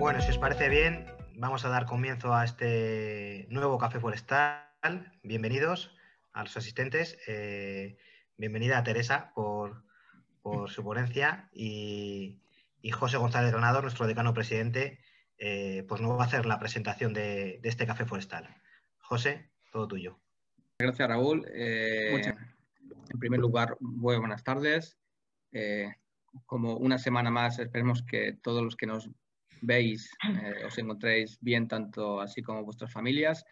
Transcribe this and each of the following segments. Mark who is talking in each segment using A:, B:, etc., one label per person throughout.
A: Bueno, si os parece bien, vamos a dar comienzo a este nuevo Café Forestal. Bienvenidos a los asistentes. Eh, bienvenida a Teresa por, su ponencia y, y José González Granado, nuestro decano presidente, eh, pues nos va a
B: hacer la presentación de, este café forestal. José, todo tuyo. Gracias, Raúl. Eh, en primer lugar, muy buenas tardes. Eh, como una semana más, esperemos que todos los que nos veis os encontréis bien, tanto así como vuestras familias.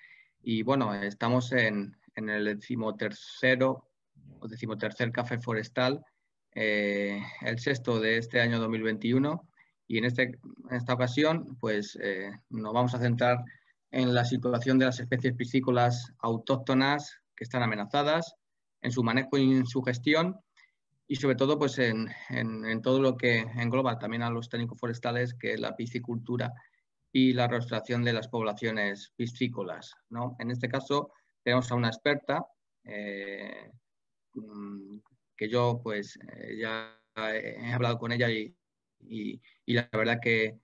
B: Y bueno, estamos en, en el decimotercero o decimotercer café forestal, el sexto de este año 2021 y este, en, esta ocasión pues, eh, nos vamos a centrar en la situación de las especies piscícolas autóctonas que están amenazadas, en su manejo y en su gestión, y sobre todo pues, en, todo lo que engloba también a los técnicos forestales, que es la piscicultura y la restauración de las poblaciones piscícolas. En este caso tenemos a una experta eh, mm, que yo pues eh, ya he hablado con ella y, y, la verdad que,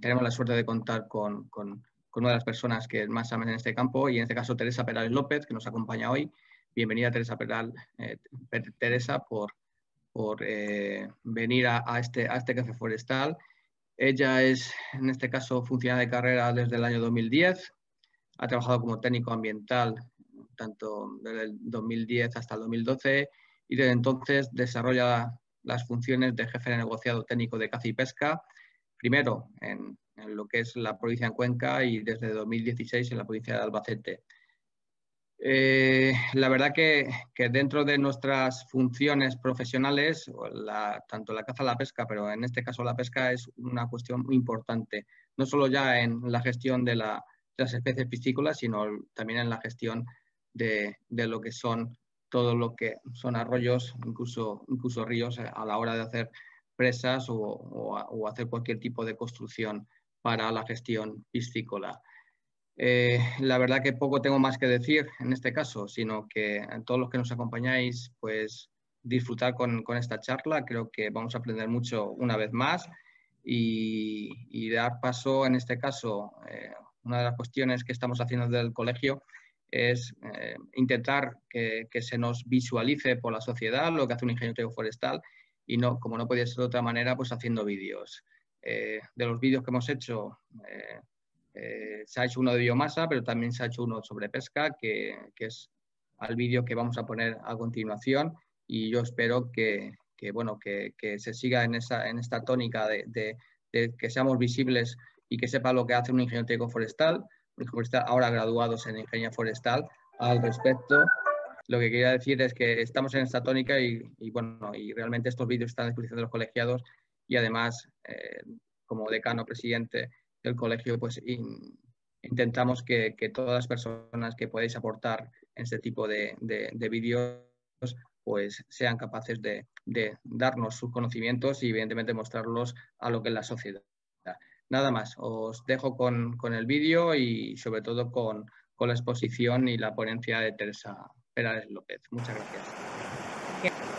B: tenemos la suerte de contar con, con, con, una de las personas que más amen en este campo y en este caso Teresa Peral López, que nos acompaña hoy. Bienvenida Teresa Peral, eh, Teresa por, por eh, venir a, este, a este café forestal. Ella es, en este caso, funcionaria de carrera desde el año 2010. Ha trabajado como técnico ambiental tanto desde el 2010 hasta el 2012 y desde entonces desarrolla las funciones de jefe de negociado técnico de caza y pesca, primero en, lo que es la provincia de Cuenca y desde 2016 en la provincia de Albacete. Eh, la verdad que, dentro de nuestras funciones profesionales, tanto la caza la pesca, pero en este caso la pesca es una cuestión muy importante, no solo ya en la gestión de, las especies piscícolas, sino también en la gestión de, de, lo que son todo lo que son arroyos, incluso, incluso ríos, eh, a la hora de hacer presas o, hacer cualquier tipo de construcción para la gestión piscícola. Eh, la verdad que poco tengo más que decir en este caso, sino que a todos los que nos acompañáis, pues disfrutar con, esta charla. Creo que vamos a aprender mucho una vez más y, dar paso, en este caso, eh, una de las cuestiones que estamos haciendo desde el colegio es eh, intentar que, se nos visualice por la sociedad lo que hace un ingeniero forestal y no, como no podía ser de otra manera, pues haciendo vídeos. Eh, de los vídeos que hemos hecho, eh, se ha hecho uno de biomasa, pero también se ha hecho uno sobre pesca, que, es al vídeo que vamos a poner a continuación y yo espero que, bueno, que, se siga en, esta tónica de, que seamos visibles y que sepa lo que hace un ingeniero técnico forestal, ahora graduados en Ingeniería Forestal, al respecto. Lo que quería decir es que estamos en esta tónica y, bueno, y realmente estos vídeos están a disposición de los colegiados y además, eh, como decano presidente del colegio, pues intentamos que, que, todas las personas que podéis aportar en este tipo de, de, de vídeos pues sean capaces de, de darnos sus conocimientos y evidentemente mostrarlos a lo que es la sociedad nada más, os dejo con, el vídeo y sobre todo con, con, la exposición y la ponencia de Teresa Perales López. Muchas gracias.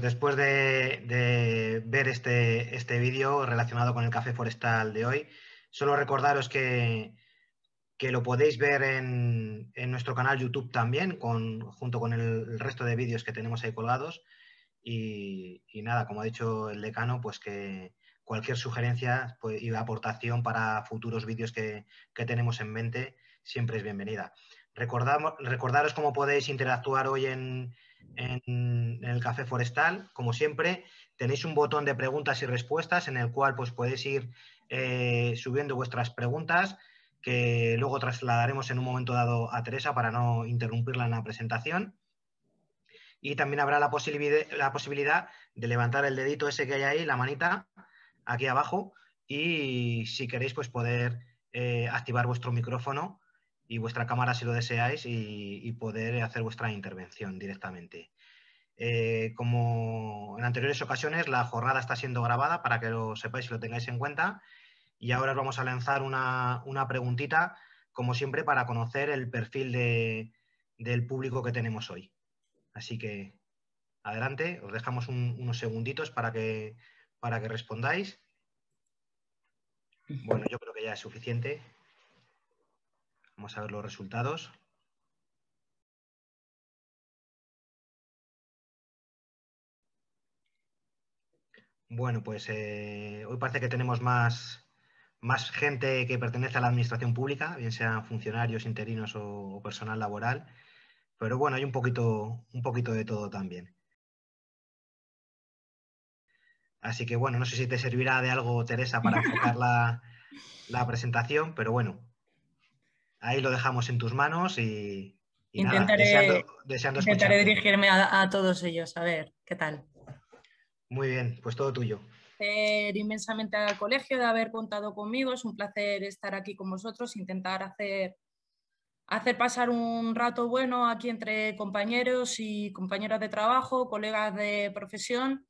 A: Pues después de, ver este, este vídeo relacionado con el café forestal de hoy, solo recordaros que, que lo podéis ver en, en, nuestro canal YouTube también, con, junto con el, resto de vídeos que tenemos ahí colgados. Y, nada, como ha dicho el decano, pues que cualquier sugerencia pues, y aportación para futuros vídeos que, que, tenemos en mente siempre es bienvenida. Recordamos, recordaros cómo podéis interactuar hoy en, en, el Café Forestal. Como siempre, tenéis un botón de preguntas y respuestas en el cual pues, podéis ir eh, subiendo vuestras preguntas que luego trasladaremos en un momento dado a Teresa para no interrumpirla en la presentación. Y también habrá la, posibilidad, la posibilidad de levantar el dedito ese que hay ahí, la manita, aquí abajo, y si queréis pues poder eh, activar vuestro micrófono y vuestra cámara si lo deseáis y, poder hacer vuestra intervención directamente. Eh, como en anteriores ocasiones, la jornada está siendo grabada para que lo sepáis y lo tengáis en cuenta. Y ahora os vamos a lanzar una, una preguntita, como siempre, para conocer el perfil del público que tenemos hoy. Así que adelante, os dejamos unos segunditos para que, para que respondáis. Bueno, yo creo que ya
C: es suficiente. Vamos a ver los resultados.
A: Bueno, pues eh, hoy parece que tenemos más, gente que pertenece a la administración pública, bien sean funcionarios, interinos o, personal laboral. Pero bueno, hay un poquito, un poquito de todo también. Así que bueno, no sé si te servirá de algo, Teresa, para enfocar la presentación, pero bueno, ahí lo dejamos en tus manos y, intentaré, dirigirme
D: a, todos ellos, a ver qué tal.
A: Muy bien, pues todo tuyo.
D: Eh, inmensamente al colegio de haber contado conmigo, es un placer estar aquí con vosotros, intentar hacer, hacer pasar un rato bueno aquí entre compañeros y compañeras de trabajo, colegas de profesión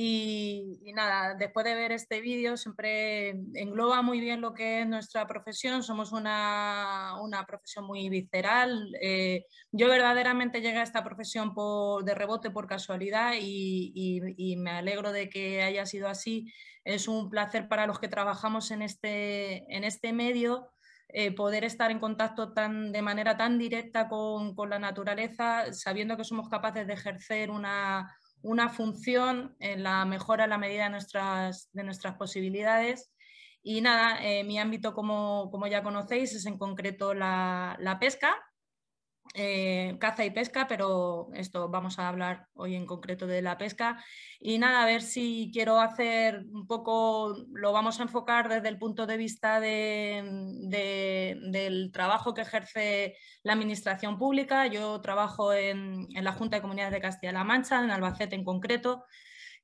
D: y, nada, después de ver este vídeo siempre engloba muy bien lo que es nuestra profesión. Somos una, profesión muy visceral. Eh, yo verdaderamente llegué a esta profesión de rebote por casualidad y, me alegro de que haya sido así. Es un placer para los que trabajamos en este, en este medio. Eh, poder estar en contacto tan, de manera tan directa con la naturaleza, sabiendo que somos capaces de ejercer una, una función en la mejora la medida de nuestras, posibilidades. Y nada, eh, mi ámbito, como, como, ya conocéis, es en concreto la, la pesca, eh, caza y pesca, pero esto vamos a hablar hoy en concreto de la pesca. Y nada, a ver si quiero hacer un poco, lo vamos a enfocar desde el punto de vista del trabajo que ejerce la Administración Pública. Yo trabajo en, en la Junta de Comunidades de Castilla-La Mancha, en Albacete en concreto,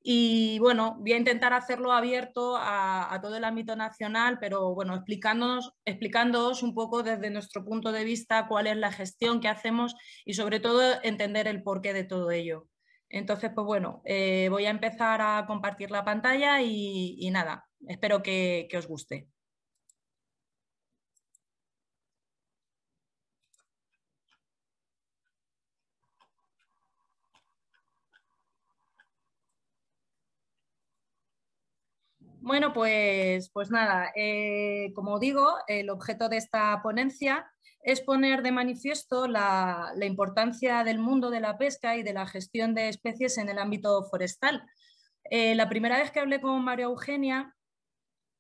D: y bueno, voy a intentar hacerlo abierto a, todo el ámbito nacional, pero bueno, explicándonos, explicándoos un poco desde nuestro punto de vista cuál es la gestión que hacemos y sobre todo entender el porqué de todo ello. Entonces, pues bueno, eh, voy a empezar a compartir la pantalla y, nada, espero que os guste. Bueno, pues, pues nada, eh, como digo, el objeto de esta ponencia es poner de manifiesto la, importancia del mundo de la pesca y de la gestión de especies en el ámbito forestal. Eh, la primera vez que hablé con María Eugenia,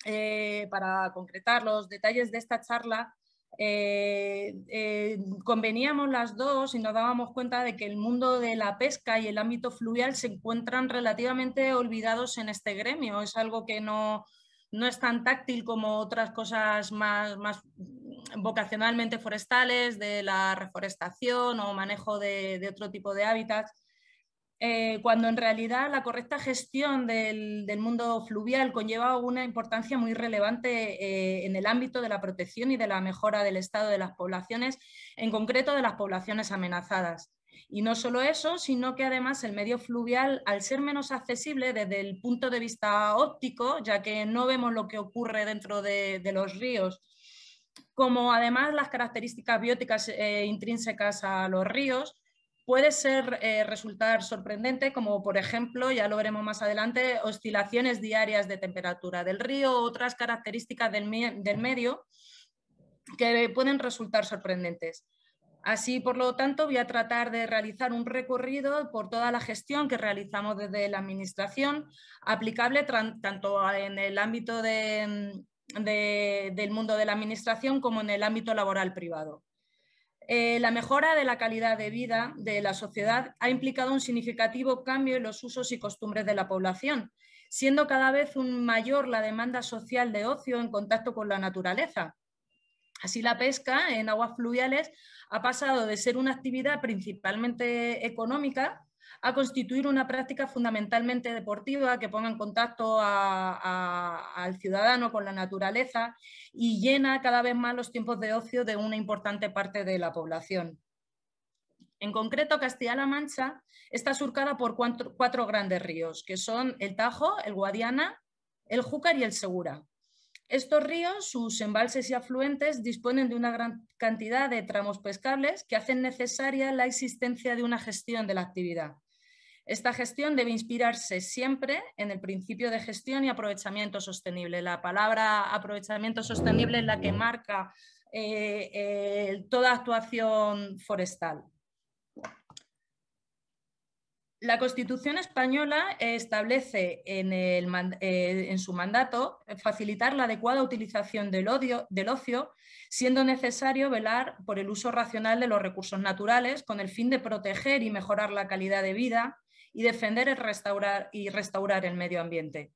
D: eh, para concretar los detalles de esta charla, eh, eh, conveníamos las dos y nos dábamos cuenta de que el mundo de la pesca y el ámbito fluvial se encuentran relativamente olvidados en este gremio. Es algo que no, es tan táctil como otras cosas más, vocacionalmente forestales, de la reforestación o manejo de, de otro tipo de hábitats. Eh, cuando en realidad la correcta gestión del, mundo fluvial conlleva una importancia muy relevante eh, en el ámbito de la protección y de la mejora del estado de las poblaciones, en concreto de las poblaciones amenazadas. Y no solo eso, sino que además el medio fluvial, al ser menos accesible desde el punto de vista óptico, ya que no vemos lo que ocurre dentro de, los ríos, como además las características bióticas eh, intrínsecas a los ríos, puede ser, eh, resultar sorprendente, como por ejemplo, ya lo veremos más adelante, oscilaciones diarias de temperatura del río, otras características del, medio que pueden resultar sorprendentes. Así, por lo tanto, voy a tratar de realizar un recorrido por toda la gestión que realizamos desde la Administración, aplicable tanto en el ámbito del mundo de la Administración como en el ámbito laboral privado. Eh, la mejora de la calidad de vida de la sociedad ha implicado un significativo cambio en los usos y costumbres de la población, siendo cada vez mayor la demanda social de ocio en contacto con la naturaleza. Así la pesca en aguas fluviales ha pasado de ser una actividad principalmente económica a constituir una práctica fundamentalmente deportiva que ponga en contacto al ciudadano con la naturaleza y llena cada vez más los tiempos de ocio de una importante parte de la población. En concreto, Castilla-La Mancha está surcada por cuatro grandes ríos, que son el Tajo, el Guadiana, el Júcar y el Segura. Estos ríos, sus embalses y afluentes disponen de una gran cantidad de tramos pescables que hacen necesaria la existencia de una gestión de la actividad. Esta gestión debe inspirarse siempre en el principio de gestión y aprovechamiento sostenible. La palabra aprovechamiento sostenible es la que marca eh, toda actuación forestal. La Constitución española establece en, eh, su mandato facilitar la adecuada utilización del ocio, siendo necesario velar por el uso racional de los recursos naturales con el fin de proteger y mejorar la calidad de vida, y defender restaurar y restaurar el medio ambiente.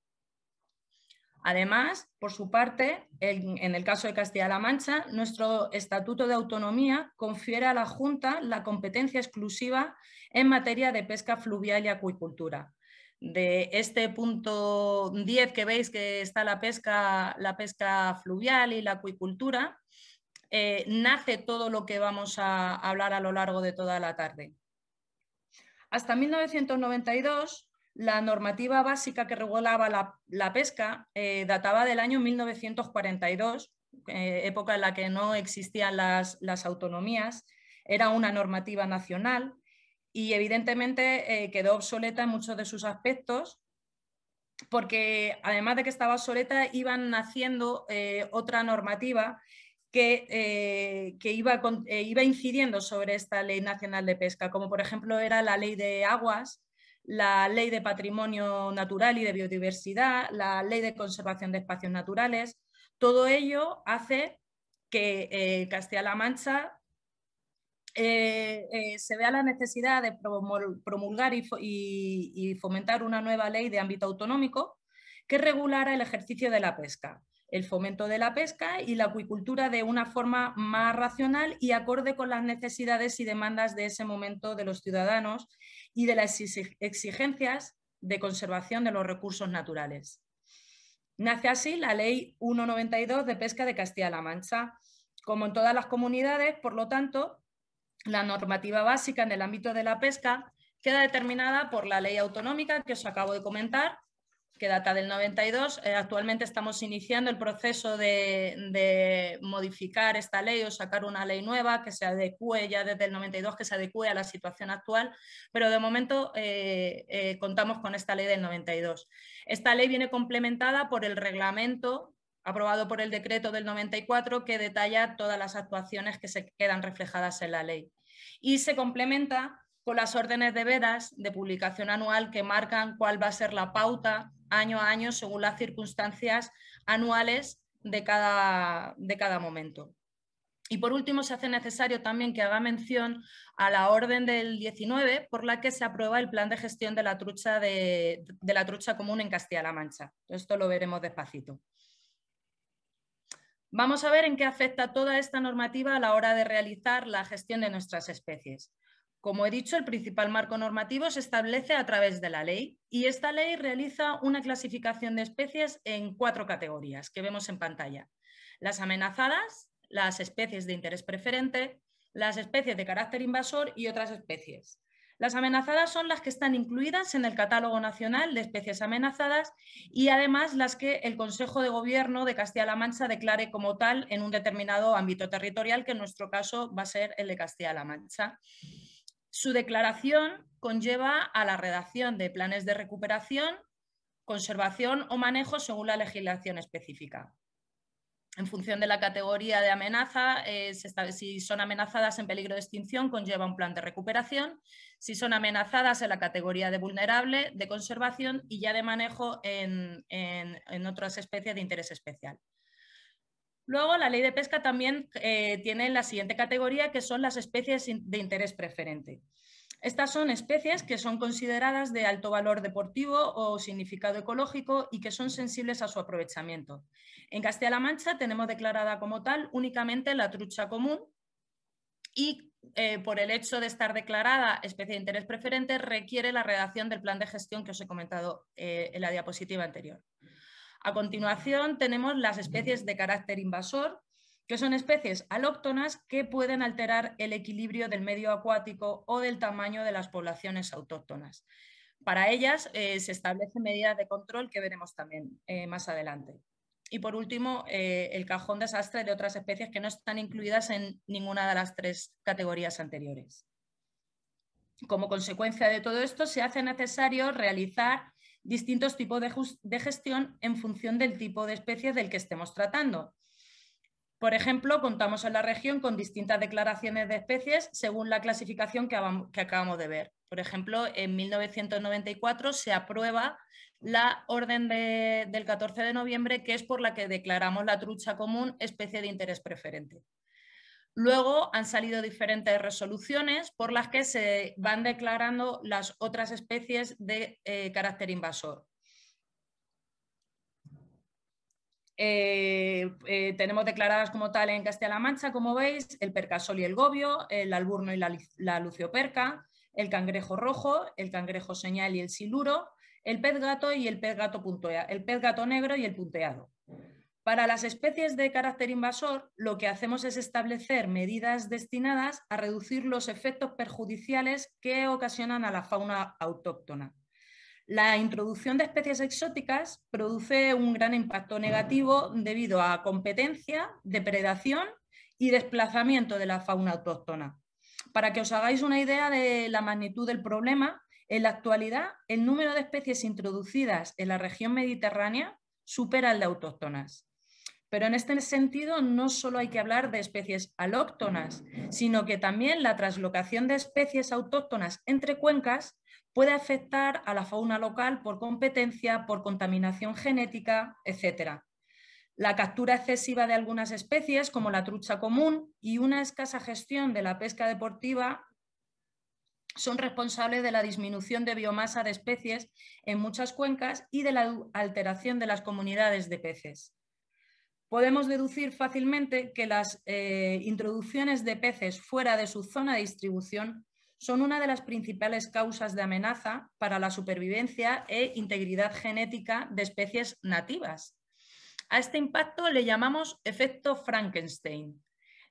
D: Además, por su parte, en, el caso de Castilla-La Mancha, nuestro Estatuto de Autonomía confiere a la Junta la competencia exclusiva en materia de pesca fluvial y acuicultura. De este punto 10 que veis que está la pesca, la pesca fluvial y la acuicultura, eh, nace todo lo que vamos a hablar a lo largo de toda la tarde. Hasta 1992, la normativa básica que regulaba la, pesca eh, databa del año 1942, eh, época en la que no existían las, autonomías, era una normativa nacional y evidentemente eh, quedó obsoleta en muchos de sus aspectos porque además de que estaba obsoleta, iban naciendo otra normativa que, eh, eh, iba, incidiendo sobre esta ley nacional de pesca, como por ejemplo era la ley de aguas, la ley de patrimonio natural y de biodiversidad, la ley de conservación de espacios naturales. Todo ello hace que eh, Castilla-La Mancha se vea la necesidad de promulgar y, fomentar una nueva ley de ámbito autonómico que regulara el ejercicio de la pesca el fomento de la pesca y la acuicultura de una forma más racional y acorde con las necesidades y demandas de ese momento de los ciudadanos y de las exigencias de conservación de los recursos naturales. Nace así la Ley 192 de Pesca de Castilla-La Mancha. Como en todas las comunidades, por lo tanto, la normativa básica en el ámbito de la pesca queda determinada por la ley autonómica que os acabo de comentar que data del 92. Eh, actualmente estamos iniciando el proceso de, modificar esta ley o sacar una ley nueva que se adecue ya desde el 92, que se adecue a la situación actual, pero de momento eh, eh, contamos con esta ley del 92. Esta ley viene complementada por el reglamento aprobado por el decreto del 94 que detalla todas las actuaciones que se quedan reflejadas en la ley. Y se complementa con las órdenes de veras de publicación anual que marcan cuál va a ser la pauta año a año según las circunstancias anuales de cada, momento. Y por último, se hace necesario también que haga mención a la orden del 19 por la que se aprueba el plan de gestión de la trucha, de la trucha común en Castilla-La Mancha. Esto lo veremos despacito. Vamos a ver en qué afecta toda esta normativa a la hora de realizar la gestión de nuestras especies. Como he dicho, el principal marco normativo se establece a través de la ley y esta ley realiza una clasificación de especies en cuatro categorías que vemos en pantalla. Las amenazadas, las especies de interés preferente, las especies de carácter invasor y otras especies. Las amenazadas son las que están incluidas en el Catálogo Nacional de Especies Amenazadas y además las que el Consejo de Gobierno de Castilla-La Mancha declare como tal en un determinado ámbito territorial, que en nuestro caso va a ser el de Castilla-La Mancha. Su declaración conlleva a la redacción de planes de recuperación, conservación o manejo según la legislación específica. En función de la categoría de amenaza, eh, si son amenazadas en peligro de extinción, conlleva un plan de recuperación. Si son amenazadas en la categoría de vulnerable, de conservación y ya de manejo en otras especies de interés especial. Luego, la ley de pesca también eh, tiene la siguiente categoría, que son las especies de interés preferente. Estas son especies que son consideradas de alto valor deportivo o significado ecológico y que son sensibles a su aprovechamiento. En Castilla-La Mancha tenemos declarada como tal únicamente la trucha común y eh, por el hecho de estar declarada especie de interés preferente requiere la redacción del plan de gestión que os he comentado eh, en la diapositiva anterior. A continuación tenemos las especies de carácter invasor, que son especies alóctonas que pueden alterar el equilibrio del medio acuático o del tamaño de las poblaciones autóctonas. Para ellas eh, se establecen medidas de control que veremos también eh, más adelante. Y por último, eh, el cajón desastre de otras especies que no están incluidas en ninguna de las tres categorías anteriores. Como consecuencia de todo esto, se hace necesario realizar distintos tipos de, gestión en función del tipo de especies del que estemos tratando. Por ejemplo, contamos en la región con distintas declaraciones de especies según la clasificación que, acabamos de ver. Por ejemplo, en 1994 se aprueba la orden del 14 de noviembre, que es por la que declaramos la trucha común especie de interés preferente. Luego han salido diferentes resoluciones por las que se van declarando las otras especies de eh, carácter invasor. Eh, eh, tenemos declaradas como tal en Castilla-La Mancha, como veis, el percasol y el gobio, el alburno y la, lucioperca, el cangrejo rojo, el cangrejo señal y el siluro, el pez gato y el pez el pez gato negro y el punteado. Para las especies de carácter invasor, lo que hacemos es establecer medidas destinadas a reducir los efectos perjudiciales que ocasionan a la fauna autóctona. La introducción de especies exóticas produce un gran impacto negativo debido a competencia, depredación y desplazamiento de la fauna autóctona. Para que os hagáis una idea de la magnitud del problema, en la actualidad el número de especies introducidas en la región mediterránea supera el de autóctonas. Pero en este sentido no solo hay que hablar de especies alóctonas, sino que también la traslocación de especies autóctonas entre cuencas puede afectar a la fauna local por competencia, por contaminación genética, etc. La captura excesiva de algunas especies, como la trucha común, y una escasa gestión de la pesca deportiva son responsables de la disminución de biomasa de especies en muchas cuencas y de la alteración de las comunidades de peces podemos deducir fácilmente que las eh, introducciones de peces fuera de su zona de distribución son una de las principales causas de amenaza para la supervivencia e integridad genética de especies nativas. A este impacto le llamamos efecto Frankenstein,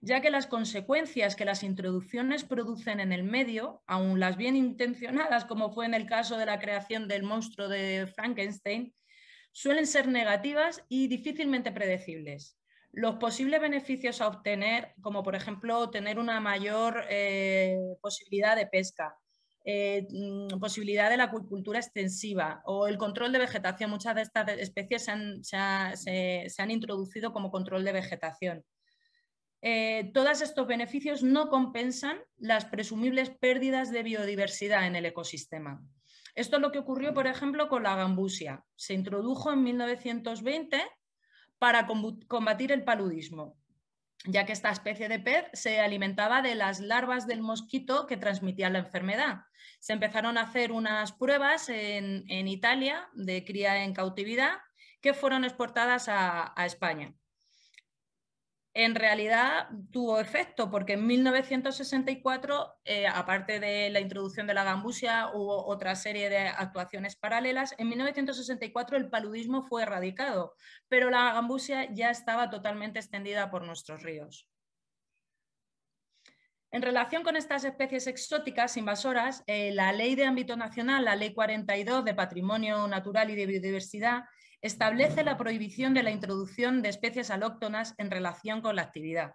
D: ya que las consecuencias que las introducciones producen en el medio, aun las bien intencionadas, como fue en el caso de la creación del monstruo de Frankenstein, suelen ser negativas y difícilmente predecibles. Los posibles beneficios a obtener, como por ejemplo tener una mayor eh, posibilidad de pesca, eh, mm, posibilidad de la acuicultura extensiva o el control de vegetación. Muchas de estas especies se han, introducido como control de vegetación. Eh, todos estos beneficios no compensan las presumibles pérdidas de biodiversidad en el ecosistema. Esto es lo que ocurrió, por ejemplo, con la gambusia. Se introdujo en 1920 para combatir el paludismo, ya que esta especie de pez se alimentaba de las larvas del mosquito que transmitía la enfermedad. Se empezaron a hacer unas pruebas en, Italia de cría en cautividad que fueron exportadas a España en realidad tuvo efecto, porque en 1964, eh, aparte de la introducción de la gambusia, hubo otra serie de actuaciones paralelas. En 1964 el paludismo fue erradicado, pero la gambusia ya estaba totalmente extendida por nuestros ríos. En relación con estas especies exóticas invasoras, eh, la Ley de Ámbito Nacional, la Ley 42 de Patrimonio Natural y de Biodiversidad, establece la prohibición de la introducción de especies alóctonas en relación con la actividad.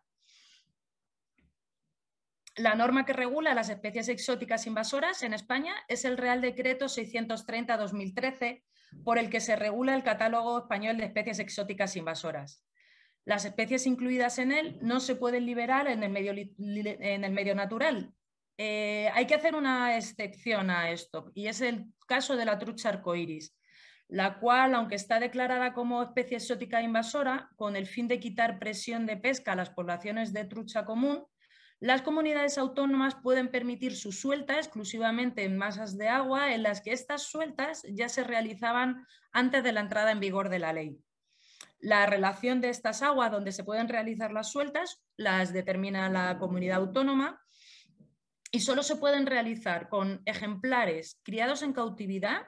D: La norma que regula las especies exóticas invasoras en España es el Real Decreto 630-2013, por el que se regula el catálogo español de especies exóticas invasoras. Las especies incluidas en él no se pueden liberar en el medio, natural. Eh, hay que hacer una excepción a esto, y es el caso de la trucha arcoiris, la cual, aunque está declarada como especie exótica e invasora, con el fin de quitar presión de pesca a las poblaciones de trucha común, las comunidades autónomas pueden permitir su suelta exclusivamente en masas de agua en las que estas sueltas ya se realizaban antes de la entrada en vigor de la ley. La relación de estas aguas donde se pueden realizar las sueltas las determina la comunidad autónoma y solo se pueden realizar con ejemplares criados en cautividad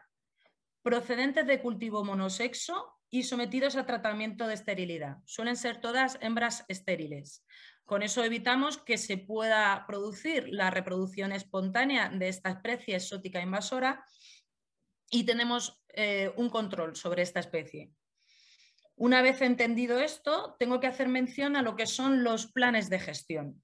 D: procedentes de cultivo monosexo y sometidos a tratamiento de esterilidad. Suelen ser todas hembras estériles. Con eso evitamos que se pueda producir la reproducción espontánea de esta especie exótica invasora y tenemos eh, un control sobre esta especie. Una vez entendido esto, tengo que hacer mención a lo que son los planes de gestión.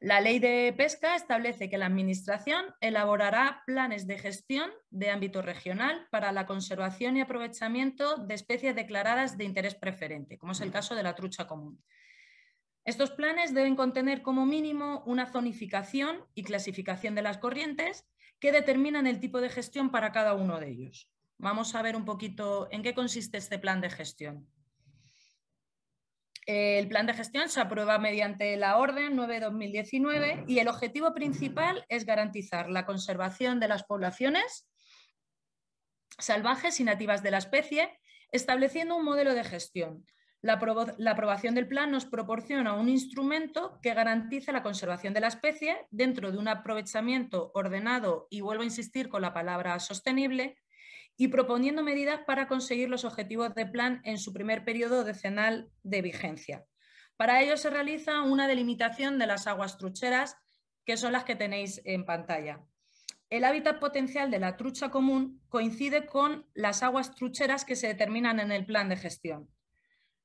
D: La ley de pesca establece que la Administración elaborará planes de gestión de ámbito regional para la conservación y aprovechamiento de especies declaradas de interés preferente, como es el caso de la trucha común. Estos planes deben contener como mínimo una zonificación y clasificación de las corrientes que determinan el tipo de gestión para cada uno de ellos. Vamos a ver un poquito en qué consiste este plan de gestión. El plan de gestión se aprueba mediante la Orden 9-2019 y el objetivo principal es garantizar la conservación de las poblaciones salvajes y nativas de la especie, estableciendo un modelo de gestión. La, aprobación del plan nos proporciona un instrumento que garantiza la conservación de la especie dentro de un aprovechamiento ordenado, y vuelvo a insistir con la palabra sostenible, y proponiendo medidas para conseguir los objetivos de plan en su primer periodo decenal de vigencia. Para ello se realiza una delimitación de las aguas trucheras, que son las que tenéis en pantalla. El hábitat potencial de la trucha común coincide con las aguas trucheras que se determinan en el plan de gestión.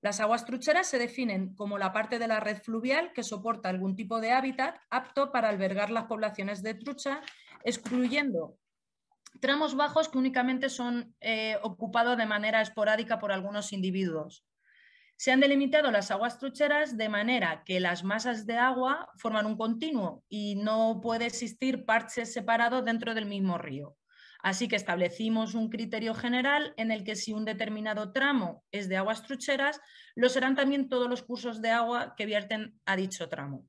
D: Las aguas trucheras se definen como la parte de la red fluvial que soporta algún tipo de hábitat apto para albergar las poblaciones de trucha, excluyendo tramos bajos que únicamente son eh, ocupados de manera esporádica por algunos individuos. Se han delimitado las aguas trucheras de manera que las masas de agua forman un continuo y no puede existir parches separados dentro del mismo río. Así que establecimos un criterio general en el que si un determinado tramo es de aguas trucheras, lo serán también todos los cursos de agua que vierten a dicho tramo.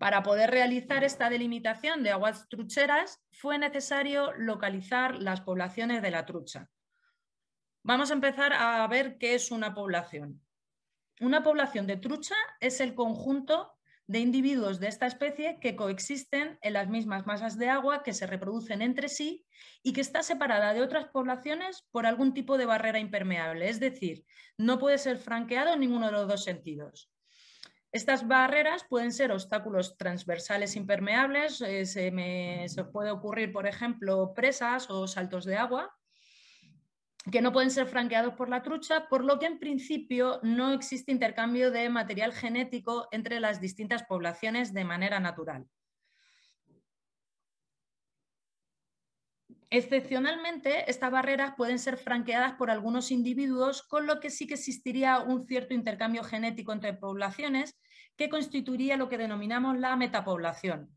D: Para poder realizar esta delimitación de aguas trucheras fue necesario localizar las poblaciones de la trucha. Vamos a empezar a ver qué es una población. Una población de trucha es el conjunto de individuos de esta especie que coexisten en las mismas masas de agua, que se reproducen entre sí y que está separada de otras poblaciones por algún tipo de barrera impermeable, es decir, no puede ser franqueado en ninguno de los dos sentidos. Estas barreras pueden ser obstáculos transversales impermeables, eh, se, se puede ocurrir, por ejemplo, presas o saltos de agua, que no pueden ser franqueados por la trucha, por lo que en principio no existe intercambio de material genético entre las distintas poblaciones de manera natural. Excepcionalmente, estas barreras pueden ser franqueadas por algunos individuos, con lo que sí que existiría un cierto intercambio genético entre poblaciones que constituiría lo que denominamos la metapoblación,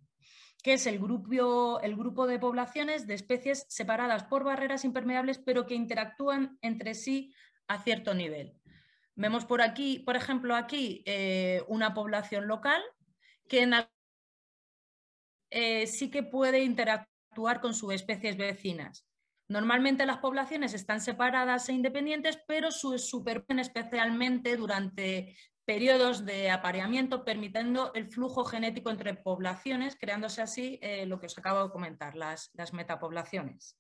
D: que es el grupo, el grupo de poblaciones de especies separadas por barreras impermeables, pero que interactúan entre sí a cierto nivel. Vemos por aquí, por ejemplo, aquí eh, una población local que en, eh, sí que puede interactuar actuar con especies vecinas. Normalmente las poblaciones están separadas e independientes, pero se superponen especialmente durante periodos de apareamiento, permitiendo el flujo genético entre poblaciones, creándose así eh, lo que os acabo de comentar, las, las metapoblaciones.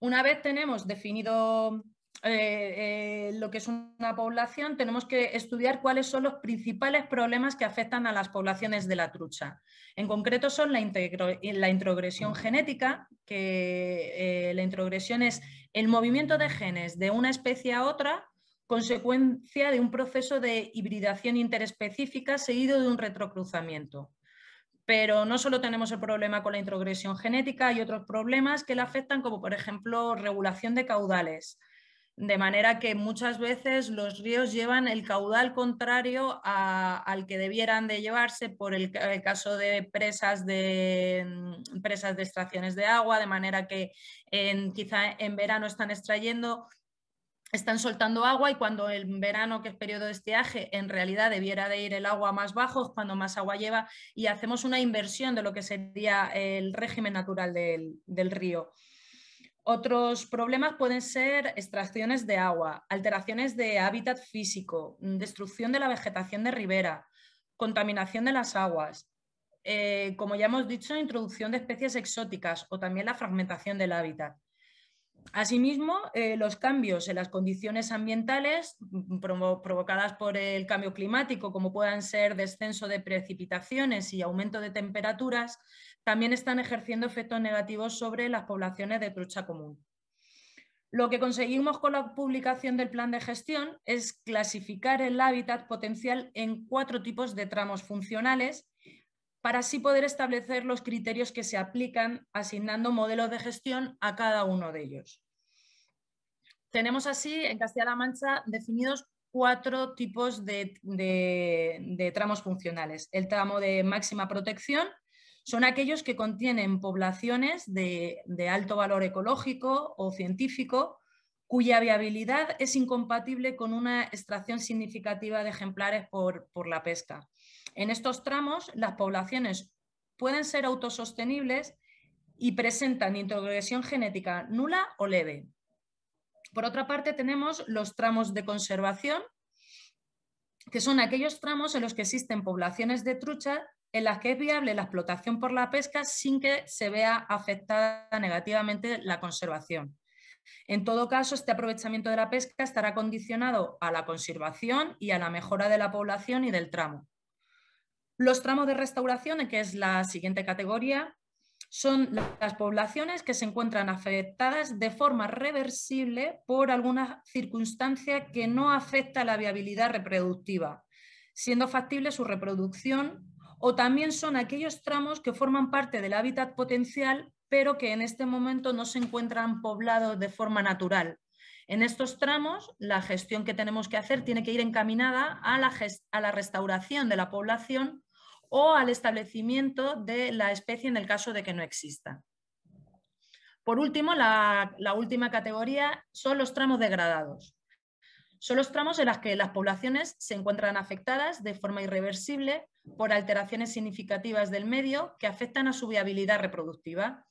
D: Una vez tenemos definido eh, eh, lo que es una población, tenemos que estudiar cuáles son los principales problemas que afectan a las poblaciones de la trucha. En concreto son la, eh, introgresión mm. genética, que la introgresión es el movimiento de genes de una especie a otra, consecuencia de un proceso de hibridación interespecífica seguido de un retrocruzamiento pero no solo tenemos el problema con la introgresión genética, hay otros problemas que la afectan, como por ejemplo regulación de caudales, de manera que muchas veces los ríos llevan el caudal contrario al que debieran de llevarse por el, caso de presas, de mm, presas de extracciones de agua, de manera que quizá en verano están extrayendo, están soltando agua y cuando en verano, que es periodo de estiaje, en realidad debiera de ir el agua más bajo, cuando más agua lleva y hacemos una inversión de lo que sería el régimen natural del río. Otros problemas pueden ser extracciones de agua, alteraciones de hábitat físico, mm, destrucción de la vegetación de ribera, contaminación de las aguas, eh, como ya hemos dicho, introducción de especies exóticas o también la fragmentación del hábitat. Asimismo, eh, los cambios en las condiciones ambientales mm, provocadas por el cambio climático, como puedan ser descenso de precipitaciones y aumento de temperaturas, también están ejerciendo efectos negativos sobre las poblaciones de trucha común. Lo que conseguimos con la publicación del plan de gestión es clasificar el hábitat potencial en cuatro tipos de tramos funcionales para así poder establecer los criterios que se aplican asignando modelos de gestión a cada uno de ellos. Tenemos así en Castilla-La Mancha definidos cuatro tipos de, tramos funcionales. El tramo de máxima protección, son aquellos que contienen poblaciones de, alto valor ecológico o científico cuya viabilidad es incompatible con una extracción significativa de ejemplares por, por la pesca. En estos tramos, las poblaciones pueden ser autosostenibles y presentan introgresión genética nula o leve. Por otra parte, tenemos los tramos de conservación, que son aquellos tramos en los que existen poblaciones de trucha en las que es viable la explotación por la pesca sin que se vea afectada negativamente la conservación. En todo caso, este aprovechamiento de la pesca estará condicionado a la conservación y a la mejora de la población y del tramo. Los tramos de restauración, que es la siguiente categoría, son las poblaciones que se encuentran afectadas de forma reversible por alguna circunstancia que no afecta la viabilidad reproductiva, siendo factible su reproducción o también son aquellos tramos que forman parte del hábitat potencial, pero que en este momento no se encuentran poblados de forma natural. En estos tramos, la gestión que tenemos que hacer tiene que ir encaminada a la, restauración de la población o al establecimiento de la especie en el caso de que no exista. Por último, la, la última categoría son los tramos degradados son los tramos en los que las poblaciones se encuentran afectadas de forma irreversible por alteraciones significativas del medio que afectan a su viabilidad reproductiva.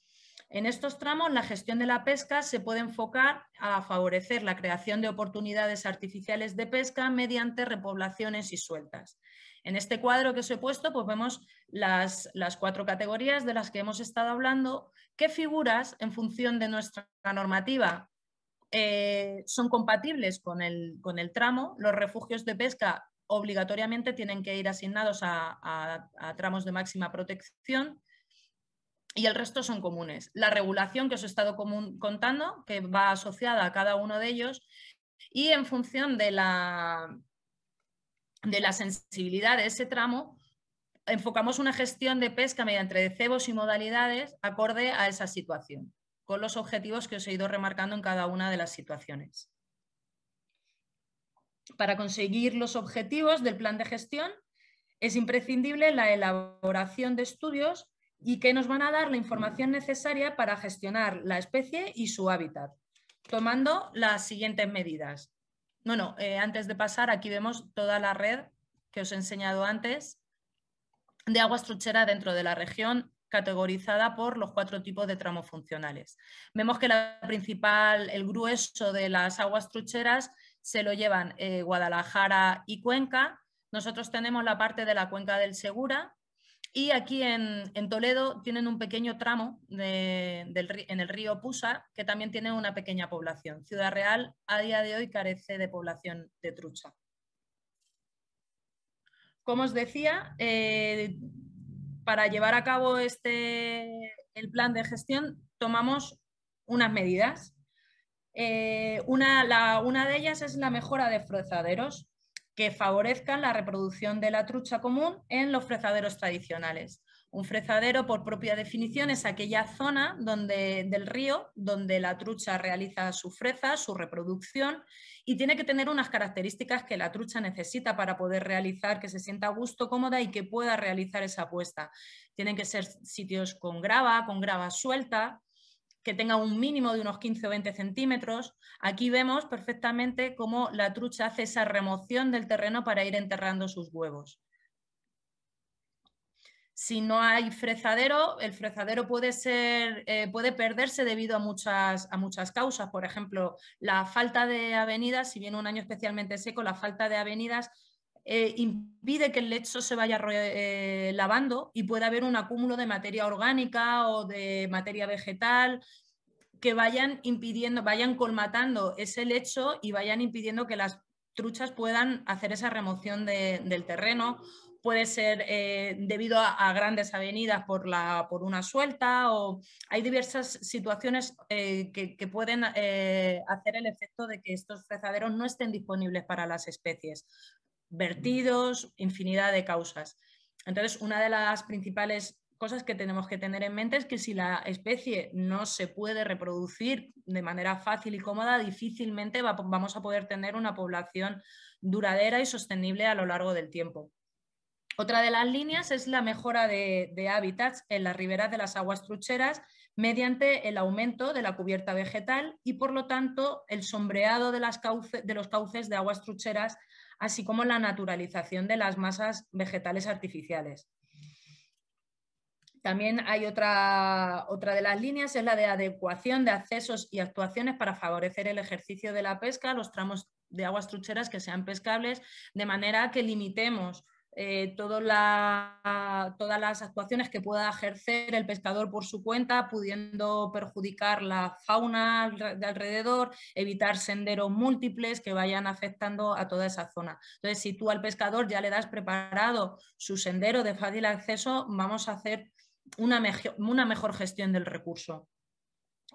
D: En estos tramos, la gestión de la pesca se puede enfocar a favorecer la creación de oportunidades artificiales de pesca mediante repoblaciones y sueltas. En este cuadro que os he puesto, pues vemos las, las cuatro categorías de las que hemos estado hablando, qué figuras, en función de nuestra normativa, eh, son compatibles con el, con el tramo. Los refugios de pesca obligatoriamente tienen que ir asignados a, tramos de máxima protección y el resto son comunes. La regulación que os he estado contando, que va asociada a cada uno de ellos, y en función de la, de la sensibilidad de ese tramo, enfocamos una gestión de pesca mediante cebos y modalidades acorde a esa situación, con los objetivos que os he ido remarcando en cada una de las situaciones. Para conseguir los objetivos del plan de gestión es imprescindible la elaboración de estudios y que nos van a dar la información necesaria para gestionar la especie y su hábitat, tomando las siguientes medidas. Bueno, eh, antes de pasar, aquí vemos toda la red que os he enseñado antes de aguas trucheras dentro de la región categorizada por los cuatro tipos de tramos funcionales. Vemos que la principal, el grueso de las aguas trucheras se lo llevan eh, Guadalajara y Cuenca. Nosotros tenemos la parte de la cuenca del Segura y aquí en, Toledo tienen un pequeño tramo en el río Pusa que también tiene una pequeña población. Ciudad Real a día de hoy carece de población de trucha. Como os decía, eh, para llevar a cabo este, el plan de gestión tomamos unas medidas eh, una, de ellas es la mejora de frezaderos que favorezcan la reproducción de la trucha común en los frezaderos tradicionales. Un frezadero, por propia definición, es aquella zona donde, del río donde la trucha realiza su freza, su reproducción, y tiene que tener unas características que la trucha necesita para poder realizar, que se sienta a gusto, cómoda y que pueda realizar esa apuesta. Tienen que ser sitios con grava, con grava suelta, que tenga un mínimo de unos 15 o 20 centímetros. Aquí vemos perfectamente cómo la trucha hace esa remoción del terreno para ir enterrando sus huevos. Si no hay frezadero, el frezadero puede, ser, eh, puede perderse debido a muchas, a muchas causas. Por ejemplo, la falta de avenidas, si viene un año especialmente seco, la falta de avenidas eh, impide que el lecho se vaya eh, lavando y puede haber un acúmulo de materia orgánica o de materia vegetal que vayan impidiendo, vayan colmatando ese lecho y vayan impidiendo que las truchas puedan hacer esa remoción del terreno. Puede ser eh, debido a, grandes avenidas por, la, por una suelta o hay diversas situaciones que, pueden hacer el efecto de que estos rezaderos no estén disponibles para las especies vertidos, infinidad de causas. Entonces, una de las principales cosas que tenemos que tener en mente es que si la especie no se puede reproducir de manera fácil y cómoda, difícilmente vamos a poder tener una población duradera y sostenible a lo largo del tiempo. Otra de las líneas es la mejora de, hábitats en las riberas de las aguas trucheras mediante el aumento de la cubierta vegetal y, por lo tanto, el sombreado de los cauces de aguas trucheras así como la naturalización de las masas vegetales artificiales. También hay otra, de las líneas, es la de adecuación de accesos y actuaciones para favorecer el ejercicio de la pesca, los tramos de aguas trucheras que sean pescables, de manera que limitemos eh, todas, las actuaciones que pueda ejercer el pescador por su cuenta, pudiendo perjudicar la fauna de alrededor, evitar senderos múltiples que vayan afectando a toda esa zona. Entonces, si tú al pescador ya le das preparado su sendero de fácil acceso, vamos a hacer una, una mejor gestión del recurso.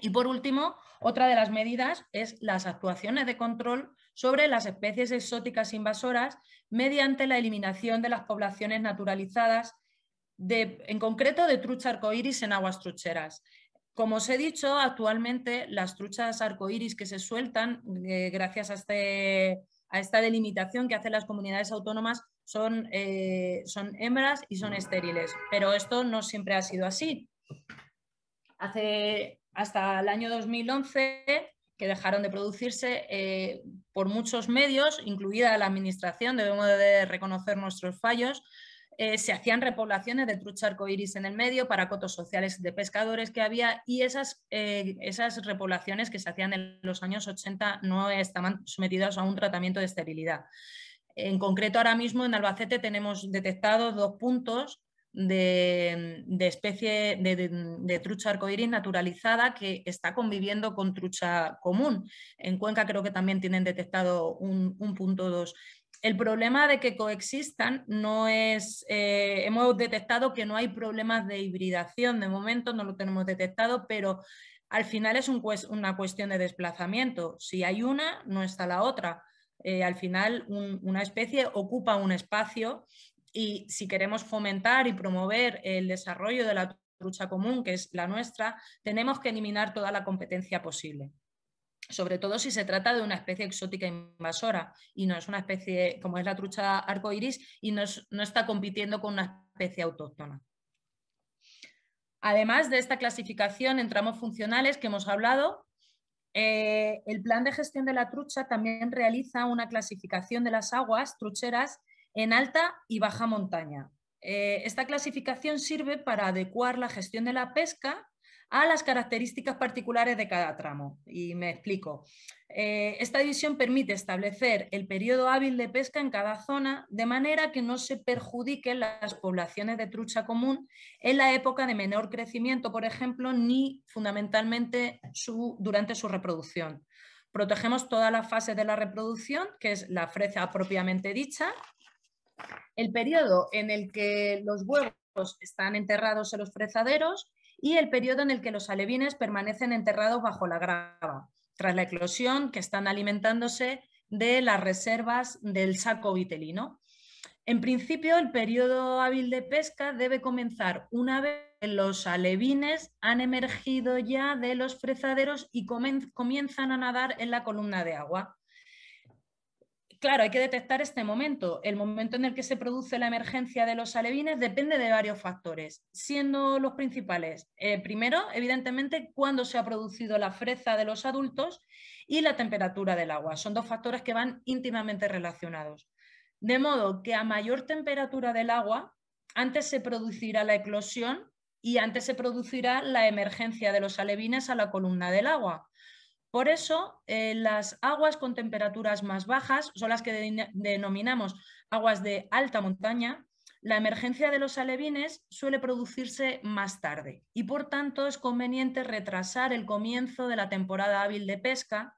D: Y por último, otra de las medidas es las actuaciones de control sobre las especies exóticas invasoras mediante la eliminación de las poblaciones naturalizadas, de, en concreto de trucha arcoíris en aguas trucheras. Como os he dicho, actualmente las truchas arcoíris que se sueltan eh, gracias este, a, esta delimitación que hacen las comunidades autónomas son, eh, son hembras y son estériles, pero esto no siempre ha sido así. Hace, hasta el año 2011 que dejaron de producirse eh, por muchos medios, incluida la administración, debemos de reconocer nuestros fallos, eh, se hacían repoblaciones de trucha arcoiris en el medio para cotos sociales de pescadores que había y esas, eh, esas repoblaciones que se hacían en los años 80 no estaban sometidas a un tratamiento de esterilidad. En concreto, ahora mismo en Albacete tenemos detectados dos puntos de, especie de, trucha arcoíris naturalizada que está conviviendo con trucha común. En Cuenca creo que también tienen detectado un, punto dos. El problema de que coexistan no es, eh, hemos detectado que no hay problemas de hibridación de momento, no lo tenemos detectado, pero al final es una cuestión de desplazamiento. Si hay una, no está la otra. Eh, al final una especie ocupa un espacio y si queremos fomentar y promover el desarrollo de la trucha común, que es la nuestra, tenemos que eliminar toda la competencia posible. Sobre todo si se trata de una especie exótica invasora y no es una especie como es la trucha arcoiris y no, está compitiendo con una especie autóctona. Además de esta clasificación en tramos funcionales que hemos hablado, eh, el plan de gestión de la trucha también realiza una clasificación de las aguas trucheras en alta y baja montaña. Eh, esta clasificación sirve para adecuar la gestión de la pesca a las características particulares de cada tramo. Y me explico. Eh, esta división permite establecer el periodo hábil de pesca en cada zona de manera que no se perjudiquen las poblaciones de trucha común en la época de menor crecimiento, por ejemplo, ni fundamentalmente durante su reproducción. Protegemos toda la fase de la reproducción, que es la freza propiamente dicha, el periodo en el que los huevos están enterrados en los frezaderos y el periodo en el que los alevines permanecen enterrados bajo la grava, tras la eclosión que están alimentándose de las reservas del saco vitelino. En principio, el periodo hábil de pesca debe comenzar una vez que los alevines han emergido ya de los frezaderos y comienzan a nadar en la columna de agua claro, hay que detectar este momento. El momento en el que se produce la emergencia de los alevines depende de varios factores, siendo los principales, eh, primero, evidentemente, cuándo se ha producido la freza de los adultos y la temperatura del agua. Son dos factores que van íntimamente relacionados. De modo que a mayor temperatura del agua, antes se producirá la eclosión y antes se producirá la emergencia de los alevines a la columna del agua. Por eso, eh, las aguas con temperaturas más bajas son las que denominamos aguas de alta montaña. La emergencia de los alevines suele producirse más tarde y, por tanto, es conveniente retrasar el comienzo de la temporada hábil de pesca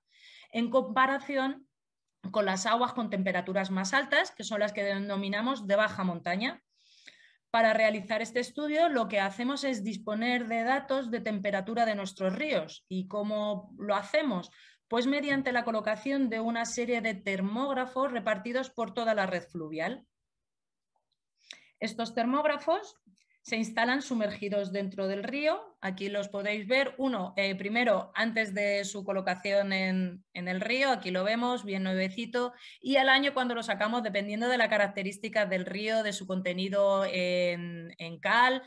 D: en comparación con las aguas con temperaturas más altas, que son las que denominamos de baja montaña. Para realizar este estudio lo que hacemos es disponer de datos de temperatura de nuestros ríos. ¿Y cómo lo hacemos? Pues mediante la colocación de una serie de termógrafos repartidos por toda la red fluvial. Estos termógrafos se instalan sumergidos dentro del río. Aquí los podéis ver. Uno, eh, primero, antes de su colocación en, el río, aquí lo vemos, bien nuevecito, y al año cuando lo sacamos, dependiendo de la característica del río, de su contenido en, en cal,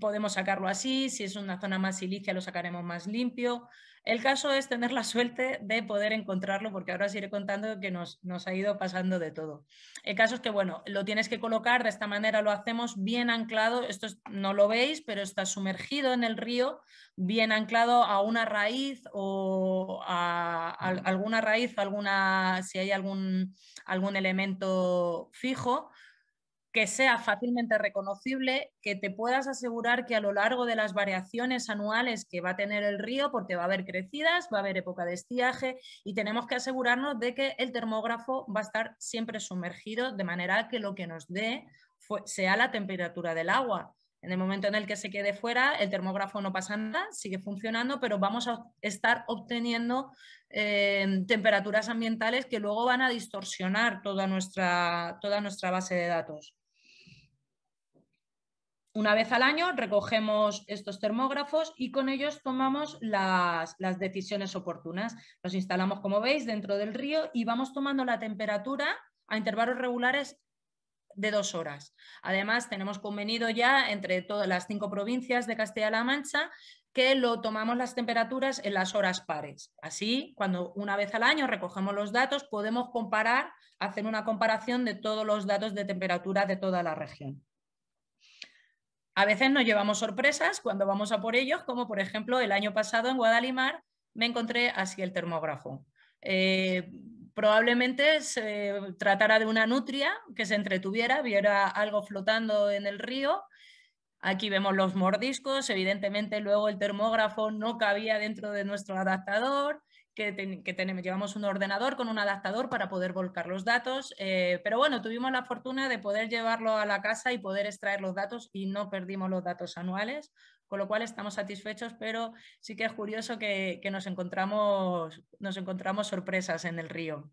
D: podemos sacarlo así, si es una zona más silicia lo sacaremos más limpio. El caso es tener la suerte de poder encontrarlo, porque ahora os iré contando que nos, ha ido pasando de todo. El caso es que, bueno, lo tienes que colocar, de esta manera lo hacemos bien anclado, esto no lo veis, pero está sumergido en el río, bien anclado a una raíz o a, alguna raíz, alguna, si hay algún elemento fijo, que sea fácilmente reconocible, que te puedas asegurar que a lo largo de las variaciones anuales que va a tener el río, porque va a haber crecidas, va a haber época de estiaje y tenemos que asegurarnos de que el termógrafo va a estar siempre sumergido de manera que lo que nos dé sea la temperatura del agua. En el momento en el que se quede fuera, el termógrafo no pasa nada, sigue funcionando, pero vamos a estar obteniendo eh, temperaturas ambientales que luego van a distorsionar toda nuestra, toda nuestra base de datos una vez al año recogemos estos termógrafos y con ellos tomamos las, decisiones oportunas. Los instalamos, como veis, dentro del río y vamos tomando la temperatura a intervalos regulares de dos horas. Además, tenemos convenido ya entre todas las cinco provincias de Castilla-La Mancha que lo tomamos las temperaturas en las horas pares. Así, cuando una vez al año recogemos los datos, podemos comparar, hacer una comparación de todos los datos de temperatura de toda la región. A veces nos llevamos sorpresas cuando vamos a por ellos, como por ejemplo el año pasado en Guadalimar me encontré así el termógrafo. Eh, probablemente se tratara de una nutria que se entretuviera, viera algo flotando en el río. Aquí vemos los mordiscos, evidentemente luego el termógrafo no cabía dentro de nuestro adaptador que, tenemos, llevamos un ordenador con un adaptador para poder volcar los datos, eh, pero bueno, tuvimos la fortuna de poder llevarlo a la casa y poder extraer los datos y no perdimos los datos anuales, con lo cual estamos satisfechos, pero sí que es curioso que, nos, encontramos, nos encontramos sorpresas en el río.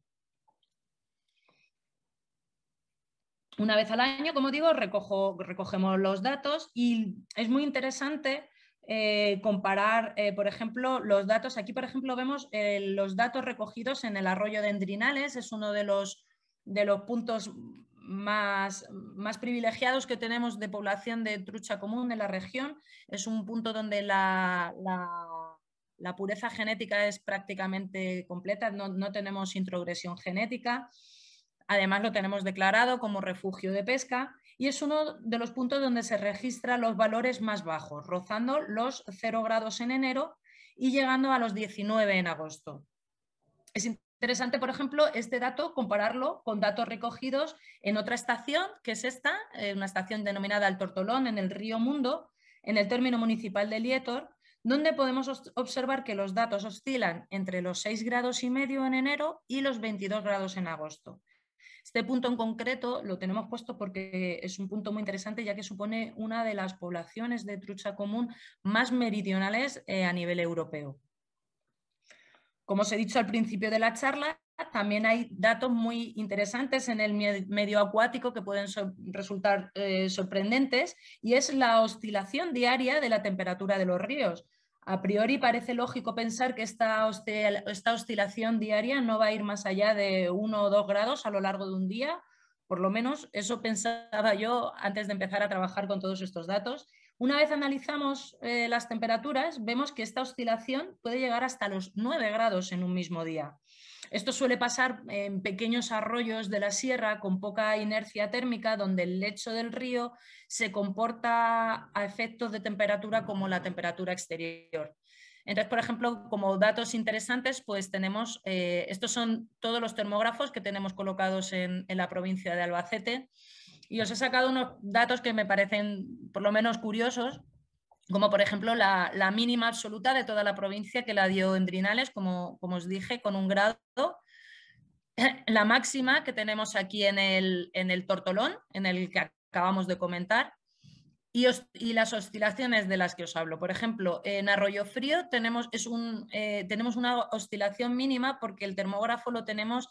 D: Una vez al año, como digo, recojo, recogemos los datos y es muy interesante eh, comparar, eh, por ejemplo, los datos. Aquí, por ejemplo, vemos eh, los datos recogidos en el arroyo de Endrinales, es uno de los, puntos más, más, privilegiados que tenemos de población de trucha común en la región. Es un punto donde la, la, la pureza genética es prácticamente completa, no, no tenemos introgresión genética. Además, lo tenemos declarado como refugio de pesca y es uno de los puntos donde se registran los valores más bajos, rozando los 0 grados en enero y llegando a los 19 en agosto. Es interesante, por ejemplo, este dato, compararlo con datos recogidos en otra estación, que es esta, eh, una estación denominada El Tortolón, en el río Mundo, en el término municipal de Lietor, donde podemos observar que los datos oscilan entre los 6 grados y medio en enero y los 22 grados en agosto. Este punto en concreto lo tenemos puesto porque es un punto muy interesante ya que supone una de las poblaciones de trucha común más meridionales eh, a nivel europeo. Como os he dicho al principio de la charla, también hay datos muy interesantes en el medio acuático que pueden resultar eh, sorprendentes y es la oscilación diaria de la temperatura de los ríos. A priori parece lógico pensar que esta, oscilación diaria no va a ir más allá de 1 o 2 grados a lo largo de un día, por lo menos eso pensaba yo antes de empezar a trabajar con todos estos datos. Una vez analizamos eh, las temperaturas, vemos que esta oscilación puede llegar hasta los 9 grados en un mismo día. Esto suele pasar en pequeños arroyos de la sierra con poca inercia térmica, donde el lecho del río se comporta a efectos de temperatura como la temperatura exterior. Entonces, por ejemplo, como datos interesantes, pues tenemos, eh, estos son todos los termógrafos que tenemos colocados en, en la provincia de Albacete y os he sacado unos datos que me parecen por lo menos curiosos como por ejemplo la, mínima absoluta de toda la provincia que la dio Endrinales, como, como os dije, con un grado. La máxima que tenemos aquí en el, tortolón, en el que acabamos de comentar, y, y, las oscilaciones de las que os hablo. Por ejemplo, en Arroyo Frío tenemos, es eh, tenemos una oscilación mínima porque el termógrafo lo tenemos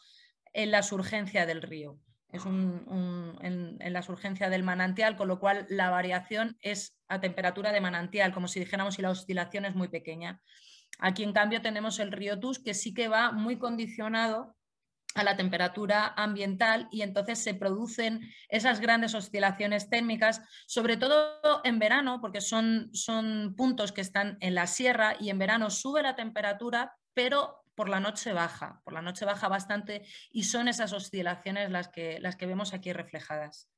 D: en la surgencia del río es un, en, la surgencia del manantial, con lo cual la variación es a temperatura de manantial, como si dijéramos, y la oscilación es muy pequeña. Aquí, en cambio, tenemos el río Tus, que sí que va muy condicionado a la temperatura ambiental y entonces se producen esas grandes oscilaciones térmicas, sobre todo en verano, porque son, son puntos que están en la sierra y en verano sube la temperatura, pero por la noche baja, por la noche baja bastante y son esas oscilaciones las que, las que vemos aquí reflejadas.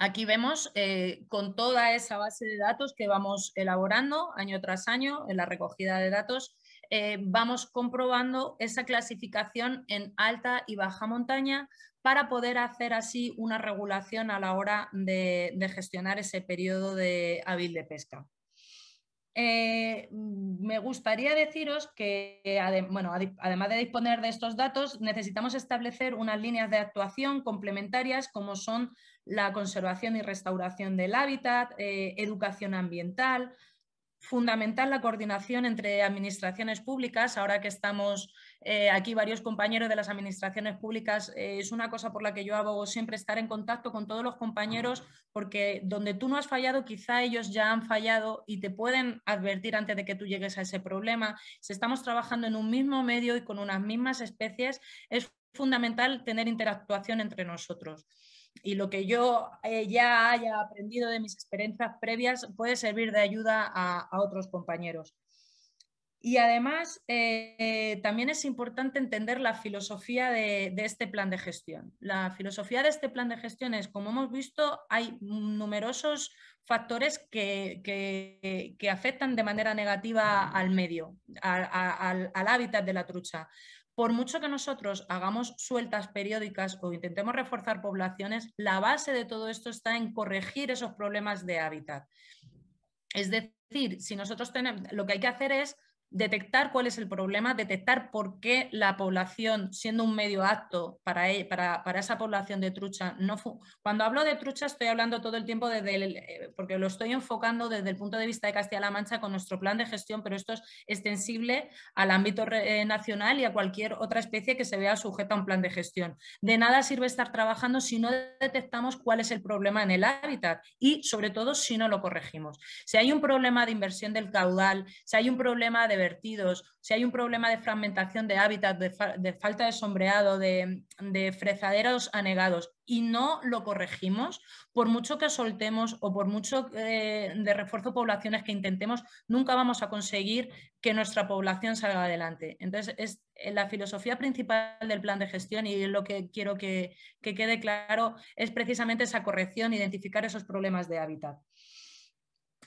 D: Aquí vemos eh, con toda esa base de datos que vamos elaborando año tras año en la recogida de datos, eh, vamos comprobando esa clasificación en alta y baja montaña para poder hacer así una regulación a la hora de, de gestionar ese periodo de hábil de pesca. Eh, me gustaría deciros que, bueno, además de disponer de estos datos, necesitamos establecer unas líneas de actuación complementarias como son la conservación y restauración del hábitat, eh, educación ambiental, fundamental la coordinación entre administraciones públicas, ahora que estamos eh, aquí varios compañeros de las administraciones públicas, eh, es una cosa por la que yo abogo siempre, estar en contacto con todos los compañeros, porque donde tú no has fallado, quizá ellos ya han fallado y te pueden advertir antes de que tú llegues a ese problema. Si estamos trabajando en un mismo medio y con unas mismas especies, es fundamental tener interactuación entre nosotros y lo que yo eh, ya haya aprendido de mis experiencias previas puede servir de ayuda a otros compañeros. Y además, eh, también es importante entender la filosofía de, este plan de gestión. La filosofía de este plan de gestión es, como hemos visto, hay numerosos factores que, que, afectan de manera negativa al medio, al, al hábitat de la trucha. Por mucho que nosotros hagamos sueltas periódicas o intentemos reforzar poblaciones, la base de todo esto está en corregir esos problemas de hábitat. Es decir, si nosotros tenemos, lo que hay que hacer es detectar cuál es el problema, detectar por qué la población, siendo un medio acto e, para, esa población de trucha, no cuando hablo de trucha estoy hablando todo el tiempo desde el, eh, porque lo estoy enfocando desde el punto de vista de Castilla-La Mancha con nuestro plan de gestión, pero esto es extensible al ámbito eh, nacional y a cualquier otra especie que se vea sujeta a un plan de gestión. De nada sirve estar trabajando si no detectamos cuál es el problema en el hábitat y sobre todo si no lo corregimos. Si hay un problema de inversión del caudal, si hay un problema de si hay un problema de fragmentación de hábitat, de, falta de sombreado, de, frezaderos anegados, y no lo corregimos, por mucho que soltemos o por mucho eh, de refuerzo poblaciones que intentemos, nunca vamos a conseguir que nuestra población salga adelante. Entonces, es eh, la filosofía principal del plan de gestión y lo que quiero que quede claro es precisamente esa corrección, identificar esos problemas de hábitat.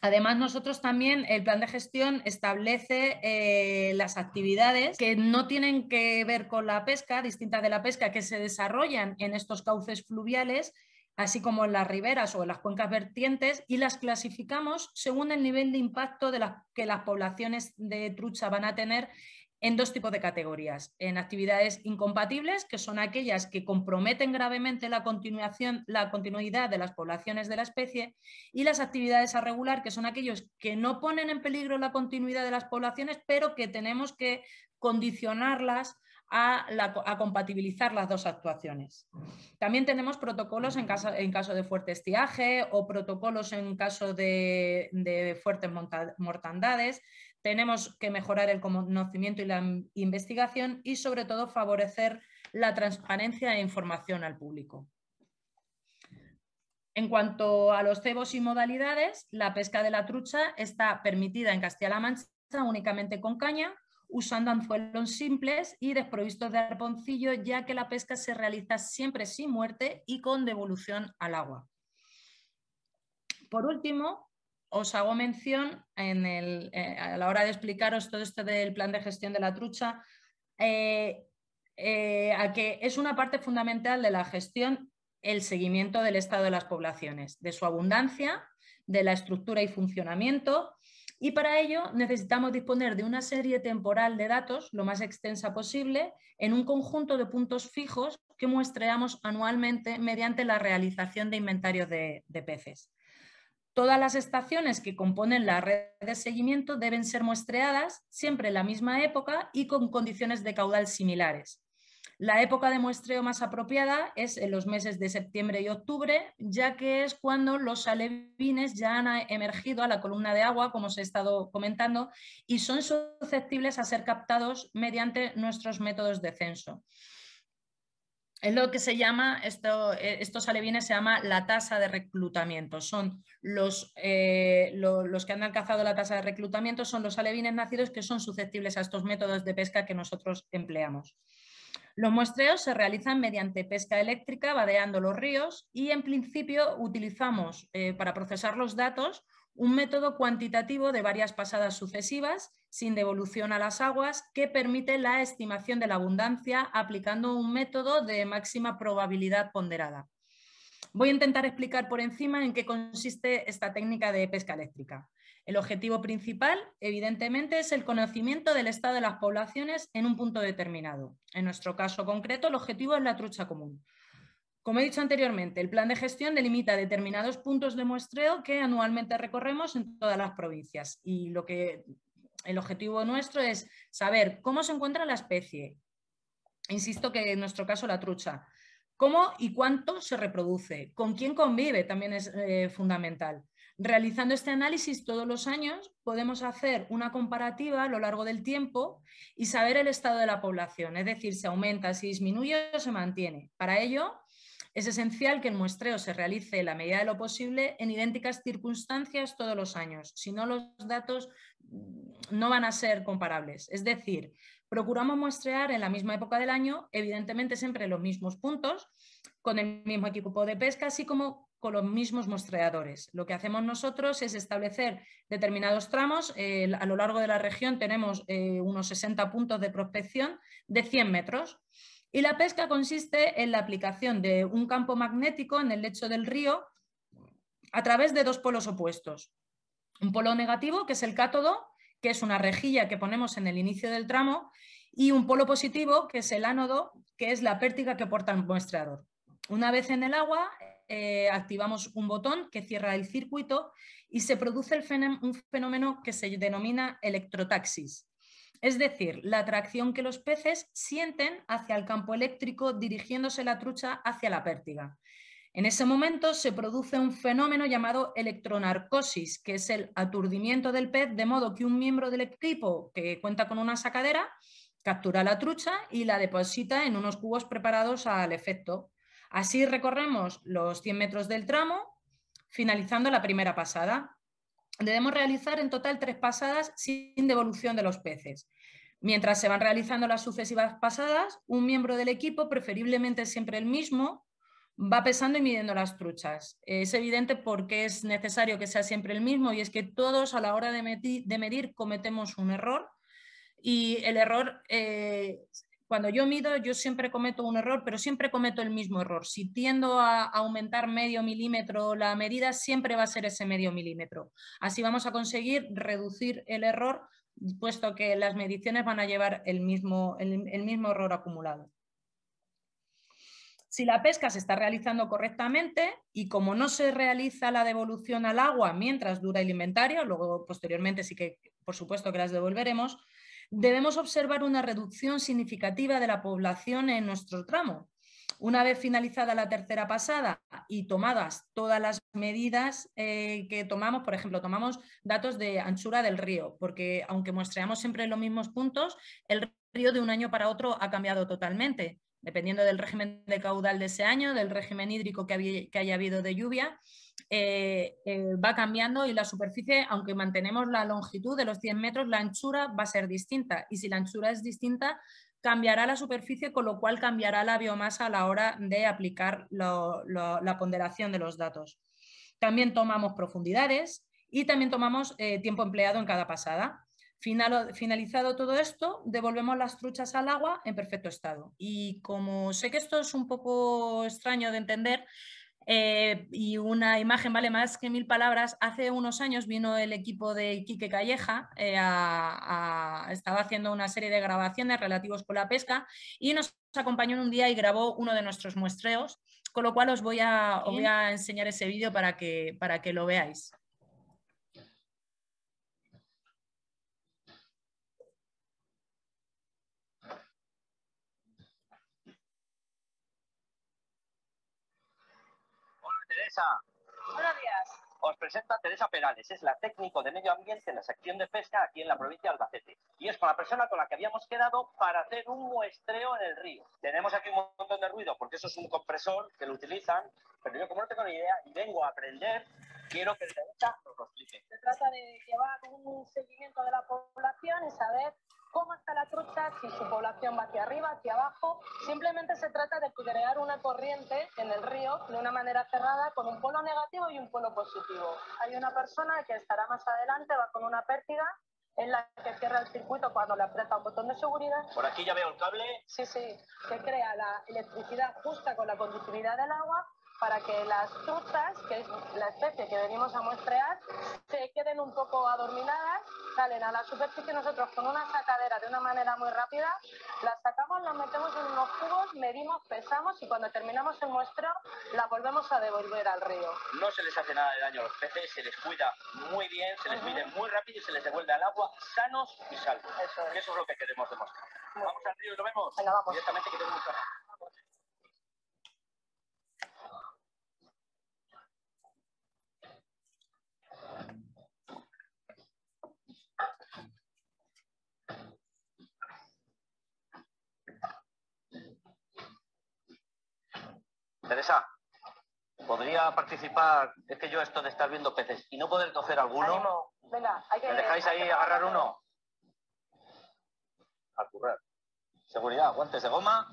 D: Además, nosotros también, el plan de gestión establece eh, las actividades que no tienen que ver con la pesca, distintas de la pesca, que se desarrollan en estos cauces fluviales, así como en las riberas o en las cuencas vertientes, y las clasificamos según el nivel de impacto de que las poblaciones de trucha van a tener en dos tipos de categorías. En actividades incompatibles, que son aquellas que comprometen gravemente la, continuación, la continuidad de las poblaciones de la especie, y las actividades a regular, que son aquellos que no ponen en peligro la continuidad de las poblaciones, pero que tenemos que condicionarlas a, compatibilizar las dos actuaciones. También tenemos protocolos en caso, de fuerte estiaje o protocolos en caso de fuertes mortandades tenemos que mejorar el conocimiento y la investigación y sobre todo favorecer la transparencia e información al público. En cuanto a los cebos y modalidades, la pesca de la trucha está permitida en Castilla-La Mancha únicamente con caña, usando anzuelos simples y desprovistos de arponcillo, ya que la pesca se realiza siempre sin muerte y con devolución al agua. Por último, os hago mención eh, a la hora de explicaros todo esto del plan de gestión de la trucha, eh, eh, a que es una parte fundamental de la gestión el seguimiento del estado de las poblaciones, de su abundancia, de la estructura y funcionamiento. Y para ello necesitamos disponer de una serie temporal de datos lo más extensa posible en un conjunto de puntos fijos que muestreamos anualmente mediante la realización de inventarios de peces. Todas las estaciones que componen la red de seguimiento deben ser muestreadas siempre en la misma época y con condiciones de caudal similares. La época de muestreo más apropiada es en los meses de septiembre y octubre, ya que es cuando los alevines ya han emergido a la columna de agua, como os he estado comentando, y son susceptibles a ser captados mediante nuestros métodos de censo es lo que se llama, esto, eh, estos alevines se llama la tasa de reclutamiento. Son eh, los, que han alcanzado la tasa de reclutamiento, son los alevines nacidos que son susceptibles a estos métodos de pesca que nosotros empleamos. Los muestreos se realizan mediante pesca eléctrica, vadeando los ríos y en principio utilizamos eh, para procesar los datos un método cuantitativo de varias pasadas sucesivas sin devolución a las aguas que permite la estimación de la abundancia aplicando un método de máxima probabilidad ponderada. Voy a intentar explicar por encima en qué consiste esta técnica de pesca eléctrica. El objetivo principal, evidentemente, es el conocimiento del estado de las poblaciones en un punto determinado. En nuestro caso concreto, el objetivo es la trucha común. Como he dicho anteriormente, el plan de gestión delimita determinados puntos de muestreo que anualmente recorremos en todas las provincias y lo que el objetivo nuestro es saber cómo se encuentra la especie, insisto que en nuestro caso la trucha, cómo y cuánto se reproduce, con quién convive también es eh, fundamental. Realizando este análisis todos los años podemos hacer una comparativa a lo largo del tiempo y saber el estado de la población, es decir, si aumenta, si disminuye o se mantiene. Para ello es esencial que el muestreo se realice en la medida de lo posible en idénticas circunstancias todos los años, si no los datos no van a ser comparables. Es decir, procuramos muestrear en la misma época del año, evidentemente siempre los mismos puntos, con el mismo equipo de pesca, así como con los mismos muestreadores. Lo que hacemos nosotros es establecer determinados tramos. a lo largo de la región tenemos eh, unos 60 puntos de prospección de 100 metros. Y la pesca consiste en la aplicación de un campo magnético en el lecho del río a través de dos polos opuestos. Un polo negativo, que es el cátodo, que es una rejilla que ponemos en el inicio del tramo, y un polo positivo, que es el ánodo, que es la pértiga que porta el muestreador. Una vez en el agua, eh, activamos un botón que cierra el circuito y se produce un fenómeno que se denomina electrotaxis es decir, la atracción que los peces sienten hacia el campo eléctrico dirigiéndose la trucha hacia la pértiga. En ese momento se produce un fenómeno llamado electronarcosis, que es el aturdimiento del pez, de modo que un miembro del equipo que cuenta con una sacadera captura la trucha y la deposita en unos cubos preparados al efecto. Así recorremos los 100 metros del tramo, finalizando la primera pasada debemos realizar en total tres pasadas sin devolución de los peces. Mientras se van realizando las sucesivas pasadas, un miembro del equipo, preferiblemente siempre el mismo, va pesando y midiendo las truchas. Es evidente porque es necesario que sea siempre el mismo y es que todos a la hora de, medir, cometemos un error y el error eh, cuando yo mido, yo siempre cometo un error, pero siempre cometo el mismo error. Si tiendo a aumentar medio milímetro la medida, siempre va a ser ese medio milímetro. Así vamos a conseguir reducir el error, puesto que las mediciones van a llevar el mismo, error acumulado. Si la pesca se está realizando correctamente y como no se realiza la devolución al agua mientras dura el inventario, luego posteriormente sí que por supuesto que las devolveremos, debemos observar una reducción significativa de la población en nuestro tramo. Una vez finalizada la tercera pasada y tomadas todas las medidas eh, que tomamos, por ejemplo, tomamos datos de anchura del río, porque aunque muestreamos siempre los mismos puntos, el río de un año para otro ha cambiado totalmente, dependiendo del régimen de caudal de ese año, del régimen hídrico que haya habido de lluvia eh, eh, va cambiando y la superficie, aunque mantenemos la longitud de los 100 metros, la anchura va a ser distinta. Y si la anchura es distinta, cambiará la superficie, con lo cual cambiará la biomasa a la hora de aplicar la ponderación de los datos. También tomamos profundidades y también tomamos eh, tiempo empleado en cada pasada. finalizado todo esto, devolvemos las truchas al agua en perfecto estado. Y como sé que esto es un poco extraño de entender, eh, y una imagen vale más que mil palabras. Hace unos años vino el equipo de Quique Calleja, eh, a, estaba haciendo una serie de grabaciones relativos con la pesca y nos acompañó un día y grabó uno de nuestros muestreos, con lo cual os voy a, voy a enseñar ese vídeo para que, para que lo veáis. Teresa. Buenos días.
C: Os presenta Teresa Perales, es la técnico de medio ambiente en la sección de pesca aquí en la provincia de Albacete. Y es
B: con la persona con la que habíamos quedado para hacer un muestreo en el río. Tenemos aquí un montón de ruido porque eso es un compresor que lo utilizan, pero yo como no tengo ni idea y vengo a aprender, quiero
D: que
C: Teresa nos lo explique.
D: Se trata de llevar un seguimiento de la población y saber cómo está la trucha, si su población va hacia arriba, hacia abajo. Simplemente se trata de crear una corriente en el río de una manera cerrada con un polo negativo y un polo positivo. Hay una persona que estará más adelante, va con una pérdida... ...en la que cierra el circuito cuando le aprieta un botón de seguridad. Por
B: aquí ya veo el cable.
D: Sí, sí, que crea la electricidad justa con la conductividad del agua para que las truchas, que es la especie que venimos a muestrear, se queden un poco adorminadas salen a la superficie, nosotros con una sacadera de una manera muy rápida, la sacamos, las metemos en unos cubos, medimos, pesamos y cuando terminamos el muestreo la volvemos a devolver al río. No se les hace nada de daño a los
A: peces,
C: se les cuida muy bien, se les mide muy rápido y se les devuelve al agua sanos y salvos. Eso es, lo que queremos demostrar. vamos al río y lo vemos. Venga, vamos. Directamente
B: Teresa, podría participar. Es que yo esto de estar viendo peces y no poder coger alguno.
D: Venga, hay que. ¿Me dejáis ahí
B: agarrar uno?
A: A currar. Seguridad, guantes de goma.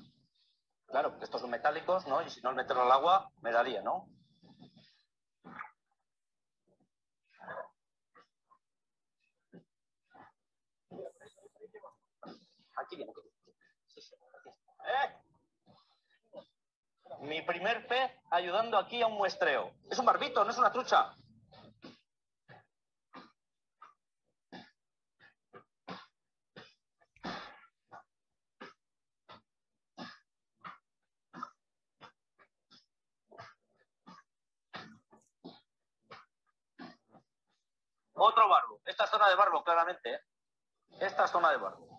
A: Claro, porque estos son
C: metálicos, ¿no? Y si no al meterlo al agua, me daría, ¿no? Aquí viene. ¿Eh?
A: mi primer pez ayudando aquí a un muestreo. Es un barbito, no es una trucha.
C: Otro barbo. Esta zona de barbo, claramente. ¿eh? Esta zona de barbo.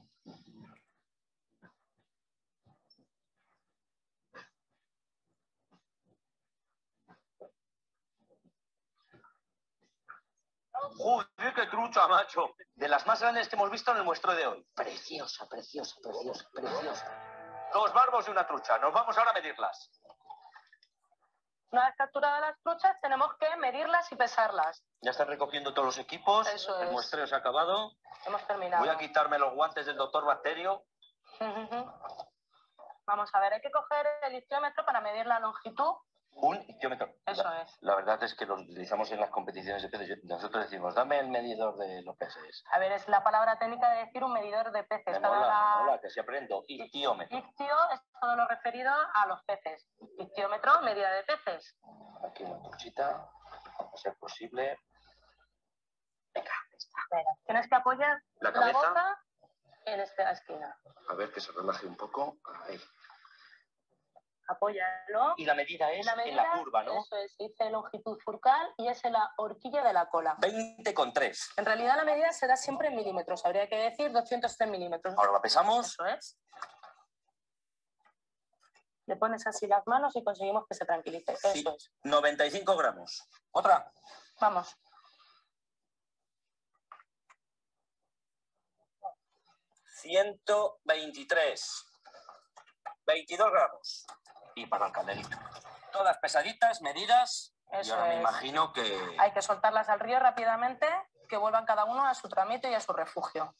C: Joder, qué trucha, macho. De las más grandes que hemos visto en el muestreo de hoy. Preciosa, preciosa, preciosa, preciosa. Dos barbos y una trucha. Nos vamos ahora a medirlas.
D: Una vez capturadas las truchas, tenemos que medirlas y pesarlas.
A: Ya están recogiendo todos los equipos. el muestreo se ha acabado.
D: Hemos terminado. Voy a
A: quitarme los guantes del doctor Bacterio.
D: Vamos a ver, hay que coger el histiómetro para medir la longitud
A: un ictiómetro. Eso la, es. La verdad es que los utilizamos en las competiciones
C: de peces. Nosotros decimos, dame el medidor de los peces.
D: A ver, es la palabra técnica de decir un medidor de peces. Hola,
B: que se aprendo. Ictiómetro.
D: Ictio es todo lo referido a los peces. Ictiómetro, medida de peces.
B: Aquí una cuchita, a ser posible.
D: Venga, está. tienes que apoyar la, boca en esta esquina.
C: A ver, que se relaje un poco.
D: Ahí apóyalo. Y la medida es en la curva, ¿no? Eso es, longitud furcal y es en la horquilla de la cola. con 20,3. En realidad la medida se da siempre en milímetros, habría que decir 203 milímetros. Ahora la pesamos. Le pones así las manos y conseguimos que se tranquilice. 95 gramos. Otra. Vamos.
B: 123. 22 gramos y para el calderito. Todas pesaditas, medidas.
D: y ahora me imagino que. Hay que soltarlas al río rápidamente, que vuelvan cada uno a su trámite y a su refugio.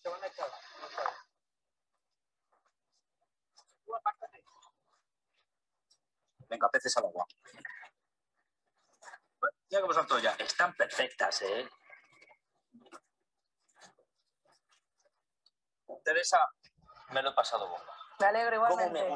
D: Venga, peces al agua. Ya que hemos salto ya, están perfectas, ¿eh?
B: Teresa, me lo he pasado bomba.
D: Me alegro igualmente. me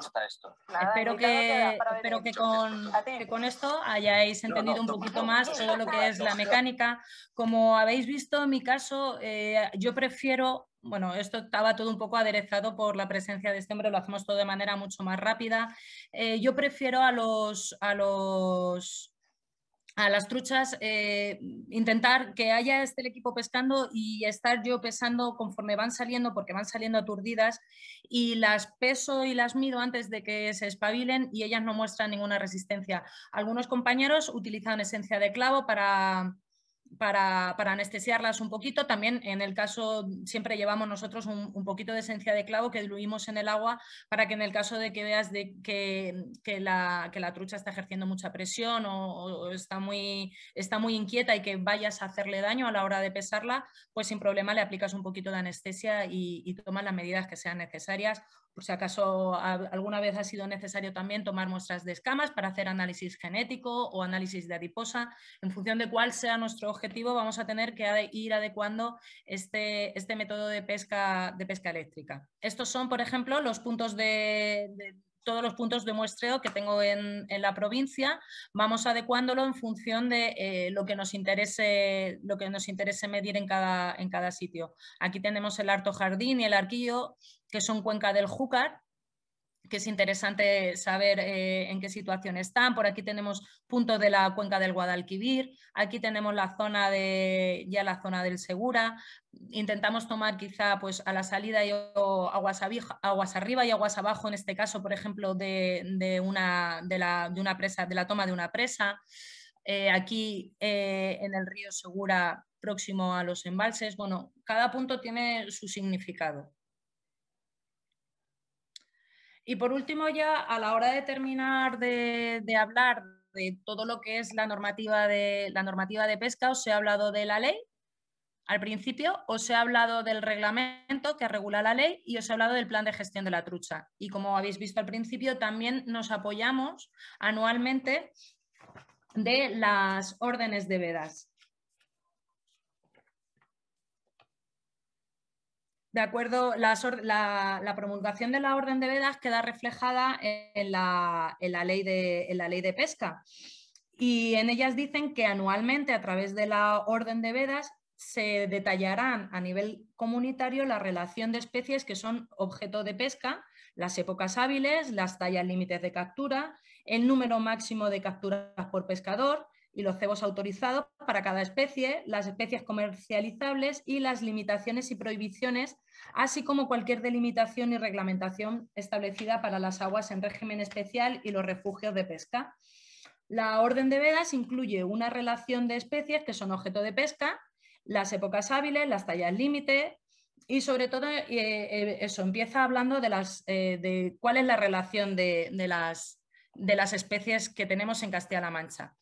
D: espero que, espero que, con, con esto hayáis entendido un poquito más todo lo que es la mecánica. Como habéis visto, en mi caso, eh, yo prefiero bueno, esto estaba todo un poco aderezado por la presencia de este hombre, lo hacemos todo de manera mucho más rápida. Eh, yo prefiero a los, a los a las truchas, eh, intentar que haya este el equipo pescando y estar yo pesando conforme van saliendo, porque van saliendo aturdidas, y las peso y las mido antes de que se espabilen y ellas no muestran ninguna resistencia. Algunos compañeros utilizan esencia de clavo para para, anestesiarlas un poquito. También en el caso, siempre llevamos nosotros un, poquito de esencia de clavo que diluimos en el agua para que en el caso de que veas de que, la, trucha está ejerciendo mucha presión o, está, muy, está muy inquieta y que vayas a hacerle daño a la hora de pesarla, pues sin problema le aplicas un poquito de anestesia y, y tomas las medidas que sean necesarias por si acaso alguna vez ha sido necesario también tomar muestras de escamas para hacer análisis genético o análisis de adiposa. En función de cuál sea nuestro objetivo, vamos a tener que ir adecuando este, este método de pesca, de pesca eléctrica. Estos son, por ejemplo, los puntos de, todos los puntos de muestreo que tengo en, la provincia, vamos adecuándolo en función de eh, lo, que nos interese, lo que nos interese medir en cada, en cada sitio. Aquí tenemos el harto jardín y el arquillo, que son cuenca del Júcar, que es interesante saber eh, en qué situación están. Por aquí tenemos puntos de la cuenca del Guadalquivir, aquí tenemos la zona de, ya la zona del Segura. Intentamos tomar quizá pues, a la salida y, aguas, aguas, arriba y aguas abajo, en este caso, por ejemplo, de, una, la, presa, de la toma de una presa. Eh, aquí eh, en el río Segura, próximo a los embalses. Bueno, cada punto tiene su significado. Y por último, ya a la hora de terminar de, hablar de todo lo que es la normativa de, la normativa de pesca, os he hablado de la ley al principio, os he hablado del reglamento que regula la ley y os he hablado del plan de gestión de la trucha. Y como habéis visto al principio, también nos apoyamos anualmente de las órdenes de vedas. De acuerdo, la, promulgación de la Orden de Vedas queda reflejada en la, ley de, ley de pesca y en ellas dicen que anualmente a través de la Orden de Vedas se detallarán a nivel comunitario la relación de especies que son objeto de pesca, las épocas hábiles, las tallas límites de captura, el número máximo de capturas por pescador, y los cebos autorizados para cada especie, las especies comercializables y las limitaciones y prohibiciones, así como cualquier delimitación y reglamentación establecida para las aguas en régimen especial y los refugios de pesca. La orden de vedas incluye una relación de especies que son objeto de pesca, las épocas hábiles, las tallas límite y sobre todo eh, eh, eso empieza hablando de, las, eh, de cuál es la relación de, de, las, de las especies que tenemos en Castilla-La Mancha.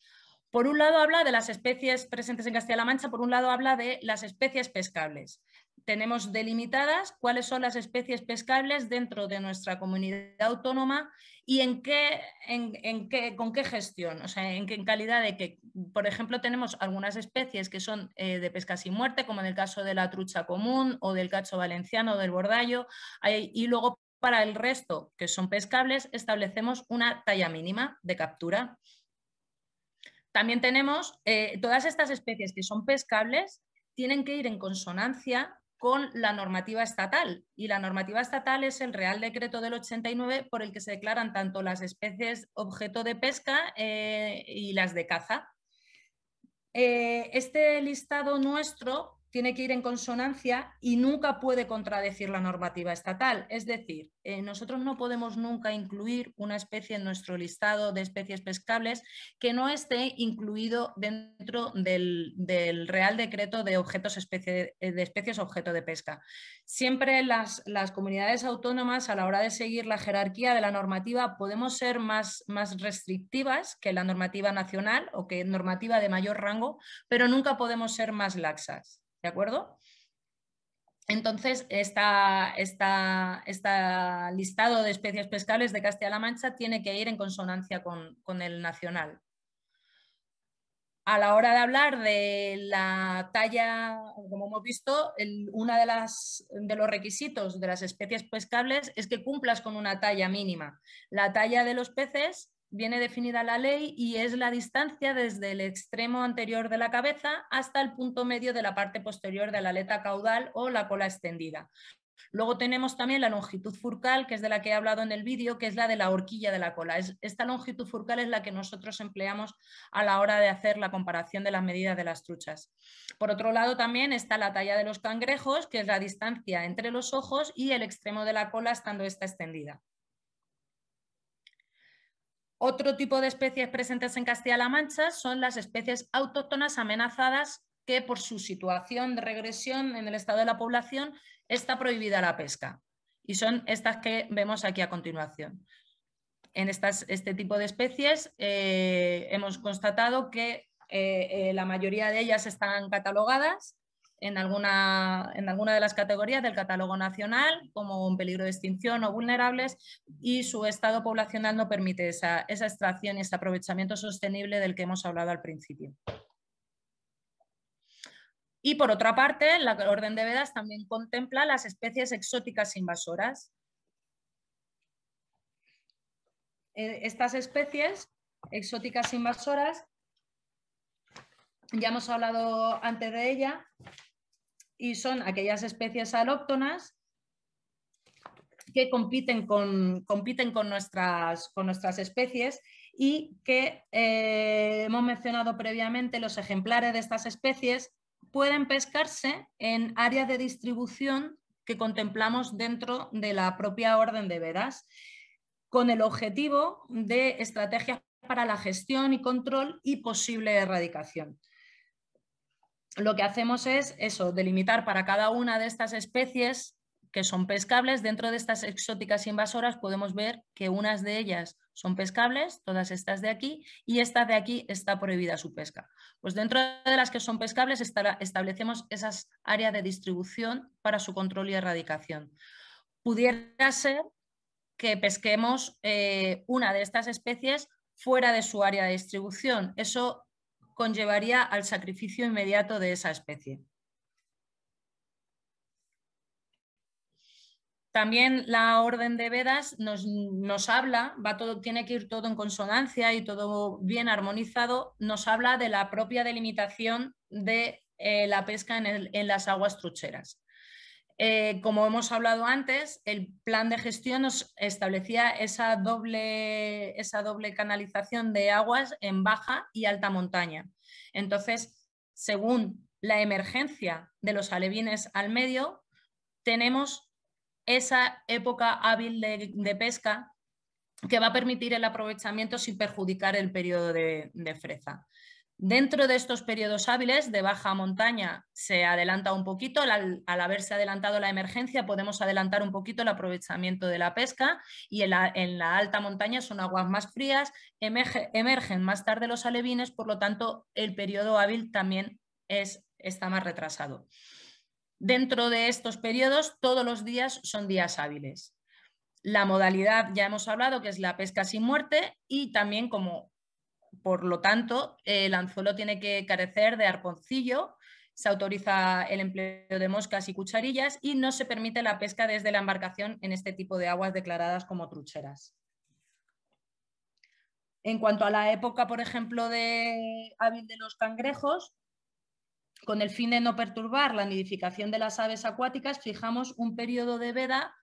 D: Por un lado habla de las especies presentes en Castilla-La Mancha, por un lado habla de las especies pescables. Tenemos delimitadas cuáles son las especies pescables dentro de nuestra comunidad autónoma y en qué, con qué gestión, o sea, en qué calidad de que, por ejemplo, tenemos algunas especies que son eh, de pesca sin muerte, como en el caso de la trucha común o del cacho valenciano o del bordallo, y luego para el resto, que son pescables, establecemos una talla mínima de captura. También tenemos eh, todas estas especies que son pescables tienen que ir en consonancia con la normativa estatal. Y la normativa estatal es el Real Decreto del 89 por el que se declaran tanto las especies objeto de pesca eh, y las de caza. Eh, este listado nuestro tiene que ir en consonancia y nunca puede contradecir la normativa estatal. Es decir, eh, nosotros no podemos nunca incluir una especie en nuestro listado de especies pescables que no esté incluido dentro del, Real Decreto de, objetos especie, eh, de especies objeto de pesca. Siempre las, las, comunidades autónomas, a la hora de seguir la jerarquía de la normativa, podemos ser más, más restrictivas que la normativa nacional o que normativa de mayor rango, pero nunca podemos ser más laxas. ¿de acuerdo? Entonces, esta, listado de especies pescables de Castilla-La Mancha tiene que ir en consonancia con, el nacional. A la hora de hablar de la talla, como hemos visto, uno de, las, de los requisitos de las especies pescables es que cumplas con una talla mínima. La talla de los peces viene definida la ley y es la distancia desde el extremo anterior de la cabeza hasta el punto medio de la parte posterior de la aleta caudal o la cola extendida. Luego tenemos también la longitud furcal, que es de la que he hablado en el vídeo, que es la de la horquilla de la cola. esta longitud furcal es la que nosotros empleamos a la hora de hacer la comparación de las medidas de las truchas. Por otro lado también está la talla de los cangrejos, que es la distancia entre los ojos y el extremo de la cola estando esta extendida. Otro tipo de especies presentes en Castilla-La Mancha son las especies autóctonas amenazadas que por su situación de regresión en el estado de la población está prohibida la pesca. Y son estas que vemos aquí a continuación. En este tipo de especies eh, hemos constatado que eh, eh, la mayoría de ellas están catalogadas en alguna, en alguna de las categorías del catálogo nacional, como en peligro de extinción o vulnerables, y su estado poblacional no permite esa, esa extracción y ese aprovechamiento sostenible del que hemos hablado al principio. Y por otra parte, la orden de vedas también contempla las especies exóticas invasoras. E, estas especies exóticas invasoras, ya hemos hablado antes de ella, y son aquellas especies alóctonas que compiten con, nuestras, especies y que eh, hemos mencionado previamente, los ejemplares de estas especies pueden pescarse en áreas de distribución que contemplamos dentro de la propia orden de veras, con el objetivo de estrategias para la gestión y control y posible erradicación lo que hacemos es eso, delimitar para cada una de estas especies que son pescables. Dentro de estas exóticas invasoras podemos ver que unas de ellas son pescables, todas estas de aquí, y esta de aquí está prohibida su pesca. Pues dentro de las que son pescables establecemos esas áreas de distribución para su control y erradicación. Pudiera ser que pesquemos eh, una de estas especies fuera de su área de distribución. Eso conllevaría al sacrificio inmediato de esa especie. También la orden de Vedas nos, habla, va todo, tiene que ir todo en consonancia y todo bien armonizado, nos habla de la propia delimitación de eh, la pesca en, en las aguas trucheras. Eh, como hemos hablado antes, el plan de gestión nos establecía esa doble, canalización de aguas en baja y alta montaña. Entonces, según la emergencia de los alevines al medio, tenemos esa época hábil de, pesca que va a permitir el aprovechamiento sin perjudicar el periodo de, de freza. Dentro de estos periodos hábiles de baja montaña se adelanta un poquito, al, haberse adelantado la emergencia podemos adelantar un poquito el aprovechamiento de la pesca y en la, alta montaña son aguas más frías, emergen más tarde los alevines, por lo tanto el periodo hábil también es, está más retrasado. Dentro de estos periodos todos los días son días hábiles. La modalidad ya hemos hablado que es la pesca sin muerte y también como por lo tanto, el anzuelo tiene que carecer de arponcillo, se autoriza el empleo de moscas y cucharillas y no se permite la pesca desde la embarcación en este tipo de aguas declaradas como trucheras. En cuanto a la época, por ejemplo, de hábil de los cangrejos, con el fin de no perturbar la nidificación de las aves acuáticas, fijamos un periodo de veda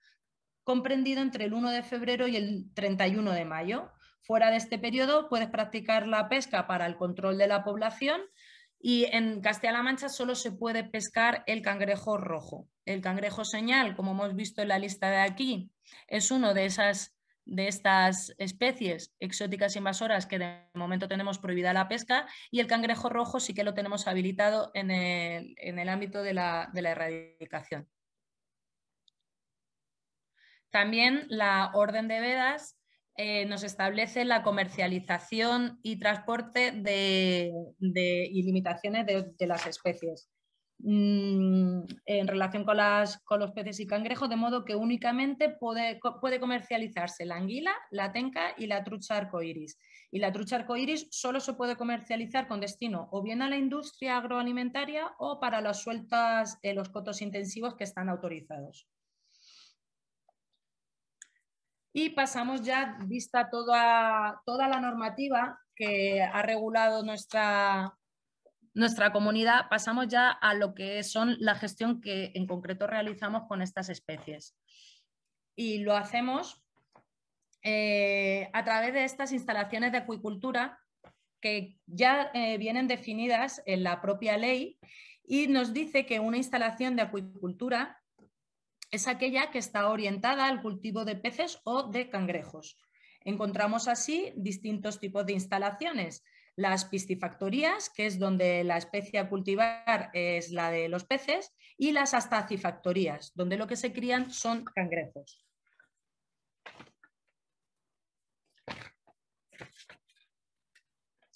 D: comprendido entre el 1 de febrero y el 31 de mayo. Fuera de este periodo puedes practicar la pesca para el control de la población y en Castilla-La Mancha solo se puede pescar el cangrejo rojo. El cangrejo señal, como hemos visto en la lista de aquí, es uno de esas de estas especies exóticas invasoras que de momento tenemos prohibida la pesca y el cangrejo rojo sí que lo tenemos habilitado en el, ámbito de la, de la, erradicación. También la Orden de Vedas eh, nos establece la comercialización y transporte de, y limitaciones de, las especies mm, en relación con, los peces y cangrejos, de modo que únicamente puede, comercializarse la anguila, la tenca y la trucha arcoiris. Y la trucha arcoiris solo se puede comercializar con destino o bien a la industria agroalimentaria o para las sueltas, los cotos intensivos que están autorizados. Y pasamos ya, vista toda, toda la normativa que ha regulado nuestra, nuestra comunidad, pasamos ya a lo que son la gestión que en concreto realizamos con estas especies. Y lo hacemos eh, a través de estas instalaciones de acuicultura que ya eh, vienen definidas en la propia ley y nos dice que una instalación de acuicultura es aquella que está orientada al cultivo de peces o de cangrejos. Encontramos así distintos tipos de instalaciones. Las piscifactorías, que es donde la especie a cultivar es la de los peces, y las astacifactorías, donde lo que se crían son cangrejos.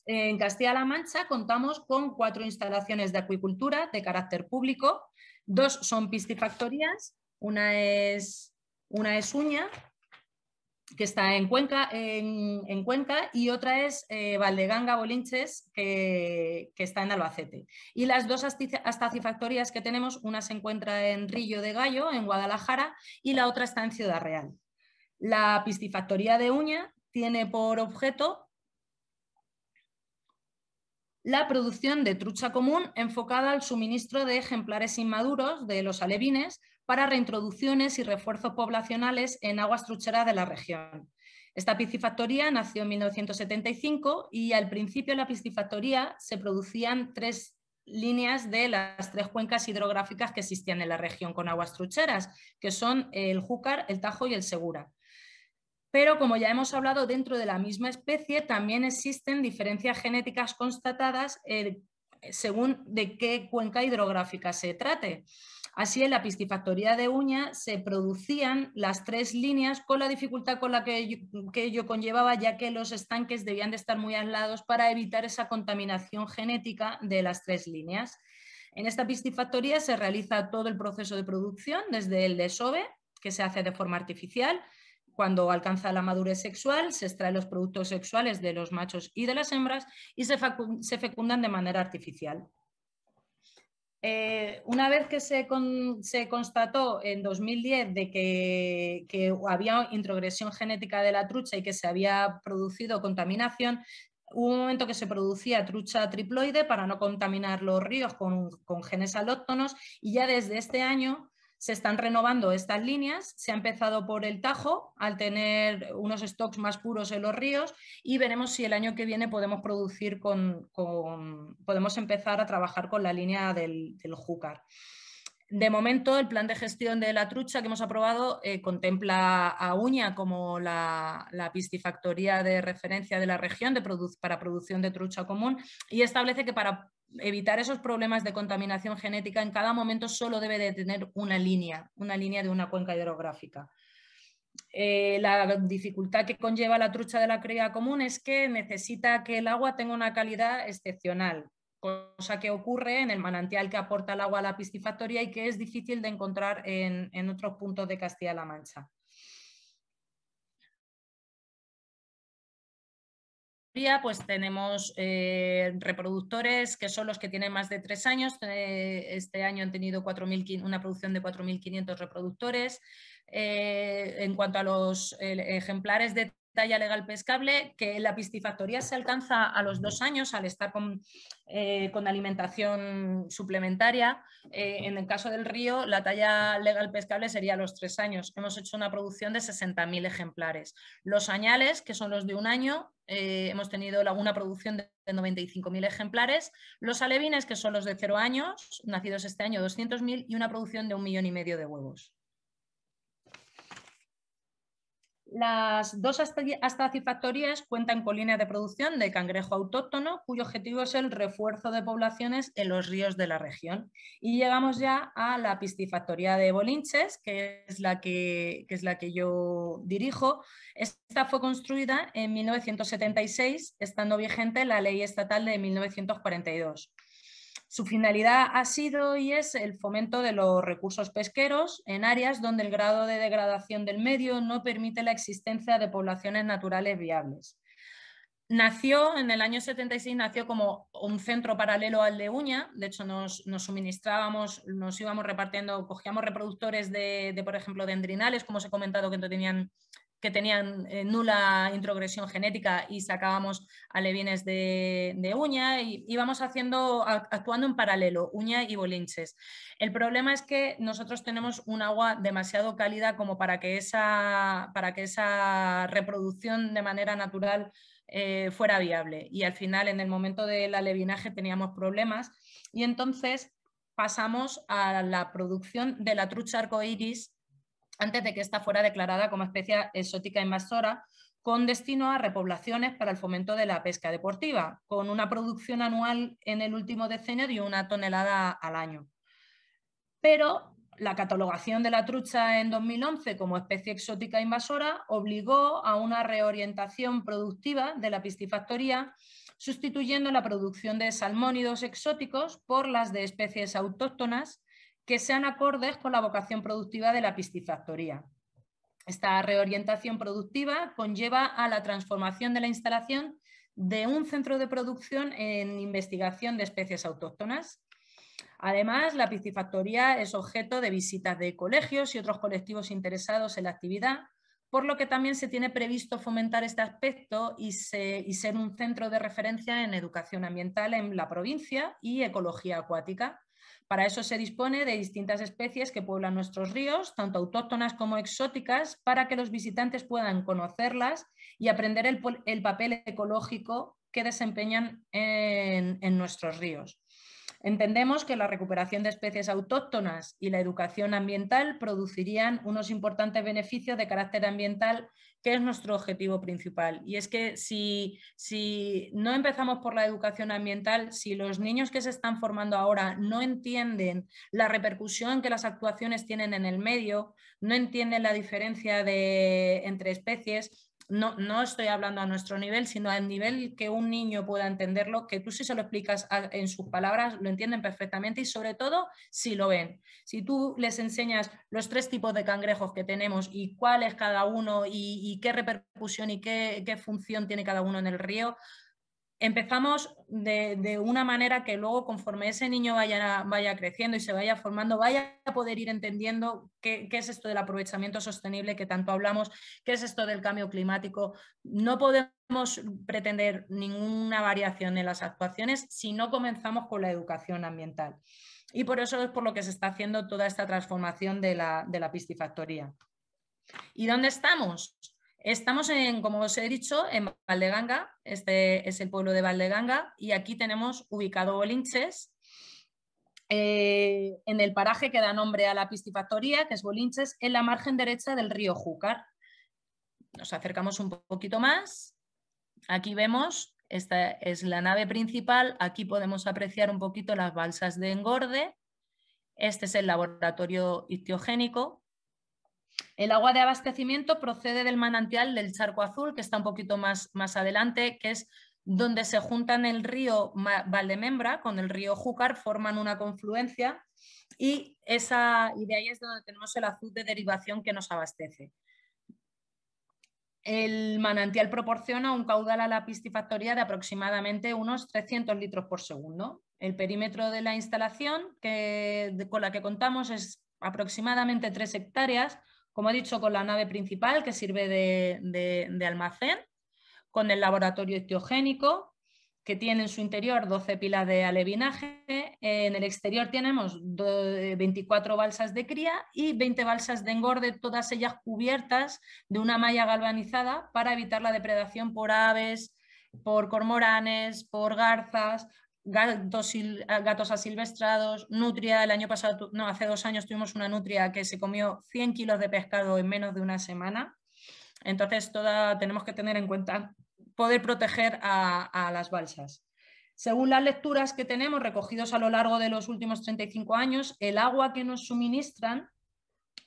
D: En Castilla-La Mancha contamos con cuatro instalaciones de acuicultura de carácter público, dos son piscifactorías una es, Uña, que está en Cuenca, en, Cuenca y otra es eh, Valdeganga Bolinches, que, está en Albacete. Y las dos astacifactorías que tenemos, una se encuentra en Río de Gallo, en Guadalajara, y la otra está en Ciudad Real. La piscifactoría de Uña tiene por objeto la producción de trucha común enfocada al suministro de ejemplares inmaduros de los alevines para reintroducciones y refuerzos poblacionales en aguas trucheras de la región. Esta piscifactoría nació en 1975 y al principio la piscifactoría se producían tres líneas de las tres cuencas hidrográficas que existían en la región con aguas trucheras, que son el Júcar, el Tajo y el Segura. Pero como ya hemos hablado, dentro de la misma especie también existen diferencias genéticas constatadas eh, eh, según de qué cuenca hidrográfica se trate. Así, en la piscifactoría de Uña se producían las tres líneas con la dificultad con la que yo, conllevaba, ya que los estanques debían de estar muy aislados para evitar esa contaminación genética de las tres líneas. En esta piscifactoría se realiza todo el proceso de producción, desde el desove, que se hace de forma artificial, cuando alcanza la madurez sexual, se extraen los productos sexuales de los machos y de las hembras y se, fecundan de manera artificial. Eh, una vez que se, constató en 2010 de que, había introgresión genética de la trucha y que se había producido contaminación, hubo un momento que se producía trucha triploide para no contaminar los ríos con, con genes alóctonos y ya desde este año se están renovando estas líneas, se ha empezado por el Tajo al tener unos stocks más puros en los ríos y veremos si el año que viene podemos producir con, podemos empezar a trabajar con la línea del, del Júcar. De momento, el plan de gestión de la trucha que hemos aprobado eh, contempla a Uña como la, piscifactoría de referencia de la región de para producción de trucha común y establece que para evitar esos problemas de contaminación genética en cada momento solo debe de tener una línea, una línea de una cuenca hidrográfica. Eh, la dificultad que conlleva la trucha de la cría común es que necesita que el agua tenga una calidad excepcional, cosa que ocurre en el manantial que aporta el agua a la piscifactoría y que es difícil de encontrar en, otros puntos de Castilla-La Mancha. pues tenemos eh, reproductores que son los que tienen más de tres años. Este año han tenido una producción de 4.500 reproductores. Eh, en cuanto a los eh, ejemplares de talla legal pescable, que la piscifactoría se alcanza a los dos años al estar con, eh, alimentación suplementaria. Eh, en el caso del río, la talla legal pescable sería a los tres años. Hemos hecho una producción de 60.000 ejemplares. Los añales, que son los de un año, eh, hemos tenido una producción de 95.000 ejemplares. Los alevines, que son los de cero años, nacidos este año, 200.000 y una producción de un millón y medio de huevos. Las dos astacifactorías cuentan con líneas de producción de cangrejo autóctono, cuyo objetivo es el refuerzo de poblaciones en los ríos de la región. Y llegamos ya a la piscifactoría de Bolinches, que es la que, que, es la que yo dirijo. Esta fue construida en 1976, estando vigente la ley estatal de 1942. Su finalidad ha sido y es el fomento de los recursos pesqueros en áreas donde el grado de degradación del medio no permite la existencia de poblaciones naturales viables. Nació en el año 76, nació como un centro paralelo al de Uña, de hecho nos, suministrábamos, nos íbamos repartiendo, cogíamos reproductores de, de, por ejemplo, dendrinales, como os he comentado, que no tenían que tenían eh, nula introgresión genética y sacábamos alevines de, de uña y íbamos haciendo, actuando en paralelo, uña y bolinches. El problema es que nosotros tenemos un agua demasiado cálida como para que esa, para que esa reproducción de manera natural eh, fuera viable. Y al final, en el momento del alevinaje, teníamos problemas y entonces pasamos a la producción de la trucha arcoiris antes de que esta fuera declarada como especie exótica invasora, con destino a repoblaciones para el fomento de la pesca deportiva, con una producción anual en el último decenio de una tonelada al año. Pero la catalogación de la trucha en 2011 como especie exótica invasora obligó a una reorientación productiva de la piscifactoría, sustituyendo la producción de salmónidos exóticos por las de especies autóctonas que sean acordes con la vocación productiva de la piscifactoría. Esta reorientación productiva conlleva a la transformación de la instalación de un centro de producción en investigación de especies autóctonas. Además, la piscifactoría es objeto de visitas de colegios y otros colectivos interesados en la actividad, por lo que también se tiene previsto fomentar este aspecto y, ser un centro de referencia en educación ambiental en la provincia y ecología acuática. Para eso se dispone de distintas especies que pueblan nuestros ríos, tanto autóctonas como exóticas, para que los visitantes puedan conocerlas y aprender el, papel ecológico que desempeñan en nuestros ríos. Entendemos que la recuperación de especies autóctonas y la educación ambiental producirían unos importantes beneficios de carácter ambiental qué es nuestro objetivo principal. Y es que si, no empezamos por la educación ambiental, si los niños que se están formando ahora no entienden la repercusión que las actuaciones tienen en el medio, no entienden la diferencia entre especies, no, estoy hablando a nuestro nivel, sino al nivel que un niño pueda entenderlo, que tú si se lo explicas en sus palabras, lo entienden perfectamente y sobre todo si lo ven. Si tú les enseñas los tres tipos de cangrejos que tenemos y cuál es cada uno y, qué repercusión y qué función tiene cada uno en el río, empezamos de, una manera que luego conforme ese niño vaya, creciendo y se vaya formando, vaya a poder ir entendiendo qué, es esto del aprovechamiento sostenible que tanto hablamos, qué es esto del cambio climático. No podemos pretender ninguna variación en las actuaciones si no comenzamos con la educación ambiental. Y por eso es por lo que se está haciendo toda esta transformación de la, de ¿Y dónde estamos? Estamos en, como os he dicho, en Valdeganga, este es el pueblo de Valdeganga, y aquí tenemos ubicado Bolinches, eh, en el paraje que da nombre a la pistifactoría que es Bolinches, en la margen derecha del río Júcar. Nos acercamos un poquito más. Aquí vemos, esta es la nave principal. Aquí podemos apreciar un poquito las balsas de engorde. Este es el laboratorio ictiogénico. El agua de abastecimiento procede del manantial del Charco Azul, que está un poquito más, más adelante, que es donde se juntan el río Valdemembra con el río Júcar, forman una confluencia y, esa, y de ahí es donde tenemos el azul de derivación que nos abastece. El manantial proporciona un caudal a la piscifactoría de aproximadamente unos 300 litros por segundo. El perímetro de la instalación con la que contamos es aproximadamente 3 hectáreas como he dicho, con la nave principal que sirve de, almacén, con el laboratorio etiogénico que tiene en su interior 12 pilas de alevinaje, en el exterior tenemos 24 eh, balsas de cría y 20 balsas de engorde, todas ellas cubiertas de una malla galvanizada para evitar la depredación por aves, por cormoranes, por garzas, gatos, ah, gatos asilvestrados, nutria, el año pasado, no, hace dos años tuvimos una nutria que se comió 100 kilos de pescado en menos de una semana. Entonces, tenemos que tener en cuenta poder proteger a, las balsas. Según las lecturas que tenemos recogidos a lo largo de los últimos 35 años, el agua que nos suministran,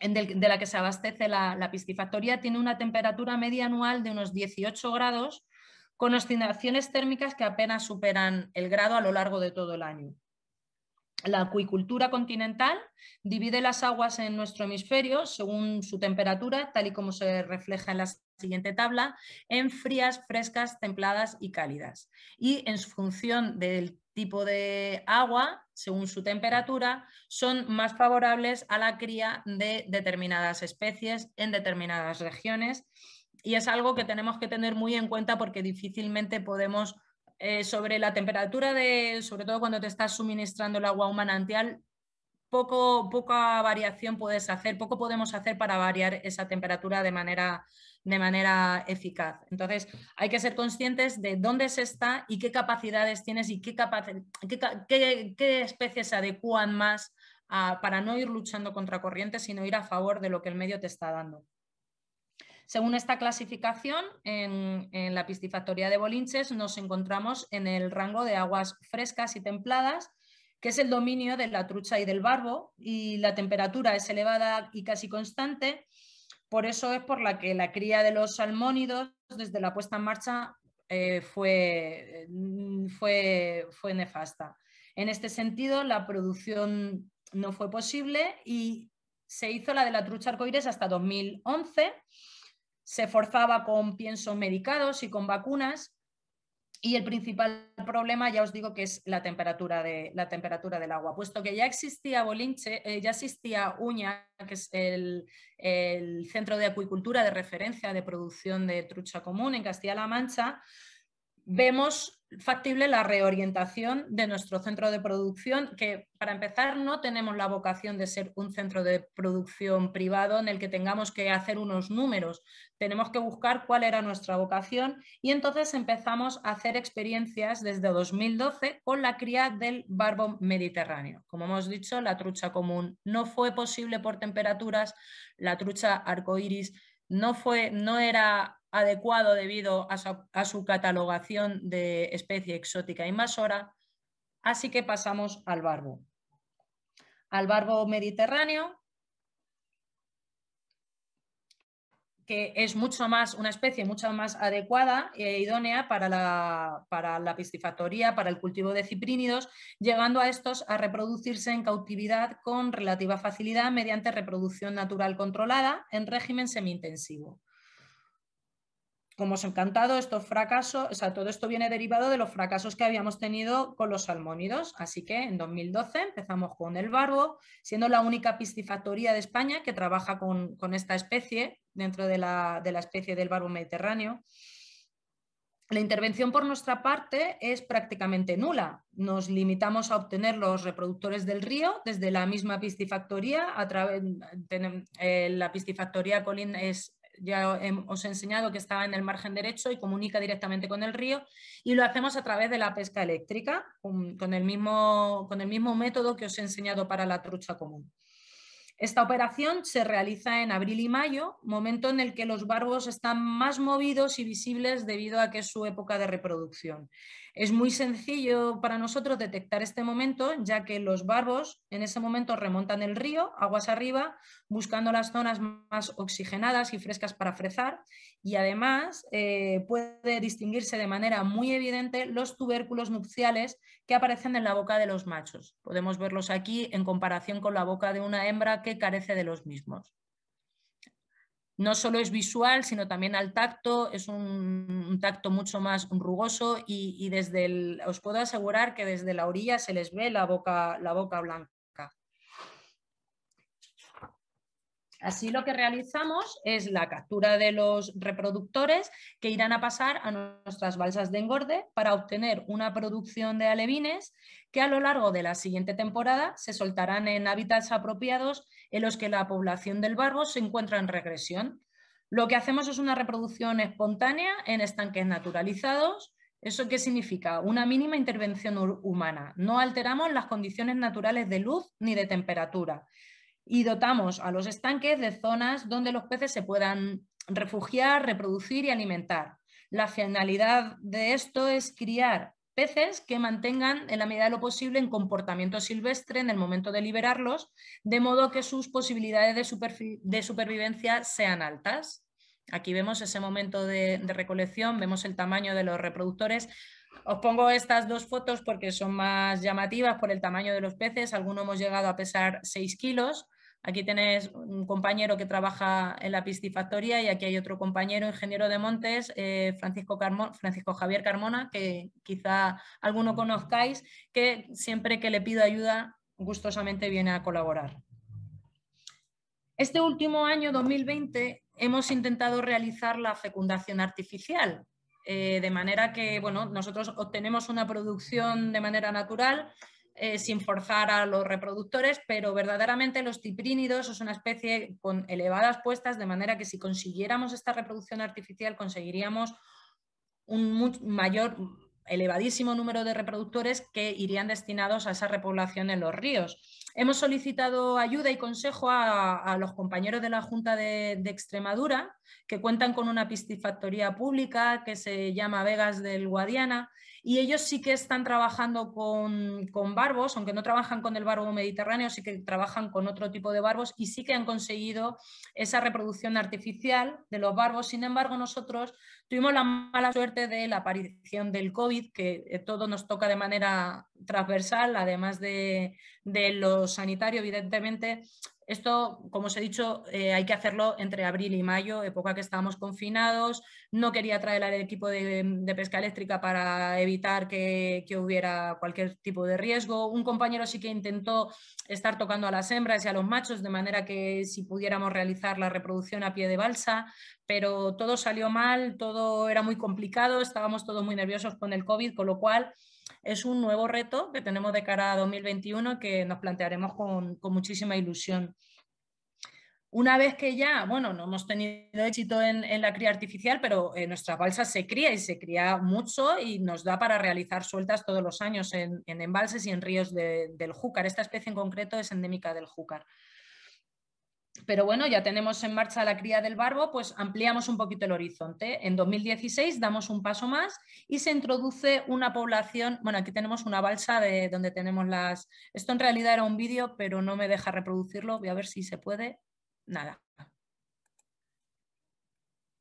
D: de la que se abastece la, la piscifactoría, tiene una temperatura media anual de unos 18 grados con oscilaciones térmicas que apenas superan el grado a lo largo de todo el año. La acuicultura continental divide las aguas en nuestro hemisferio según su temperatura, tal y como se refleja en la siguiente tabla, en frías, frescas, templadas y cálidas. Y en función del tipo de agua, según su temperatura, son más favorables a la cría de determinadas especies en determinadas regiones y es algo que tenemos que tener muy en cuenta porque difícilmente podemos, eh, sobre la temperatura de, sobre todo cuando te estás suministrando el agua humana manantial, poco, poca variación puedes hacer, poco podemos hacer para variar esa temperatura de manera, de manera eficaz. Entonces, hay que ser conscientes de dónde se está y qué capacidades tienes y qué, qué, especies se adecuan más para no ir luchando contra corriente, sino ir a favor de lo que el medio te está dando. Según esta clasificación, en, la piscifactoría de Bolinches nos encontramos en el rango de aguas frescas y templadas, que es el dominio de la trucha y del barbo, y la temperatura es elevada y casi constante. Por eso es por la que la cría de los salmónidos, desde la puesta en marcha, eh, fue, fue, fue nefasta. En este sentido, la producción no fue posible y se hizo la de la trucha arcoíris hasta 2011 se forzaba con pienso medicados y con vacunas. Y el principal problema, ya os digo, que es la temperatura, de, la temperatura del agua, puesto que ya existía Bolinche, eh, ya existía Uña, que es el, centro de acuicultura de referencia de producción de trucha común en Castilla-La Mancha, vemos factible la reorientación de nuestro centro de producción, que para empezar no tenemos la vocación de ser un centro de producción privado en el que tengamos que hacer unos números, tenemos que buscar cuál era nuestra vocación y entonces empezamos a hacer experiencias desde 2012 con la cría del barbo mediterráneo. Como hemos dicho, la trucha común no fue posible por temperaturas, la trucha arcoíris no, fue, no era adecuado debido a su, catalogación de especie exótica invasora, así que pasamos al barbo. Al barbo mediterráneo, que es mucho más, una especie mucho más adecuada e idónea para la, para la piscifactoría, para el cultivo de ciprínidos, llegando a estos a reproducirse en cautividad con relativa facilidad mediante reproducción natural controlada en régimen semi-intensivo como os encantado, estos fracasos, o sea, todo esto viene derivado de los fracasos que habíamos tenido con los salmónidos. Así que en 2012 empezamos con el barbo, siendo la única piscifactoría de España que trabaja con, esta especie dentro de la, especie del barbo mediterráneo. La intervención por nuestra parte es prácticamente nula. Nos limitamos a obtener los reproductores del río desde la misma piscifactoría. A través, eh, la piscifactoría Colín es ya os he enseñado que está en el margen derecho y comunica directamente con el río, y lo hacemos a través de la pesca eléctrica, con el mismo, con el mismo método que os he enseñado para la trucha común. Esta operación se realiza en abril y mayo, momento en el que los barbos están más movidos y visibles debido a que es su época de reproducción. Es muy sencillo para nosotros detectar este momento, ya que los barbos en ese momento remontan el río, aguas arriba, buscando las zonas más oxigenadas y frescas para frezar, y además eh, puede distinguirse de manera muy evidente los tubérculos nupciales que aparecen en la boca de los machos. Podemos verlos aquí en comparación con la boca de una hembra que carece de los mismos no solo es visual, sino también al tacto, es un, tacto mucho más rugoso y, y desde el, os puedo asegurar que desde la orilla se les ve la boca, la boca blanca. Así lo que realizamos es la captura de los reproductores que irán a pasar a nuestras balsas de engorde para obtener una producción de alevines que a lo largo de la siguiente temporada se soltarán en hábitats apropiados en los que la población del barbo se encuentra en regresión. Lo que hacemos es una reproducción espontánea en estanques naturalizados. ¿Eso qué significa? Una mínima intervención humana. No alteramos las condiciones naturales de luz ni de temperatura y dotamos a los estanques de zonas donde los peces se puedan refugiar, reproducir y alimentar. La finalidad de esto es criar peces que mantengan en la medida de lo posible en comportamiento silvestre en el momento de liberarlos, de modo que sus posibilidades de, supervivencia sean altas. Aquí vemos ese momento de, de, recolección, vemos el tamaño de los reproductores. Os pongo estas dos fotos porque son más llamativas por el tamaño de los peces. Algunos hemos llegado a pesar 6 kilos Aquí tenéis un compañero que trabaja en la piscifactoría y aquí hay otro compañero, ingeniero de montes, eh, Francisco, Javier Carmona, que quizá alguno conozcáis, que siempre que le pido ayuda, gustosamente viene a colaborar. Este último año, 2020, hemos intentado realizar la fecundación artificial, eh, de manera que bueno, nosotros obtenemos una producción de manera natural eh, sin forzar a los reproductores, pero verdaderamente los tiprínidos son una especie con elevadas puestas, de manera que si consiguiéramos esta reproducción artificial conseguiríamos un mayor, elevadísimo número de reproductores que irían destinados a esa repoblación en los ríos. Hemos solicitado ayuda y consejo a, los compañeros de la Junta de Extremadura que cuentan con una piscifactoría pública que se llama Vegas del Guadiana y ellos sí que están trabajando con, barbos, aunque no trabajan con el barbo mediterráneo, sí que trabajan con otro tipo de barbos y sí que han conseguido esa reproducción artificial de los barbos. Sin embargo, nosotros tuvimos la mala suerte de la aparición del COVID, que eh, todo nos toca de manera transversal, además de lo sanitario, evidentemente, esto, como os he dicho, eh, hay que hacerlo entre abril y mayo, época que estábamos confinados. No quería traer al equipo de, pesca eléctrica para evitar que, que, hubiera cualquier tipo de riesgo. Un compañero sí que intentó estar tocando a las hembras y a los machos, de manera que si pudiéramos realizar la reproducción a pie de balsa, pero todo salió mal, todo era muy complicado, estábamos todos muy nerviosos con el COVID, con lo cual es un nuevo reto que tenemos de cara a 2021 que nos plantearemos con, muchísima ilusión. Una vez que ya, bueno, no hemos tenido éxito en, la cría artificial, pero en eh, nuestra balsa se cría y se cría mucho y nos da para realizar sueltas todos los años en, embalses y en ríos del Júcar. Esta especie en concreto es endémica del Júcar pero bueno, ya tenemos en marcha la cría del barbo, pues ampliamos un poquito el horizonte. En 2016 damos un paso más y se introduce una población, bueno, aquí tenemos una balsa de donde tenemos las... Esto en realidad era un vídeo, pero no me deja reproducirlo, voy a ver si se puede. Nada.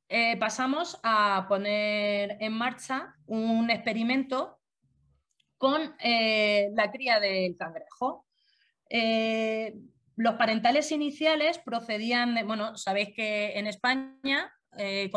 D: Eh, pasamos a poner en marcha un experimento con eh, la cría del cangrejo. Eh, los parentales iniciales procedían de, bueno, sabéis que en España eh,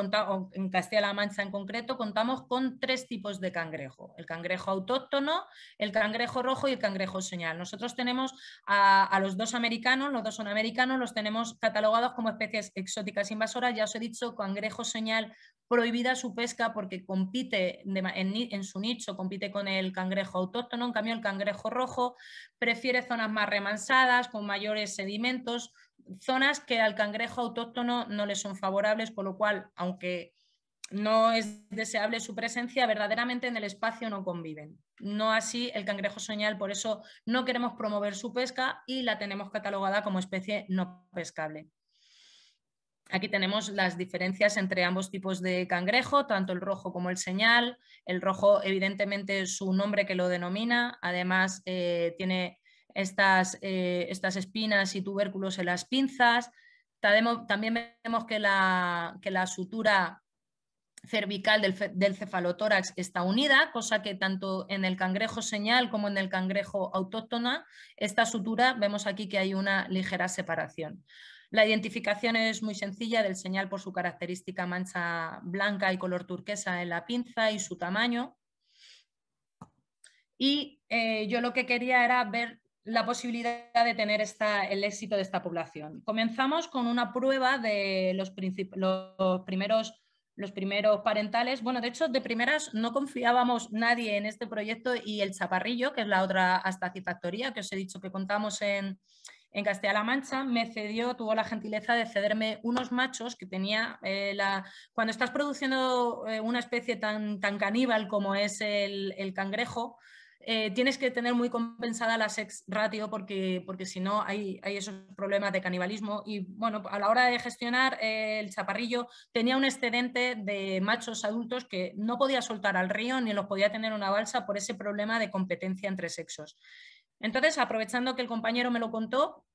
D: en Castilla-La Mancha en concreto, contamos con tres tipos de cangrejo. El cangrejo autóctono, el cangrejo rojo y el cangrejo señal. Nosotros tenemos a, los dos americanos, los dos son americanos, los tenemos catalogados como especies exóticas invasoras. Ya os he dicho, cangrejo señal prohibida su pesca porque compite en, en, su nicho, compite con el cangrejo autóctono, en cambio el cangrejo rojo prefiere zonas más remansadas, con mayores sedimentos, zonas que al cangrejo autóctono no le son favorables, con lo cual, aunque no es deseable su presencia, verdaderamente en el espacio no conviven. No así el cangrejo señal, por eso no queremos promover su pesca y la tenemos catalogada como especie no pescable. Aquí tenemos las diferencias entre ambos tipos de cangrejo, tanto el rojo como el señal. El rojo, evidentemente, es su nombre que lo denomina. Además, eh, tiene estas, eh, estas espinas y tubérculos en las pinzas. También vemos que la, la sutura cervical del, del, cefalotórax está unida, cosa que tanto en el cangrejo señal como en el cangrejo autóctona, esta sutura vemos aquí que hay una ligera separación. La identificación es muy sencilla del señal por su característica mancha blanca y color turquesa en la pinza y su tamaño. Y eh, yo lo que quería era ver la posibilidad de tener esta, el éxito de esta población. Comenzamos con una prueba de los, los, primeros, los primeros parentales. Bueno, de hecho, de primeras no confiábamos nadie en este proyecto y el Chaparrillo, que es la otra astacifactoría que os he dicho que contamos en, en Castilla-La Mancha, me cedió, tuvo la gentileza de cederme unos machos que tenía eh, la... Cuando estás produciendo eh, una especie tan, tan caníbal como es el cangrejo, eh, tienes que tener muy compensada la sex ratio porque, porque si no hay, hay, esos problemas de canibalismo. Y bueno, a la hora de gestionar eh, el chaparrillo tenía un excedente de machos adultos que no podía soltar al río ni los podía tener una balsa por ese problema de competencia entre sexos. Entonces, aprovechando que el compañero me lo contó,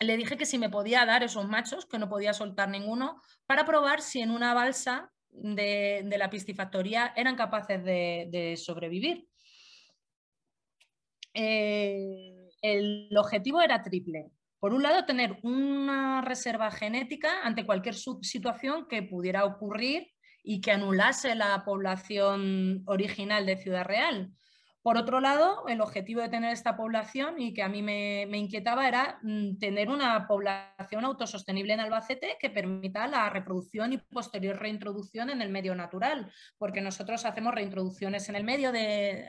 D: le dije que si me podía dar esos machos, que no podía soltar ninguno, para probar si en una balsa de, la piscifactoría eran capaces de sobrevivir. Eh, el objetivo era triple. Por un lado, tener una reserva genética ante cualquier situación que pudiera ocurrir y que anulase la población original de Ciudad Real. Por otro lado, el objetivo de tener esta población y que a mí me, inquietaba era mm, tener una población autosostenible en Albacete que permita la reproducción y posterior reintroducción en el medio natural, porque nosotros hacemos reintroducciones en el medio de,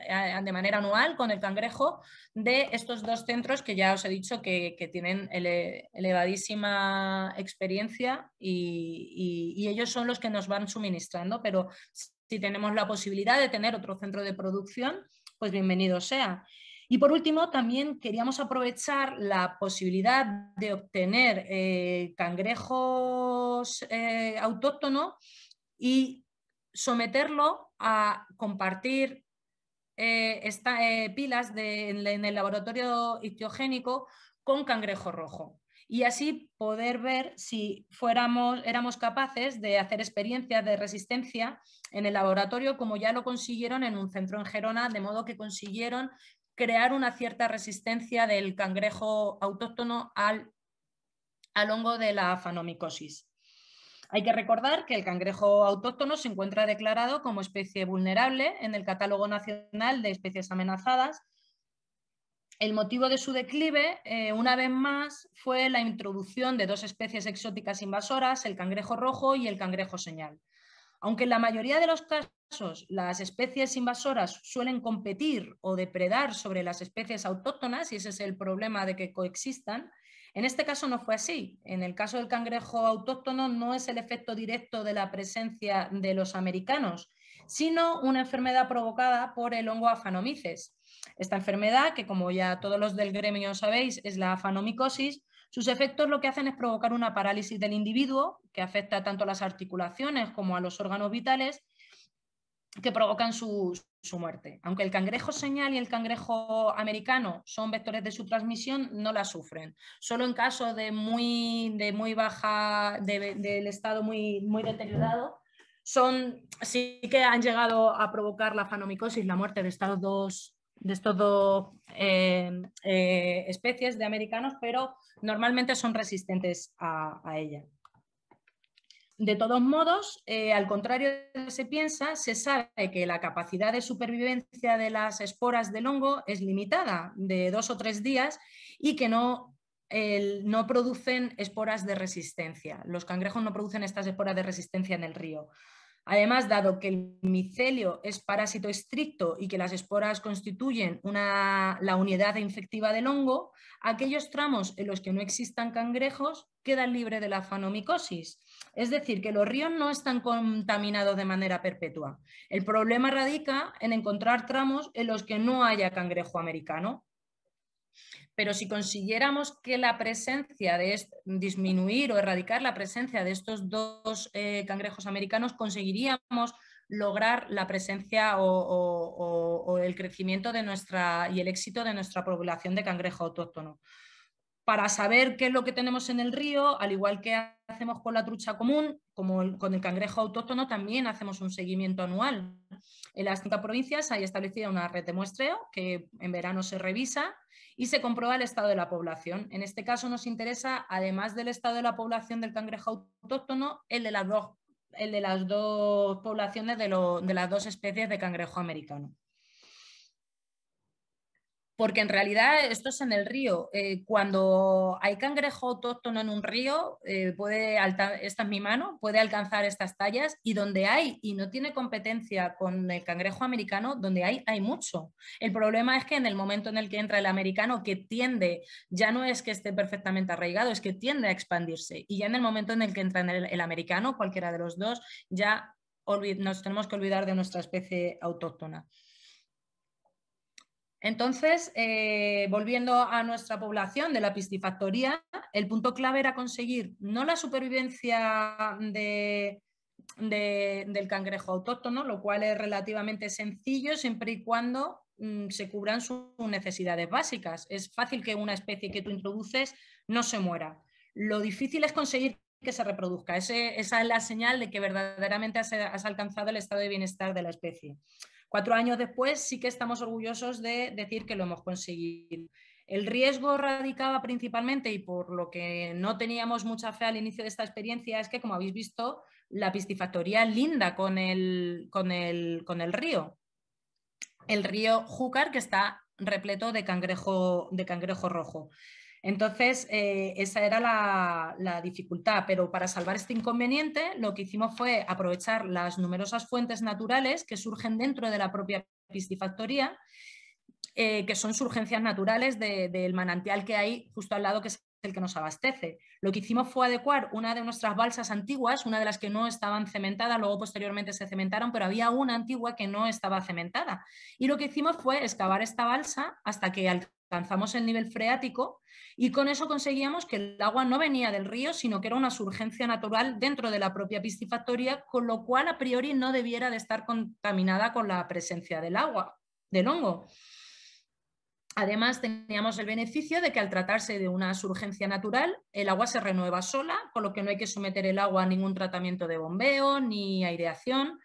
D: manera anual con el cangrejo de estos dos centros que ya os he dicho que, tienen elevadísima experiencia y ellos son los que nos van suministrando, pero si tenemos la posibilidad de tener otro centro de producción, pues bienvenido sea. Y por último, también queríamos aprovechar la posibilidad de obtener eh, cangrejos eh, autóctonos y someterlo a compartir eh, pilas en, el laboratorio ictiogénico con cangrejo rojo y así poder ver si fuéramos, éramos capaces de hacer experiencias de resistencia en el laboratorio como ya lo consiguieron en un centro en Gerona, de modo que consiguieron crear una cierta resistencia del cangrejo autóctono al, al hongo de la fanomicosis. Hay que recordar que el cangrejo autóctono se encuentra declarado como especie vulnerable en el Catálogo Nacional de Especies Amenazadas el motivo de su declive, eh, una vez más, fue la introducción de dos especies exóticas invasoras, el cangrejo rojo y el cangrejo señal. Aunque en la mayoría de los casos las especies invasoras suelen competir o depredar sobre las especies autóctonas, y ese es el problema de que coexistan, en este caso no fue así. En el caso del cangrejo autóctono no es el efecto directo de la presencia de los americanos, sino una enfermedad provocada por el hongo afanomices, esta enfermedad, que como ya todos los del gremio sabéis, es la afanomicosis, sus efectos lo que hacen es provocar una parálisis del individuo, que afecta tanto a las articulaciones como a los órganos vitales, que provocan su, muerte. Aunque el cangrejo señal y el cangrejo americano son vectores de su transmisión, no la sufren. Solo en caso de muy, de muy baja, del estado muy, muy deteriorado, son, sí que han llegado a provocar la fanomicosis, la muerte de estos dos de estas dos eh, eh, especies de americanos, pero normalmente son resistentes a, ella. De todos modos, eh, al contrario de lo que se piensa, se sabe que la capacidad de supervivencia de las esporas del hongo es limitada, de dos o tres días, y que no producen esporas de resistencia. Los cangrejos no producen estas esporas de resistencia en el río. Además, dado que el micelio es parásito estricto y que las esporas constituyen la unidad infectiva del hongo, aquellos tramos en los que no existan cangrejos quedan libres de la fanomicosis. Es decir, que los ríos no están contaminados de manera perpetua. El problema radica en encontrar tramos en los que no haya cangrejo americano pero si consiguiéramos que la presencia de disminuir o erradicar la presencia de estos dos eh, cangrejos americanos, conseguiríamos lograr la presencia o, o, el crecimiento de nuestra y el éxito de nuestra población de cangrejo autóctono para saber qué es lo que tenemos en el río, al igual que hacemos con la trucha común, como con el cangrejo autóctono, también hacemos un seguimiento anual. En las cinco provincias hay establecida una red de muestreo que en verano se revisa y se comprueba el estado de la población. En este caso nos interesa, además del estado de la población del cangrejo autóctono, el de las dos, poblaciones de las dos especies de cangrejo americano porque en realidad esto es en el río. Eh, cuando hay cangrejo autóctono en un río, eh, puede esta es mi mano, puede alcanzar estas tallas y donde hay y no tiene competencia con el cangrejo americano, donde hay hay mucho. El problema es que en el momento en el que entra el americano, que tiende, ya no es que esté perfectamente arraigado, es que tiende a expandirse. Y ya en el momento en el que entra el americano, cualquiera de los dos, ya nos tenemos que olvidar de nuestra especie autóctona. Entonces, eh, volviendo a nuestra población de la piscifactoría, el punto clave era conseguir no la supervivencia del cangrejo autóctono, lo cual es relativamente sencillo siempre y cuando mm, se cubran sus necesidades básicas. Es fácil que una especie que tú introduces no se muera. Lo difícil es conseguir que se reproduzca. esa es la señal de que verdaderamente has alcanzado el estado de bienestar de la especie. Cuatro años después sí que estamos orgullosos de decir que lo hemos conseguido. El riesgo radicaba principalmente, y por lo que no teníamos mucha fe al inicio de esta experiencia, es que, como habéis visto, la piscifactoría linda con el, con con el río. El río Júcar, que está repleto de cangrejo, de cangrejo rojo. Entonces, eh, esa era la, dificultad, pero para salvar este inconveniente, lo que hicimos fue aprovechar las numerosas fuentes naturales que surgen dentro de la propia piscifactoría, eh, que son surgencias naturales del manantial que hay justo al lado que es el que nos abastece. Lo que hicimos fue adecuar una de nuestras balsas antiguas, una de las que no estaban cementadas, luego posteriormente se cementaron, pero había una antigua que no estaba cementada. Y lo que hicimos fue excavar esta balsa hasta que alcanzamos el nivel freático y con eso conseguíamos que el agua no venía del río, sino que era una surgencia natural dentro de la propia piscifactoria, con lo cual a priori no debiera de estar contaminada con la presencia del agua, del hongo. Además, teníamos el beneficio de que al tratarse de una surgencia natural, el agua se renueva sola, con lo que no hay que someter el agua a ningún tratamiento de bombeo ni aireación.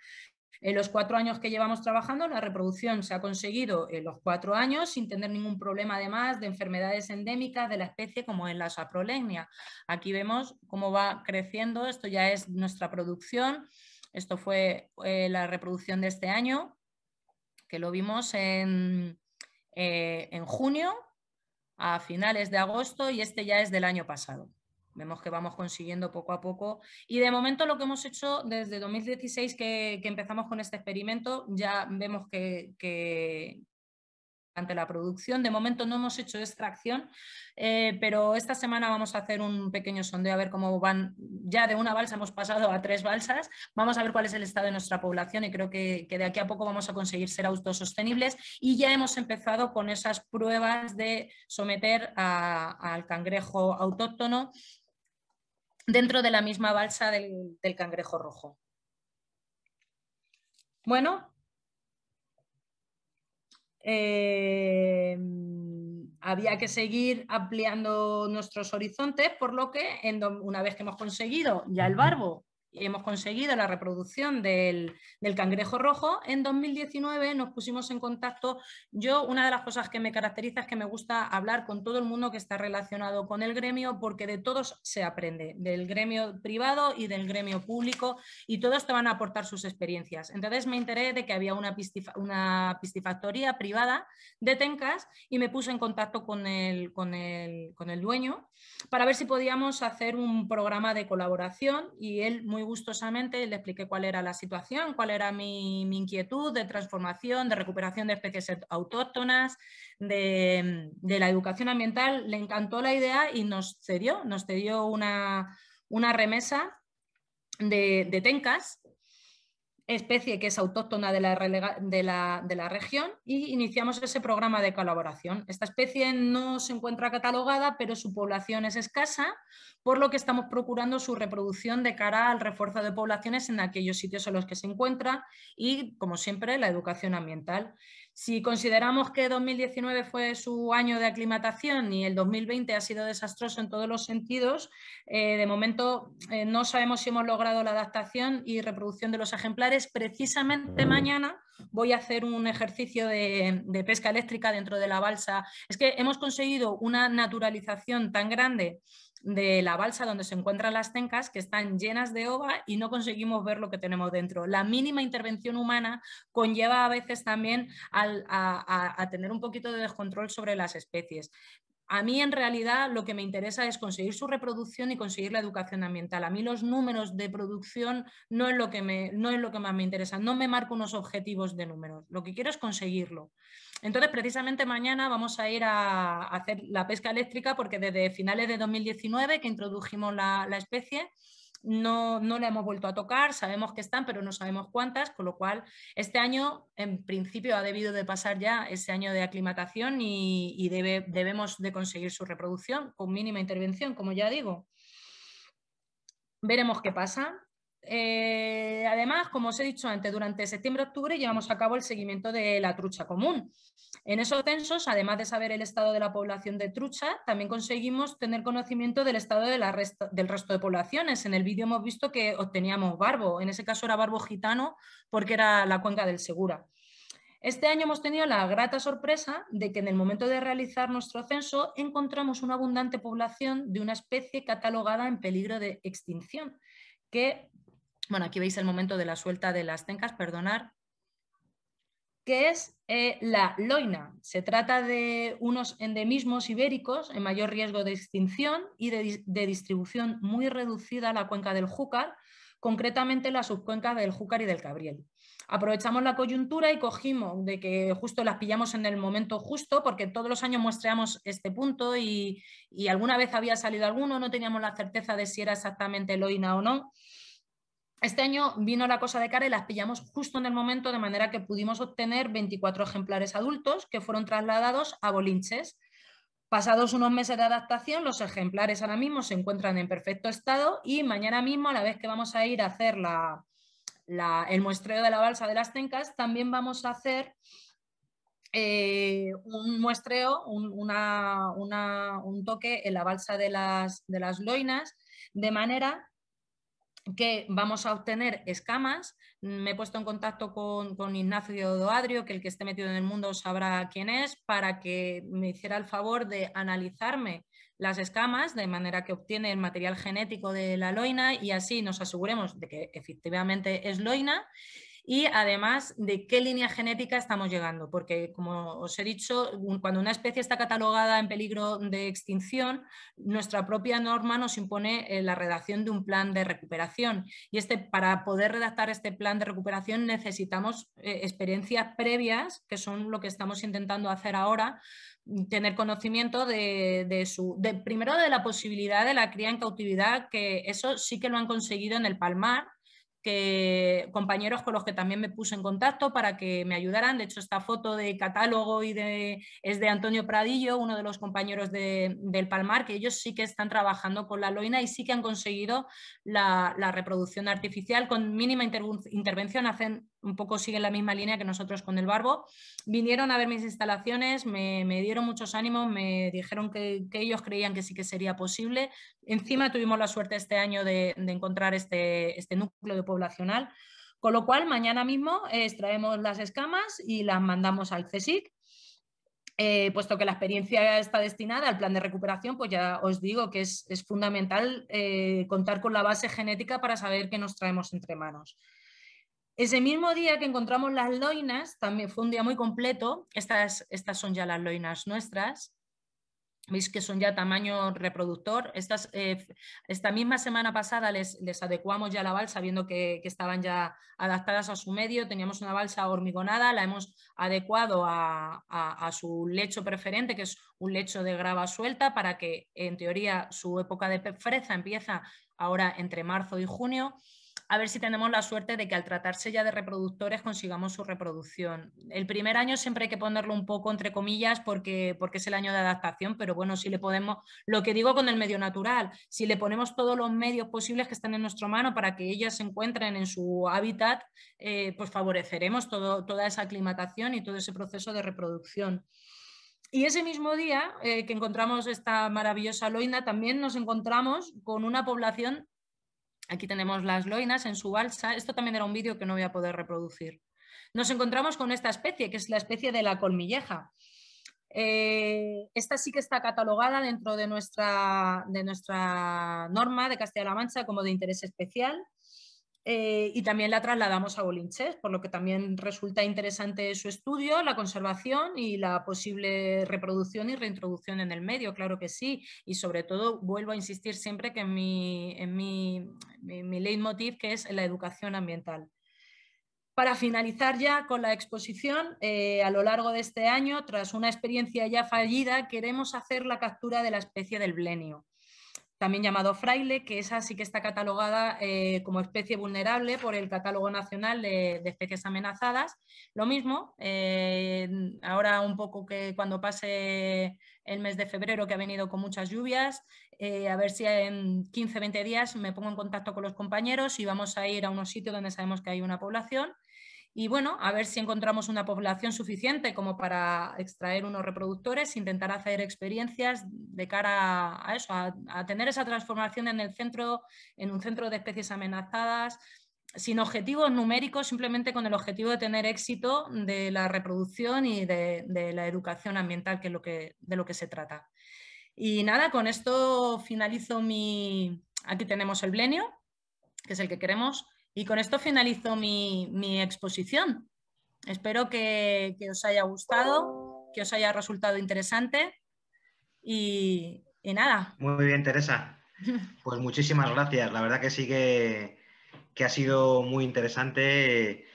D: En los cuatro años que llevamos trabajando, la reproducción se ha conseguido en los cuatro años sin tener ningún problema además de enfermedades endémicas de la especie como es la saprolegnia. Aquí vemos cómo va creciendo, esto ya es nuestra producción, esto fue eh, la reproducción de este año, que lo vimos en, eh, en junio, a finales de agosto y este ya es del año pasado. Vemos que vamos consiguiendo poco a poco. Y de momento lo que hemos hecho desde 2016 que, empezamos con este experimento, ya vemos que, ante la producción. De momento no hemos hecho extracción, eh, pero esta semana vamos a hacer un pequeño sondeo a ver cómo van. Ya de una balsa hemos pasado a tres balsas. Vamos a ver cuál es el estado de nuestra población y creo que, de aquí a poco vamos a conseguir ser autosostenibles. Y ya hemos empezado con esas pruebas de someter al cangrejo autóctono dentro de la misma balsa del, cangrejo rojo. Bueno, eh, había que seguir ampliando nuestros horizontes, por lo que una vez que hemos conseguido ya el barbo hemos conseguido la reproducción del, del, cangrejo rojo. En 2019 nos pusimos en contacto. Yo, una de las cosas que me caracteriza es que me gusta hablar con todo el mundo que está relacionado con el gremio, porque de todos se aprende, del gremio privado y del gremio público, y todos te van a aportar sus experiencias. Entonces me enteré de que había una, una piscifactoría privada de Tencas y me puse en contacto con el, con, el, con el dueño para ver si podíamos hacer un programa de colaboración y él muy gustosamente, le expliqué cuál era la situación, cuál era mi, inquietud de transformación, de recuperación de especies autóctonas, de, la educación ambiental. Le encantó la idea y nos cedió, nos cedió una, una remesa de, de tencas especie que es autóctona de la, de la, región y iniciamos ese programa de colaboración. Esta especie no se encuentra catalogada, pero su población es escasa, por lo que estamos procurando su reproducción de cara al refuerzo de poblaciones en aquellos sitios en los que se encuentra y, como siempre, la educación ambiental. Si consideramos que 2019 fue su año de aclimatación y el 2020 ha sido desastroso en todos los sentidos, eh, de momento eh, no sabemos si hemos logrado la adaptación y reproducción de los ejemplares. Precisamente mm. mañana voy a hacer un ejercicio de pesca eléctrica dentro de la balsa. Es que hemos conseguido una naturalización tan grande de la balsa donde se encuentran las tencas que están llenas de ova y no conseguimos ver lo que tenemos dentro. La mínima intervención humana conlleva a veces también a, a tener un poquito de descontrol sobre las especies. A mí en realidad lo que me interesa es conseguir su reproducción y conseguir la educación ambiental. A mí los números de producción no es lo que, me, no es lo que más me interesa. No me marco unos objetivos de números. Lo que quiero es conseguirlo. Entonces, precisamente mañana vamos a ir a, hacer la pesca eléctrica porque desde finales de 2019 que introdujimos la, la especie, no, no hemos vuelto a tocar, sabemos que están, pero no sabemos cuántas, con lo cual este año en principio ha debido de pasar ya ese año de aclimatación y, debemos de conseguir su reproducción con mínima intervención, como ya digo. Veremos qué pasa. Eh, además, como os he dicho antes, durante septiembre-octubre llevamos a cabo el seguimiento de la trucha común. En esos censos, además de saber el estado de la población de trucha, también conseguimos tener conocimiento del estado de la del resto de poblaciones. En el vídeo hemos visto que obteníamos barbo, en ese caso era barbo gitano porque era la cuenca del Segura. Este año hemos tenido la grata sorpresa de que en el momento de realizar nuestro censo encontramos una abundante población de una especie catalogada en peligro de extinción, que bueno, aquí veis el momento de la suelta de las tencas, perdonar, que es eh, la loina. Se trata de unos endemismos ibéricos en mayor riesgo de extinción y de, distribución muy reducida a la cuenca del Júcar, concretamente la subcuenca del Júcar y del Cabriel. Aprovechamos la coyuntura y cogimos de que justo las pillamos en el momento justo, porque todos los años muestreamos este punto y, y alguna vez había salido alguno, no teníamos la certeza de si era exactamente loina o no. Este año vino la cosa de cara y las pillamos justo en el momento, de manera que pudimos obtener 24 ejemplares adultos que fueron trasladados a Bolinches. Pasados unos meses de adaptación, los ejemplares ahora mismo se encuentran en perfecto estado y mañana mismo, a la vez que vamos a ir a hacer el muestreo de la balsa de las tencas, también vamos a hacer eh, un muestreo, un, un, toque en la balsa de las, de las loinas, de manera que vamos a obtener escamas. Me he puesto en contacto con, Ignacio Doadrio, que el que esté metido en el mundo sabrá quién es, para que me hiciera el favor de analizarme las escamas de manera que obtiene el material genético de la loina y así nos aseguremos de que efectivamente es loina y además de qué línea genética estamos llegando, porque como os he dicho, cuando una especie está catalogada en peligro de extinción, nuestra propia norma nos impone eh, la redacción de un plan de recuperación y este, para poder redactar este plan de recuperación necesitamos eh, experiencias previas, que son lo que estamos intentando hacer ahora, tener conocimiento de, su, primero de la posibilidad de la cría en cautividad, que eso sí que lo han conseguido en el Palmar, que compañeros con los que también me puse en contacto para que me ayudaran. De hecho, esta foto de catálogo y de, es de Antonio Pradillo, uno de los compañeros del Palmar, que ellos sí que están trabajando con la loina y sí que han conseguido la, la reproducción artificial. Con mínima intervención hacen un poco sigue la misma línea que nosotros con el Barbo. Vinieron a ver mis instalaciones, me, dieron muchos ánimos, me dijeron que, ellos creían que sí que sería posible. Encima tuvimos la suerte este año de, encontrar este, este, núcleo de poblacional. Con lo cual, mañana mismo extraemos las escamas y las mandamos al CSIC. Eh, puesto que la experiencia está destinada al plan de recuperación, pues ya os digo que es, fundamental eh, contar con la base genética para saber qué nos traemos entre manos. Ese mismo día que encontramos las loinas, también fue un día muy completo, estas, estas son ya las loinas nuestras, veis que son ya tamaño reproductor. Estas, eh, esta misma semana pasada les, adecuamos ya la balsa, viendo que, estaban ya adaptadas a su medio. Teníamos una balsa hormigonada, la hemos adecuado a, su lecho preferente, que es un lecho de grava suelta, para que en teoría su época de fresa empieza ahora entre marzo y junio a ver si tenemos la suerte de que al tratarse ya de reproductores consigamos su reproducción. El primer año siempre hay que ponerlo un poco entre comillas porque, porque es el año de adaptación, pero bueno, si le podemos, lo que digo con el medio natural, si le ponemos todos los medios posibles que están en nuestra mano para que ellas se encuentren en su hábitat, eh, pues favoreceremos toda esa aclimatación y todo ese proceso de reproducción. Y ese mismo día eh, que encontramos esta maravillosa loina, también nos encontramos con una población Aquí tenemos las loinas en su balsa. Esto también era un vídeo que no voy a poder reproducir. Nos encontramos con esta especie, que es la especie de la colmilleja. Eh, esta sí que está catalogada dentro de nuestra, de nuestra norma de Castilla-La Mancha como de interés especial eh, y también la trasladamos a Bolinches, por lo que también resulta interesante su estudio, la conservación y la posible reproducción y reintroducción en el medio, claro que sí, y sobre todo vuelvo a insistir siempre que en mi, leitmotiv que es la educación ambiental. Para finalizar ya con la exposición, eh, a lo largo de este año, tras una experiencia ya fallida, queremos hacer la captura de la especie del blenio también llamado fraile, que esa sí que está catalogada eh, como especie vulnerable por el Catálogo Nacional de, Especies Amenazadas. Lo mismo, eh, ahora un poco que cuando pase el mes de febrero, que ha venido con muchas lluvias, eh, a ver si en 15-20 días me pongo en contacto con los compañeros y vamos a ir a unos sitios donde sabemos que hay una población y bueno, a ver si encontramos una población suficiente como para extraer unos reproductores, intentar hacer experiencias de cara a eso, a, tener esa transformación en el centro, en un centro de especies amenazadas, sin objetivos numéricos, simplemente con el objetivo de tener éxito de la reproducción y de, la educación ambiental, que es lo que, de lo que se trata. Y nada, con esto finalizo mi... Aquí tenemos el blenio, que es el que queremos. Y con esto finalizo mi, exposición. Espero que, os haya gustado, que os haya resultado interesante y, nada.
A: Muy bien, Teresa. Pues muchísimas gracias. La verdad que sí que, ha sido muy interesante.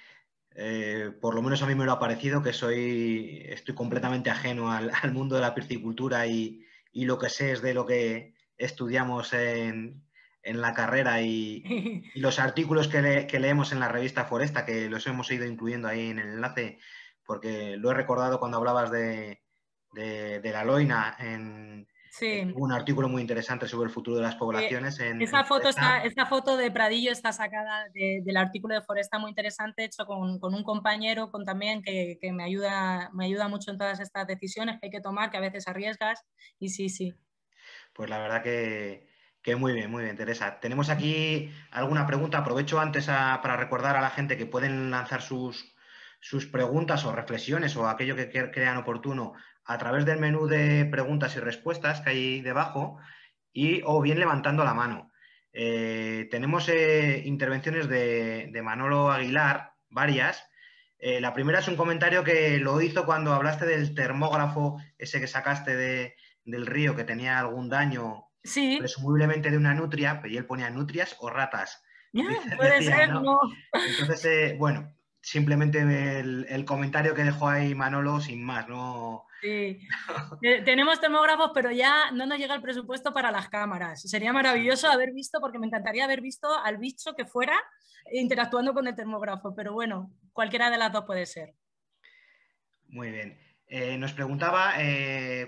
A: Eh, por lo menos a mí me lo ha parecido, que soy, estoy completamente ajeno al, mundo de la piscicultura y, y, lo que sé es de lo que estudiamos en, en la carrera y, los artículos que, leemos en la revista Foresta, que los hemos ido incluyendo ahí en el enlace, porque lo he recordado cuando hablabas de, de, la loina en, un artículo muy interesante sobre el futuro de las eh, poblaciones. esa, foto
D: foto de Pradillo está sacada del artículo de Foresta, muy interesante, hecho con, un compañero con, también que, que, me, ayuda, me ayuda mucho en todas estas decisiones que hay que tomar, que a veces arriesgas, y sí, sí.
A: Pues la verdad que, que muy bien, muy bien, Teresa. Tenemos aquí alguna pregunta. Aprovecho antes para recordar a la gente que pueden lanzar sus, sus preguntas o reflexiones o aquello que crean oportuno a través del menú de preguntas y respuestas que hay debajo y o bien levantando la mano. Eh, tenemos eh, intervenciones de, de, Manolo Aguilar, varias. Eh, la primera es un comentario que lo hizo cuando hablaste del termógrafo, ese que sacaste de, del río que tenía algún daño presumiblemente de una nutria, pero él ponía nutrias o ratas.
C: Puede ser, ¿no?
A: Entonces, eh, bueno, simplemente el, comentario que dejó ahí Manolo sin más, ¿no?
D: Sí. Eh, tenemos termógrafos, pero ya no nos llega el presupuesto para las cámaras. Sería maravilloso haber visto, porque me encantaría haber visto al bicho que fuera interactuando con el termógrafo, pero bueno, cualquiera de las dos puede ser.
A: Muy bien. Eh, nos preguntaba,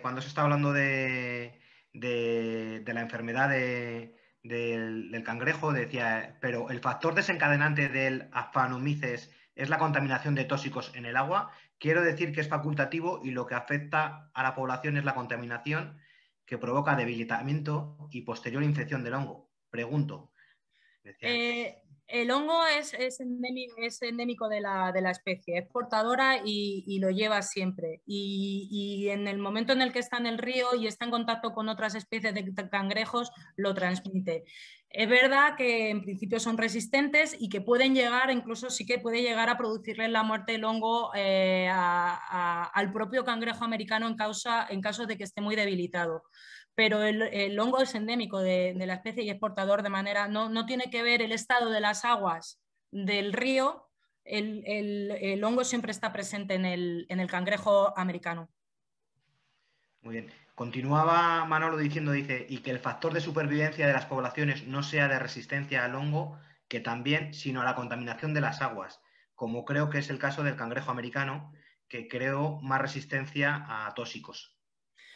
A: cuando se está hablando de, de, la enfermedad del, cangrejo, decía, pero el factor desencadenante del afanomices es la contaminación de tóxicos en el agua. Quiero decir que es facultativo y lo que afecta a la población es la contaminación que provoca debilitamiento y posterior infección del hongo. Pregunto.
D: Eh, el hongo es, endémico, de, la, especie, es portadora y, lo lleva siempre. Y, en el momento en el que está en el río y está en contacto con otras especies de cangrejos, lo transmite. Es verdad que en principio son resistentes y que pueden llegar, incluso sí que puede llegar a producirle la muerte del hongo eh, al propio cangrejo americano en, en caso de que esté muy debilitado pero el, hongo es endémico de, la especie y es portador de manera, no, no tiene que ver el estado de las aguas del río, el, hongo siempre está presente en el, en el cangrejo americano.
A: Muy bien. Continuaba Manolo diciendo, dice, y que el factor de supervivencia de las poblaciones no sea de resistencia al hongo, que también, sino a la contaminación de las aguas, como creo que es el caso del cangrejo americano, que creó más resistencia a tóxicos.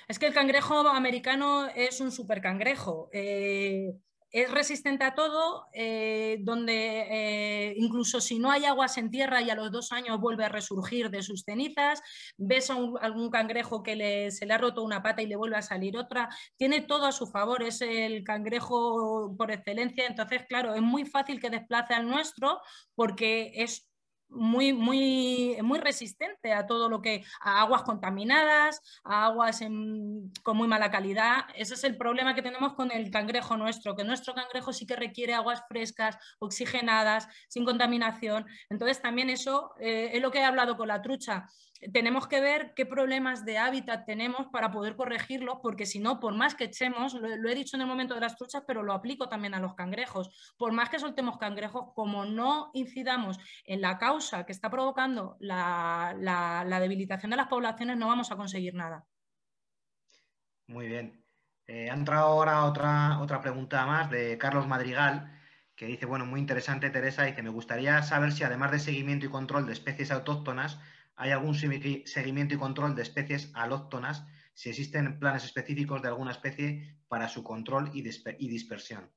D: Es que el cangrejo americano es un super cangrejo. Eh, es resistente a todo, eh, donde eh, incluso si no hay aguas en tierra y a los dos años vuelve a resurgir de sus cenizas, ves a algún cangrejo que se le ha roto una pata y le vuelve a salir otra, tiene todo a su favor, es el cangrejo por excelencia, entonces claro, es muy fácil que desplace al nuestro porque es muy, muy, resistente a todo lo que, a aguas contaminadas, a aguas con muy mala calidad. Ese es el problema que tenemos con el cangrejo nuestro, que nuestro cangrejo sí que requiere aguas frescas, oxigenadas, sin contaminación. Entonces también eso eh, es lo que he hablado con la trucha tenemos que ver qué problemas de hábitat tenemos para poder corregirlos, porque si no, por más que echemos, lo, he dicho en el momento de las truchas, pero lo aplico también a los cangrejos, por más que soltemos cangrejos, como no incidamos en la causa que está provocando la, debilitación de las poblaciones, no vamos a conseguir nada.
A: Muy bien. Eh, ha entrado ahora otra, otra pregunta más de Carlos Madrigal que dice, bueno, muy interesante Teresa, y que me gustaría saber si además de seguimiento y control de especies autóctonas, ¿Hay algún seguimiento y control de especies alóctonas? Si existen planes específicos de alguna especie para su control y, y dispersión.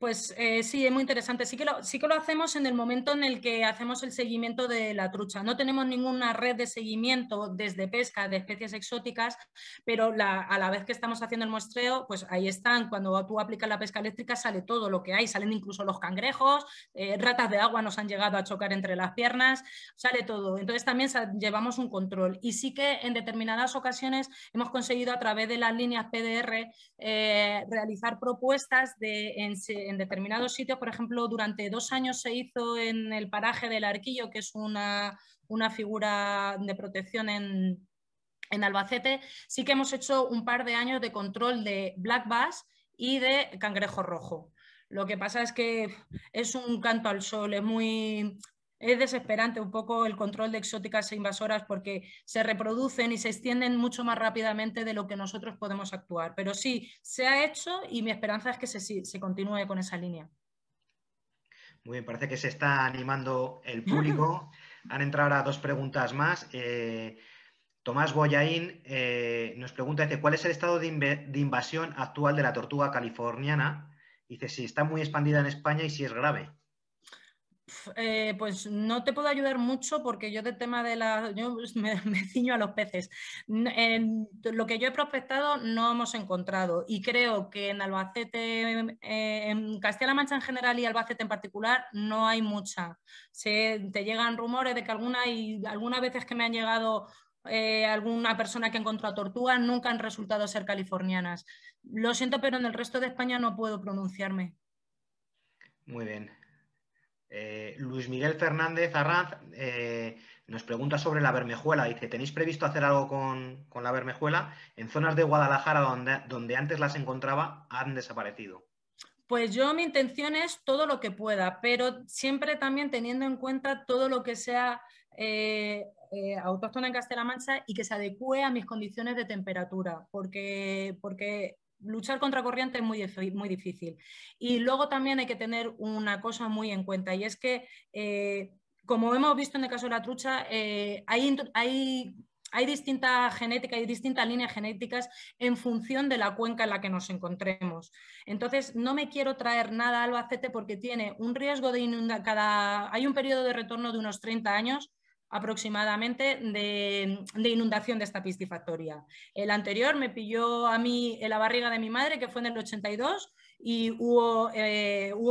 D: Pues eh, sí, es muy interesante. Sí que, lo, sí que lo hacemos en el momento en el que hacemos el seguimiento de la trucha. No tenemos ninguna red de seguimiento desde pesca de especies exóticas, pero a la vez que estamos haciendo el muestreo, pues ahí están. Cuando tú aplicas la pesca eléctrica sale todo lo que hay. Salen incluso los cangrejos, eh, ratas de agua nos han llegado a chocar entre las piernas, sale todo. Entonces también llevamos un control. Y sí que en determinadas ocasiones hemos conseguido a través de las líneas PDR eh, realizar propuestas de en determinados sitios, por ejemplo, durante dos años se hizo en el paraje del Arquillo, que es una, figura de protección en, en Albacete, sí que hemos hecho un par de años de control de black bass y de cangrejo rojo. Lo que pasa es que es un canto al sol, es muy, es desesperante un poco el control de exóticas e invasoras porque se reproducen y se extienden mucho más rápidamente de lo que nosotros podemos actuar. Pero sí, se ha hecho y mi esperanza es que se, continúe con esa línea.
A: Muy bien, parece que se está animando el público. Han entrado ahora dos preguntas más. Eh, Tomás Goyain eh, nos pregunta, ¿cuál es el estado de, de invasión actual de la tortuga californiana? Dice, si está muy expandida en España y si es grave.
D: Eh, pues no te puedo ayudar mucho porque yo de tema de la... Yo me, ciño a los peces. lo que yo he prospectado no hemos encontrado y creo que en Albacete, eh, en Castilla-La Mancha en general y Albacete en particular, no hay mucha. Se, te llegan rumores de que alguna y algunas veces que me han llegado eh, alguna persona que encontró a tortuga nunca han resultado ser californianas. Lo siento, pero en el resto de España no puedo pronunciarme.
A: Muy bien. Eh, Luis Miguel Fernández Arranz eh, nos pregunta sobre la Bermejuela. Dice, ¿tenéis previsto hacer algo con, la Bermejuela? En zonas de Guadalajara donde, donde, antes las encontraba, han desaparecido.
D: Pues yo mi intención es todo lo que pueda, pero siempre también teniendo en cuenta todo lo que sea eh, eh autóctona en la y que se adecue a mis condiciones de temperatura, porque, porque luchar contra corriente es muy, muy difícil. Y luego también hay que tener una cosa muy en cuenta y es que, eh, como hemos visto en el caso de la trucha, eh, hay, hay distinta genética, y distintas líneas genéticas en función de la cuenca en la que nos encontremos. Entonces, no me quiero traer nada al Albacete porque tiene un riesgo de inundación, hay un periodo de retorno de unos 30 años aproximadamente de, inundación de esta piscifactoría. El anterior me pilló a mí en la barriga de mi madre, que fue en el 82, y eh, hubo,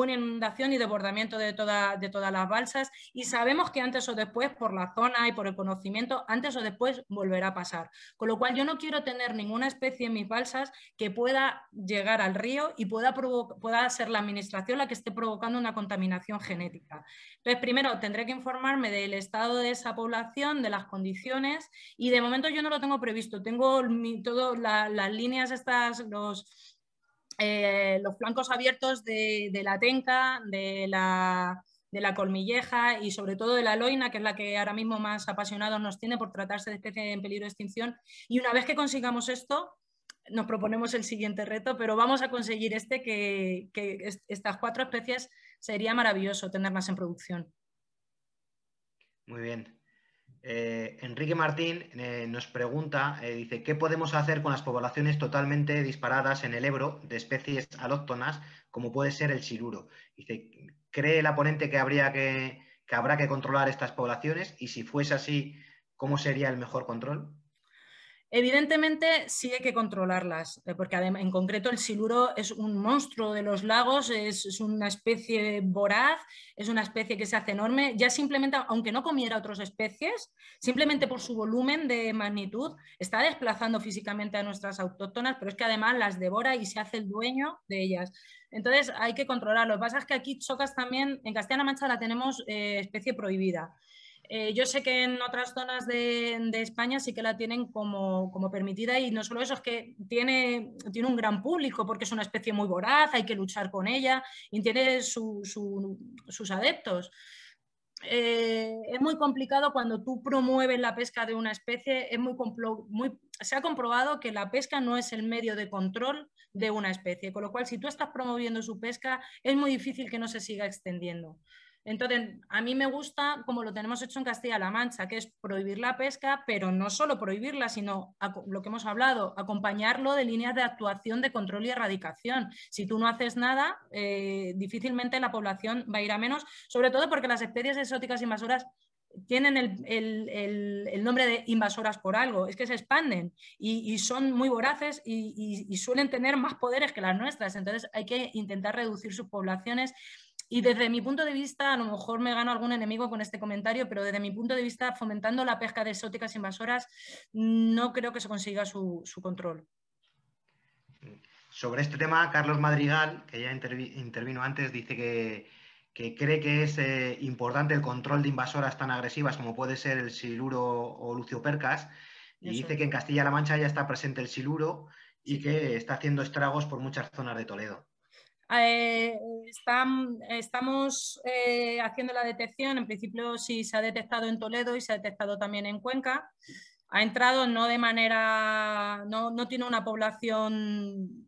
D: una inundación y desbordamiento de, de todas las balsas y sabemos que antes o después, por la zona y por el conocimiento, antes o después volverá a pasar. Con lo cual yo no quiero tener ninguna especie en mis balsas que pueda llegar al río y pueda, pueda ser la administración la que esté provocando una contaminación genética. Entonces, primero tendré que informarme del estado de esa población, de las condiciones y de momento yo no lo tengo previsto. Tengo todas las líneas estas, los eh, los flancos abiertos de, la tenca, de la, colmilleja y sobre todo de la loina, que es la que ahora mismo más apasionados nos tiene por tratarse de especie en peligro de extinción. Y una vez que consigamos esto, nos proponemos el siguiente reto, pero vamos a conseguir este, que, estas cuatro especies sería maravilloso tenerlas en producción.
A: Muy bien, eh, Enrique Martín eh, nos pregunta, eh, dice, ¿qué podemos hacer con las poblaciones totalmente disparadas en el Ebro de especies alóctonas como puede ser el siluro? Dice, ¿cree la ponente que, habría que habrá que controlar estas poblaciones y si fuese así, cómo sería el mejor control?
D: Evidentemente sí hay que controlarlas, eh, porque en concreto el siluro es un monstruo de los lagos, es, una especie voraz, es una especie que se hace enorme. Ya simplemente, aunque no comiera otras especies, simplemente por su volumen de magnitud, está desplazando físicamente a nuestras autóctonas, pero es que además las devora y se hace el dueño de ellas. Entonces hay que controlarlo. Lo que pasa es que aquí chocas también, en Castilla-La Mancha la tenemos eh, especie prohibida. Eh, yo sé que en otras zonas de, España sí que la tienen como, como, permitida y no solo eso, es que tiene, tiene un gran público porque es una especie muy voraz, hay que luchar con ella y tiene sus adeptos. Eh, es muy complicado cuando tú promueves la pesca de una especie, es muy, se ha comprobado que la pesca no es el medio de control de una especie, con lo cual si tú estás promoviendo su pesca es muy difícil que no se siga extendiendo. Entonces, a mí me gusta, como lo tenemos hecho en Castilla-La Mancha, que es prohibir la pesca, pero no solo prohibirla, sino lo que hemos hablado, acompañarlo de líneas de actuación de control y erradicación. Si tú no haces nada, eh, difícilmente la población va a ir a menos, sobre todo porque las especies exóticas invasoras tienen el, nombre de invasoras por algo, es que se expanden y, son muy voraces y, y, suelen tener más poderes que las nuestras, entonces hay que intentar reducir sus poblaciones y desde mi punto de vista, a lo mejor me gano algún enemigo con este comentario, pero desde mi punto de vista, fomentando la pesca de exóticas invasoras, no creo que se consiga su, control.
A: Sobre este tema, Carlos Madrigal, que ya intervino antes, dice que, cree que es eh, importante el control de invasoras tan agresivas como puede ser el siluro o Lucio Percas y dice que en Castilla-La Mancha ya está presente el siluro y que está haciendo estragos por muchas zonas de
C: Toledo.
D: Eh, estamos eh, haciendo la detección, en principio sí se ha detectado en Toledo y se ha detectado también en Cuenca. Ha entrado no de manera, no, no tiene una población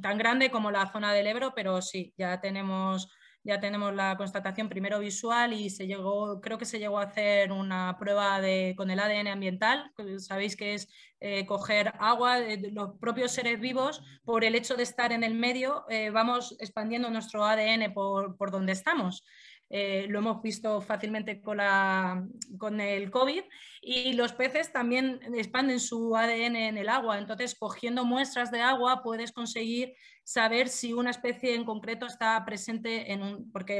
D: tan grande como la zona del Ebro, pero sí, ya tenemos ya tenemos la constatación primero visual y se llegó, creo que se llegó a hacer una prueba con el ADN ambiental, sabéis que es eh, coger agua, de los propios seres vivos, por el hecho de estar en el medio, eh, vamos expandiendo nuestro ADN por, donde estamos. Eh, lo hemos visto fácilmente con, la, con, el COVID, y los peces también expanden su ADN en el agua, entonces cogiendo muestras de agua puedes conseguir saber si una especie en concreto está presente en un, porque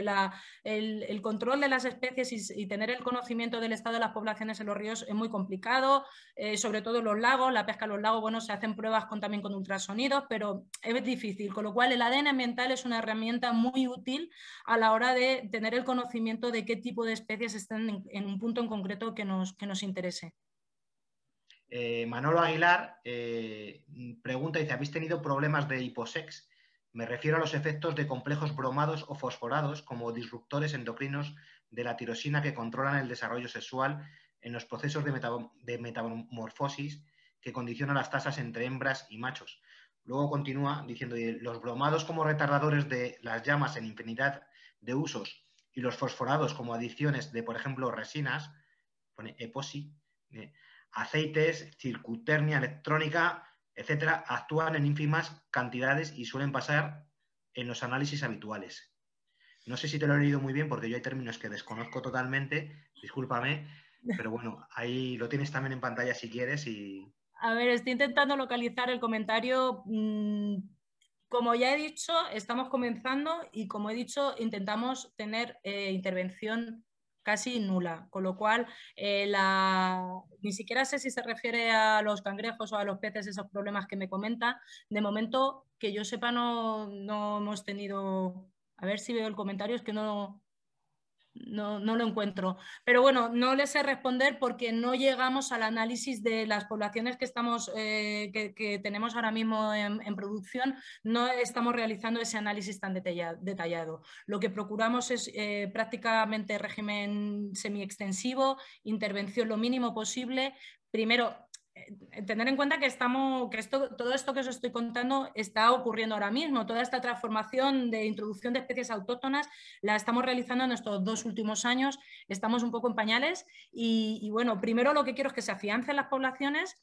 D: el, control de las especies y, tener el conocimiento del estado de las poblaciones en los ríos es muy complicado, eh, sobre todo en los lagos, la pesca en los lagos, bueno, se hacen pruebas con, también con ultrasonidos, pero es difícil, con lo cual el ADN ambiental es una herramienta muy útil a la hora de tener el conocimiento de qué tipo de especies están en, en un punto en concreto que nos, que nos interese.
A: Eh, Manolo Aguilar eh, pregunta, dice, ¿habéis tenido problemas de hiposex? Me refiero a los efectos de complejos bromados o fosforados como disruptores endocrinos de la tirosina que controlan el desarrollo sexual en los procesos de, metamorfosis que condicionan las tasas entre hembras y machos. Luego continúa diciendo, los bromados como retardadores de las llamas en infinidad de usos y los fosforados como adiciones de, por ejemplo, resinas, pone epoxi, eh, aceites, circuternia electrónica, etcétera, actúan en ínfimas cantidades y suelen pasar en los análisis habituales. No sé si te lo he leído muy bien porque yo hay términos que desconozco totalmente, discúlpame, pero bueno, ahí lo tienes también en pantalla si quieres
C: y...
D: A ver, estoy intentando localizar el comentario. Mm, como ya he dicho, estamos comenzando y como he dicho, intentamos tener eh, intervención casi nula, con lo cual eh, la... ni siquiera sé si se refiere a los cangrejos o a los peces, esos problemas que me comenta. De momento, que yo sepa, no, no hemos tenido, a ver si veo el comentario, es que no, no, no, lo encuentro. Pero bueno, no les sé responder porque no llegamos al análisis de las poblaciones que, estamos, eh, que, tenemos ahora mismo en, producción, no estamos realizando ese análisis tan detallado. Lo que procuramos es eh, prácticamente régimen semi-extensivo, intervención lo mínimo posible. Primero, tener en cuenta que, estamos, esto, todo esto que os estoy contando está ocurriendo ahora mismo. Toda esta transformación de introducción de especies autóctonas la estamos realizando en estos dos últimos años. Estamos un poco en pañales y, y bueno, primero lo que quiero es que se afiancen las poblaciones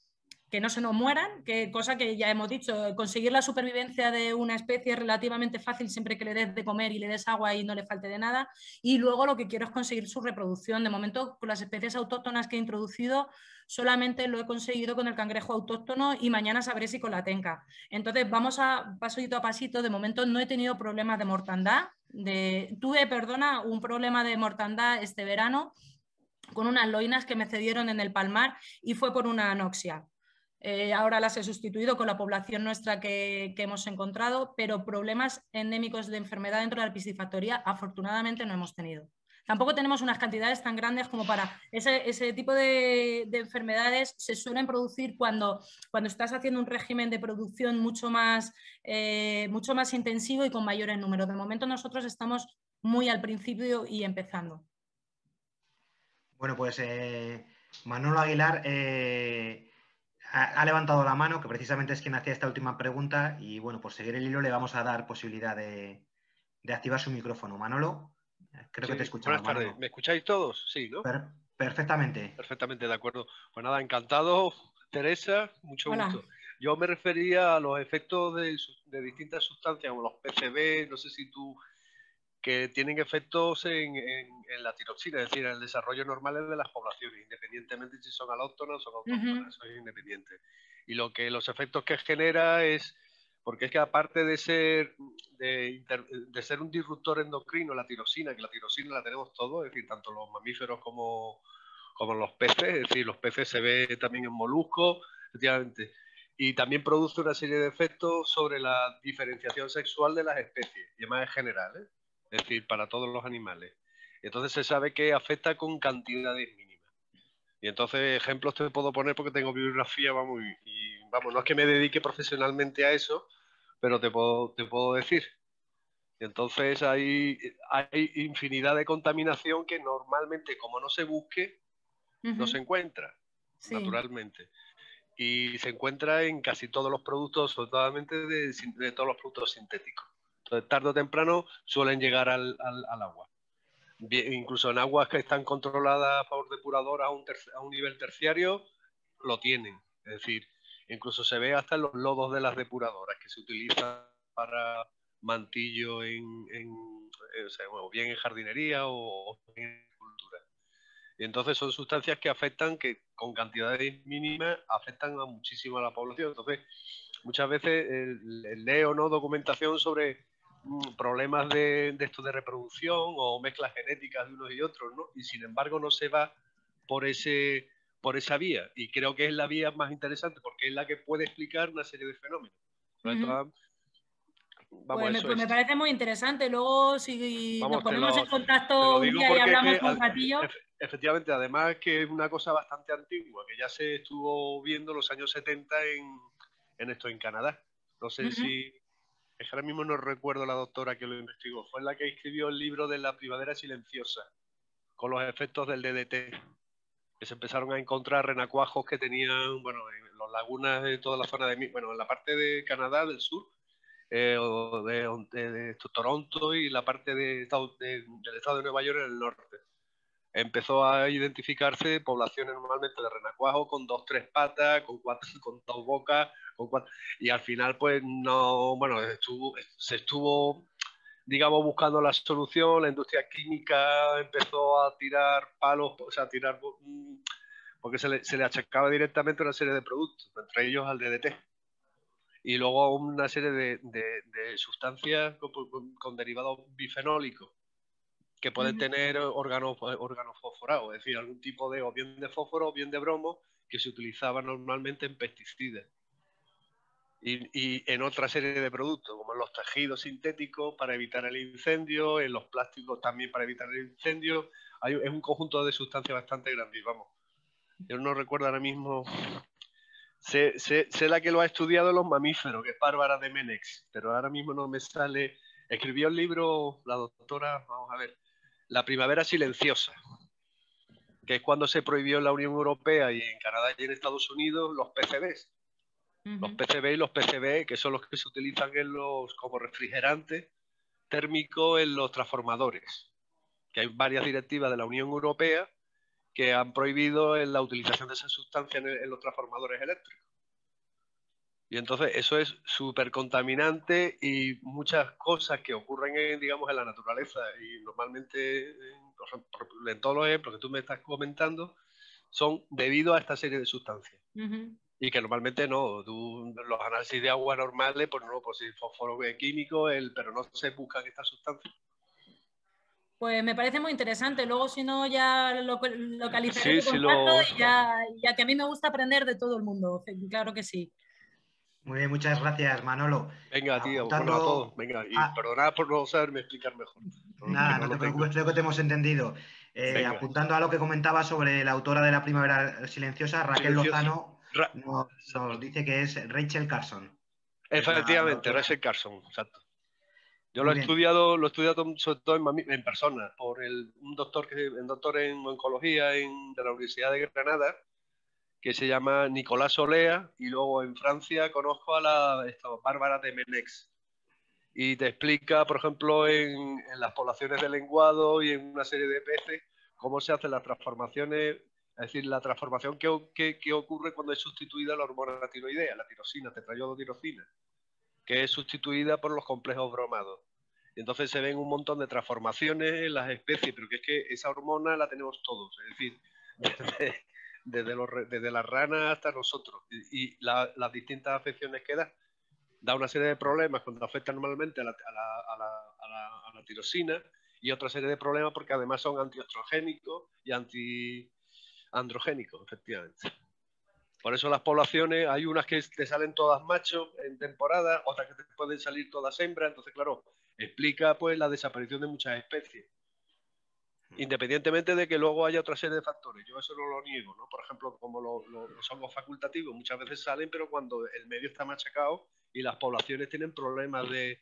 D: que no se nos mueran, que cosa que ya hemos dicho, conseguir la supervivencia de una especie es relativamente fácil siempre que le des de comer y le des agua y no le falte de nada. Y luego lo que quiero es conseguir su reproducción. De momento, con las especies autóctonas que he introducido, solamente lo he conseguido con el cangrejo autóctono y mañana sabré si con la tenca. Entonces, vamos a pasito a pasito. De momento no he tenido problemas de mortandad. De... Tuve, perdona, un problema de mortandad este verano con unas loinas que me cedieron en el palmar y fue por una anoxia. Eh, ahora las he sustituido con la población nuestra que, hemos encontrado, pero problemas endémicos de enfermedad dentro de la piscifactoría afortunadamente no hemos tenido. Tampoco tenemos unas cantidades tan grandes como para ese, tipo de, enfermedades se suelen producir cuando, cuando estás haciendo un régimen de producción mucho más, eh, mucho más intensivo y con mayores números. De momento nosotros estamos muy al principio y empezando.
A: Bueno, pues eh, Manolo Aguilar, ha, levantado la mano, que precisamente es quien hacía esta última pregunta, y bueno, por seguir el hilo le vamos a dar posibilidad de, activar su micrófono. Manolo, eh, creo que te escuchamos. Buenas tardes,
C: ¿me escucháis todos? Sí, ¿no? perfectamente. Perfectamente, de acuerdo. Pues nada, encantado, Teresa, mucho gusto. Yo me refería a los efectos de, distintas sustancias, como los PCB, no sé si tú que tienen efectos en, la tiroxina, es decir, en el desarrollo normal de las poblaciones, independientemente si son alóctonas o son autóctonas, son independientes. Y lo que los efectos que genera es, porque es que aparte de ser, de, ser un disruptor endocrino, la tiroxina, que la tiroxina la tenemos todos, es decir, tanto los mamíferos como, los peces, es decir, los peces se ve también en moluscos, efectivamente y también produce una serie de efectos sobre la diferenciación sexual de las especies, y además en general. ¿eh? es decir, para todos los animales. Entonces se sabe que afecta con cantidades mínimas. Y entonces ejemplos te puedo poner porque tengo bibliografía, vamos, y, vamos, no es que me dedique profesionalmente a eso, pero te puedo, te puedo decir. Entonces hay, hay infinidad de contaminación que normalmente, como no se busque, no se encuentra, naturalmente. Y se encuentra en casi todos los productos, solamente de, de todos los productos sintéticos. Entonces, tarde o temprano suelen llegar al, al, agua. incluso en aguas que están controladas por depuradoras a un, a un nivel terciario, lo tienen. Es decir, incluso se ve hasta en los lodos de las depuradoras que se utilizan para mantillo en, eh, o bien en jardinería o, en agricultura. Y entonces son sustancias que afectan, que con cantidades mínimas afectan a muchísimo a la población. Entonces, muchas veces el leo no documentación sobre problemas de, esto de reproducción o mezclas genéticas de unos y otros, ¿no? Y sin embargo no se va por, ese, por esa vía. Y creo que es la vía más interesante porque es la que puede explicar una serie de fenómenos. pues, me,
D: parece muy interesante. Luego, si nos ponemos en contacto un día y hablamos con Patillo.
C: Efectivamente, además que es una cosa bastante antigua, que ya se estuvo viendo los años 70 en, en esto en Canadá. No sé si es que ahora mismo no recuerdo la doctora que lo investigó, fue la que escribió el libro de la primavera silenciosa, con los efectos del DDT, que se empezaron a encontrar renacuajos que tenían, bueno, en las lagunas de toda la zona de, bueno, en la parte de Canadá del sur, eh, o de, Toronto y la parte de, del estado de Nueva York en el norte empezó a identificarse poblaciones normalmente de renacuajo con dos, tres patas, con, cuatro, con dos bocas, y al final pues no, bueno, se estuvo, digamos, buscando la solución, la industria química empezó a tirar palos, o sea, a tirar, mm, porque se le, se le achacaba directamente una serie de productos, entre ellos al DDT. Y luego una serie de, sustancias con, con derivados bifenólicos que pueden tener órganos, eh, órganos eh, fosforados, es decir, algún tipo de, o bien de fósforo o bien de bromo, que se utilizaba normalmente en pesticidas. Y, en otra serie de productos, como en los tejidos sintéticos para evitar el incendio, en los plásticos también para evitar el incendio. Hay, es un conjunto de sustancias bastante grandes, vamos. Yo no recuerdo ahora mismo. Sé, la que lo ha estudiado en los mamíferos, que es Bárbara de Menex, pero ahora mismo no me sale. Escribió el libro la doctora, vamos a ver, la primavera silenciosa, que es cuando se prohibió en la Unión Europea y en Canadá y en Estados Unidos los PCBs. Los PCB y los PCB, que son los que se utilizan en los, como refrigerante térmico en los transformadores. Que hay varias directivas de la Unión Europea que han prohibido la utilización de esa sustancias en los transformadores eléctricos. Y entonces eso es súper contaminante y muchas cosas que ocurren, en, digamos, en la naturaleza y normalmente, en todos los ejemplos que tú me estás comentando, son debido a esta serie de sustancias. Y que normalmente no, los análisis de agua normales, por pues no, pues el fósforo químico, el, pero no se buscan esta sustancias.
D: Pues me parece muy interesante. Luego, si no, ya lo localizaré sí, y ya, ya que a mí me gusta aprender de todo el mundo. Claro que sí.
A: Muy bien, muchas gracias, Manolo.
C: Venga, tío, Apuntando... Venga, y perdonad por no saberme explicar mejor.
A: Nada, no, te preocupes, creo que te hemos entendido. Eh, apuntando a lo que comentaba sobre la autora de La Primavera Silenciosa, Raquel Lozano, nos, dice que es Rachel Carson. Efectivamente,
C: Rachel Carson, exacto. Yo lo he, estudiado, lo he estudiado sobre todo en, persona, por un doctor, que, doctor en oncología de la Universidad de Granada, que se llama Nicolás Olea, y luego en Francia conozco a la esta, Bárbara de Menex. Y te explica, por ejemplo, en, en, las poblaciones de lenguado y en una serie de peces, cómo se hacen las transformaciones, es decir, la transformación que, que, ocurre cuando es sustituida la hormona tiroidea, la tirosina, tetrayodotirosina, que es sustituida por los complejos bromados. Y entonces se ven un montón de transformaciones en las especies, pero que es que esa hormona la tenemos todos. Es decir, desde, los, desde las ranas hasta nosotros, y, las distintas afecciones que da, da una serie de problemas cuando afecta normalmente a la, tirosina y otra serie de problemas porque además son antiostrogénicos y antiandrogénicos, efectivamente. Por eso las poblaciones, hay unas que te salen todas machos en temporada, otras que te pueden salir todas hembras, entonces claro, explica pues la desaparición de muchas especies. Independientemente de que luego haya otra serie de factores, yo eso no lo niego, ¿no? Por ejemplo, como los hongos facultativos muchas veces salen, pero cuando el medio está machacado y las poblaciones tienen problemas de,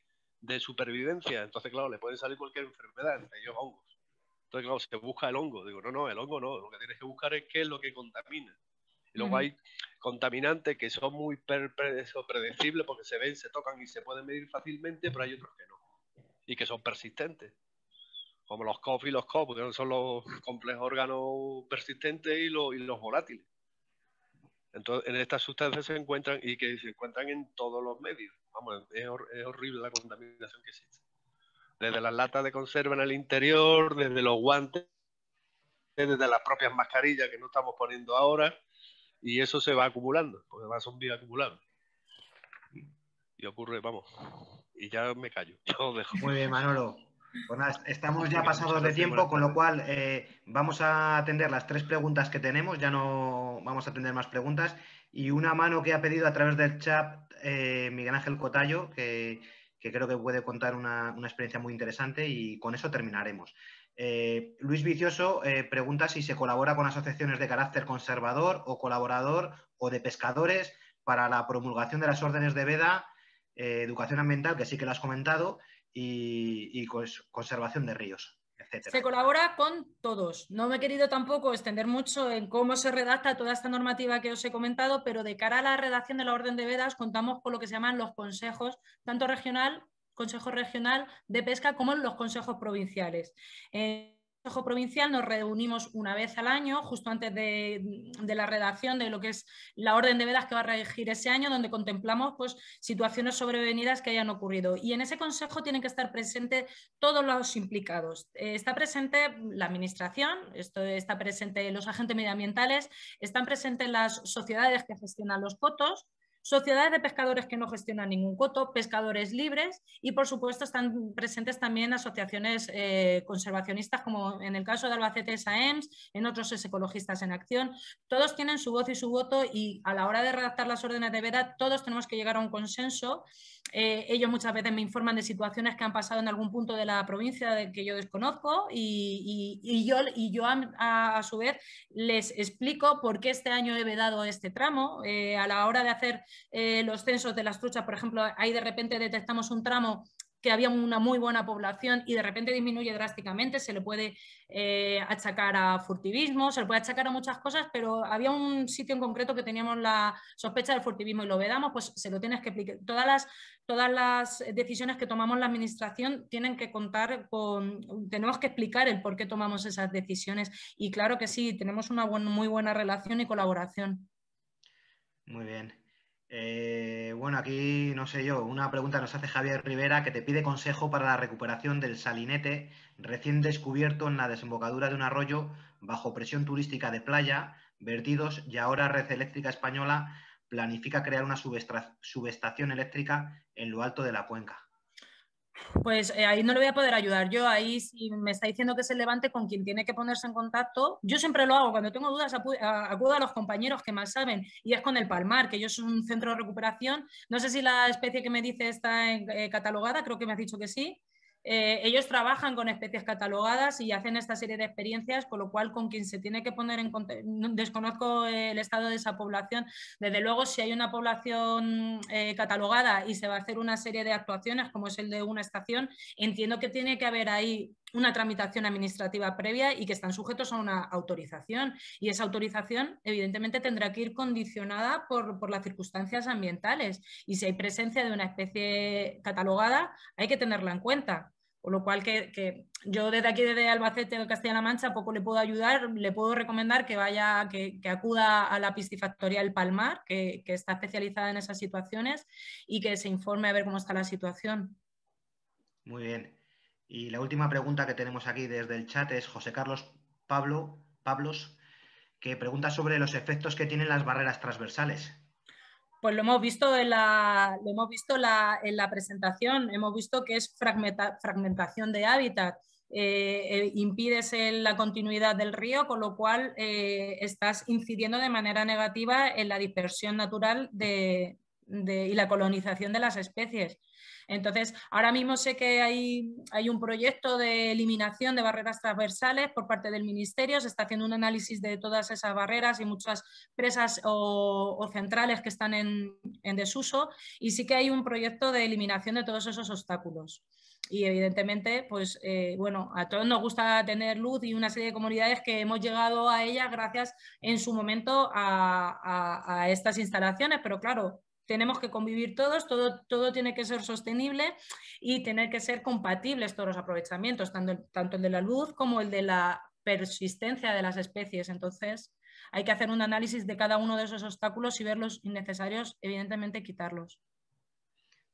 C: supervivencia, entonces, claro, le puede salir cualquier enfermedad, entre ellos hongos. Entonces, claro, se busca el hongo. Digo, no, no, el hongo no, lo que tienes que buscar es qué es lo que contamina. Y luego mm. hay contaminantes que son muy predecibles porque se ven, se tocan y se pueden medir fácilmente, pero hay otros que no. Y que son persistentes como los cof y los COP, que son los complejos órganos persistentes y los, volátiles. Entonces, en estas sustancias se encuentran y que se encuentran en todos los medios. Vamos, es, horrible la contaminación que existe. Desde las latas de conserva en el interior, desde los guantes, desde las propias mascarillas que no estamos poniendo ahora, y eso se va acumulando, porque va son bioacumulados. Y ocurre, vamos, y ya me callo. Yo dejo. Muy bien, Manolo.
A: Pues estamos ya pasados de tiempo, con lo cual eh, vamos a atender las tres preguntas que tenemos, ya no vamos a atender más preguntas. Y una mano que ha pedido a través del chat eh, Miguel Ángel Cotallo, que, creo que puede contar una, experiencia muy interesante y con eso terminaremos. Eh, Luis Vicioso pregunta si se colabora con asociaciones de carácter conservador o colaborador o de pescadores para la promulgación de las órdenes de veda, educación ambiental, que sí que lo has comentado, y, conservación de ríos. etc. Se
D: colabora con todos. No me he querido tampoco extender mucho en cómo se redacta toda esta normativa que os he comentado, pero de cara a la redacción de la Orden de Vedas contamos con lo que se llaman los consejos, tanto regional, Consejo Regional de Pesca, como los consejos provinciales. Eh, Consejo Provincial nos reunimos una vez al año, justo antes de, la redacción de lo que es la orden de vedas que va a regir ese año, donde contemplamos pues, situaciones sobrevenidas que hayan ocurrido. Y en ese consejo tienen que estar presentes todos los implicados. Eh, está presente la administración, esto, está presente los agentes medioambientales, están presentes las sociedades que gestionan los cotos, sociedades de pescadores que no gestionan ningún coto, pescadores libres y, por supuesto, están presentes también asociaciones eh, conservacionistas, como en el caso de Albacete SAEMS, en otros es Ecologistas en Acción. Todos tienen su voz y su voto y a la hora de redactar las órdenes de veda, todos tenemos que llegar a un consenso. Eh, ellos muchas veces me informan de situaciones que han pasado en algún punto de la provincia que yo desconozco y, yo, y yo a, su vez les explico por qué este año he vedado este tramo. Eh, a la hora de hacer eh, los censos de las truchas, por ejemplo, ahí de repente detectamos un tramo que había una muy buena población y de repente disminuye drásticamente, se le puede eh, achacar a furtivismo, se le puede achacar a muchas cosas, pero había un sitio en concreto que teníamos la sospecha del furtivismo y lo vedamos, pues se lo tienes que explicar. Todas las, todas las decisiones que tomamos la administración tienen que contar con, tenemos que explicar el por qué tomamos esas decisiones y claro que sí, tenemos una muy buena relación y colaboración.
A: Muy bien. Eh, bueno, aquí no sé yo, una pregunta nos hace Javier Rivera que te pide consejo para la recuperación del salinete recién descubierto en la desembocadura de un arroyo bajo presión turística de playa, vertidos y ahora Red Eléctrica Española planifica crear una subestación eléctrica en lo alto de la cuenca
D: pues eh, ahí no le voy a poder ayudar yo. Ahí si me está diciendo que se levante con quien tiene que ponerse en contacto, yo siempre lo hago. Cuando tengo dudas acudo a los compañeros que más saben y es con el Palmar, que yo soy un centro de recuperación. No sé si la especie que me dice está eh, catalogada, creo que me has dicho que sí. Eh, ellos trabajan con especies catalogadas y hacen esta serie de experiencias, con lo cual con quien se tiene que poner en contacto, desconozco eh, el estado de esa población, desde luego si hay una población eh, catalogada y se va a hacer una serie de actuaciones, como es el de una estación, entiendo que tiene que haber ahí una tramitación administrativa previa y que están sujetos a una autorización. Y esa autorización, evidentemente, tendrá que ir condicionada por, las circunstancias ambientales. Y si hay presencia de una especie catalogada, hay que tenerla en cuenta. Por lo cual, que, yo desde aquí, desde Albacete o Castilla-La Mancha, poco le puedo ayudar. Le puedo recomendar que vaya, que, que acuda a la piscifactoría El Palmar, que, que está especializada en esas situaciones, y que se informe a ver cómo está la situación.
A: Muy bien. Y la última pregunta que tenemos aquí desde el chat es José Carlos Pablo, Pablos, que pregunta sobre los efectos que tienen las barreras transversales.
D: Pues lo hemos visto en la, lo hemos visto en la presentación, hemos visto que es fragmentación de hábitat, eh, eh, impides la continuidad del río, con lo cual eh, estás incidiendo de manera negativa en la dispersión natural y la colonización de las especies. Entonces, ahora mismo sé que hay, un proyecto de eliminación de barreras transversales por parte del Ministerio, se está haciendo un análisis de todas esas barreras y muchas presas o, centrales que están en, desuso y sí que hay un proyecto de eliminación de todos esos obstáculos y evidentemente, pues eh, bueno, a todos nos gusta tener luz y una serie de comunidades que hemos llegado a ellas gracias en su momento a, estas instalaciones, pero claro, tenemos que convivir todos, todo, todo tiene que ser sostenible y tener que ser compatibles todos los aprovechamientos, tanto, el de la luz como el de la persistencia de las especies. Entonces, hay que hacer un análisis de cada uno de esos obstáculos y verlos innecesarios, evidentemente, quitarlos.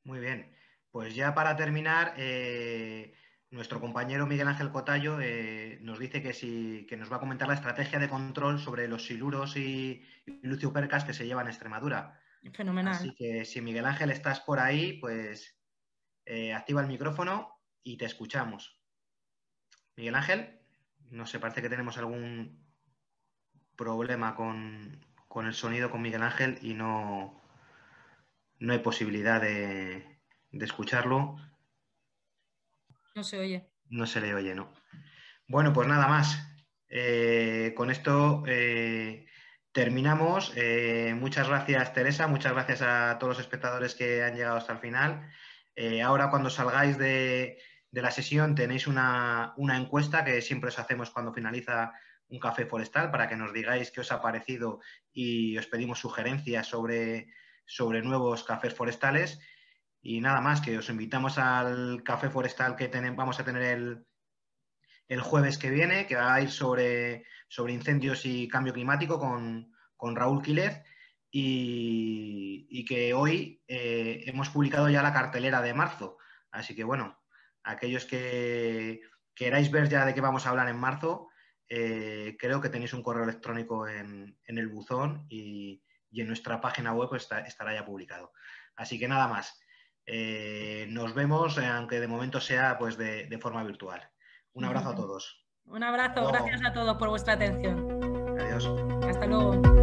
A: Muy bien. Pues ya para terminar, eh, nuestro compañero Miguel Ángel Cotallo eh, nos dice que, si, nos va a comentar la estrategia de control sobre los siluros y, y luciopercas que se llevan a Extremadura. Fenomenal. Así que si Miguel Ángel estás por ahí, pues eh, activa el micrófono y te escuchamos. Miguel Ángel, no sé, parece que tenemos algún problema con, el sonido con Miguel Ángel y no, no hay posibilidad de, escucharlo. No se oye. No se le oye, no. Bueno, pues nada más. Eh, con esto eh, terminamos. Eh, muchas gracias, Teresa. Muchas gracias a todos los espectadores que han llegado hasta el final. Eh, ahora, cuando salgáis de, la sesión, tenéis una, encuesta que siempre os hacemos cuando finaliza un café forestal para que nos digáis qué os ha parecido y os pedimos sugerencias sobre, sobre nuevos cafés forestales. Y nada más, que os invitamos al café forestal que tenemos vamos a tener el, el jueves que viene, que va a ir sobre, sobre incendios y cambio climático con, Raúl Quílez. Y, que hoy eh, hemos publicado ya la cartelera de marzo. Así que bueno, aquellos que queráis ver ya de qué vamos a hablar en marzo, eh, creo que tenéis un correo electrónico en, el buzón y, en nuestra página web estará ya publicado. Así que nada más. Eh, nos vemos, aunque de momento sea pues, de, de forma virtual. Un abrazo a todos.
D: Un abrazo, gracias a todos por vuestra atención. Adiós. Hasta luego.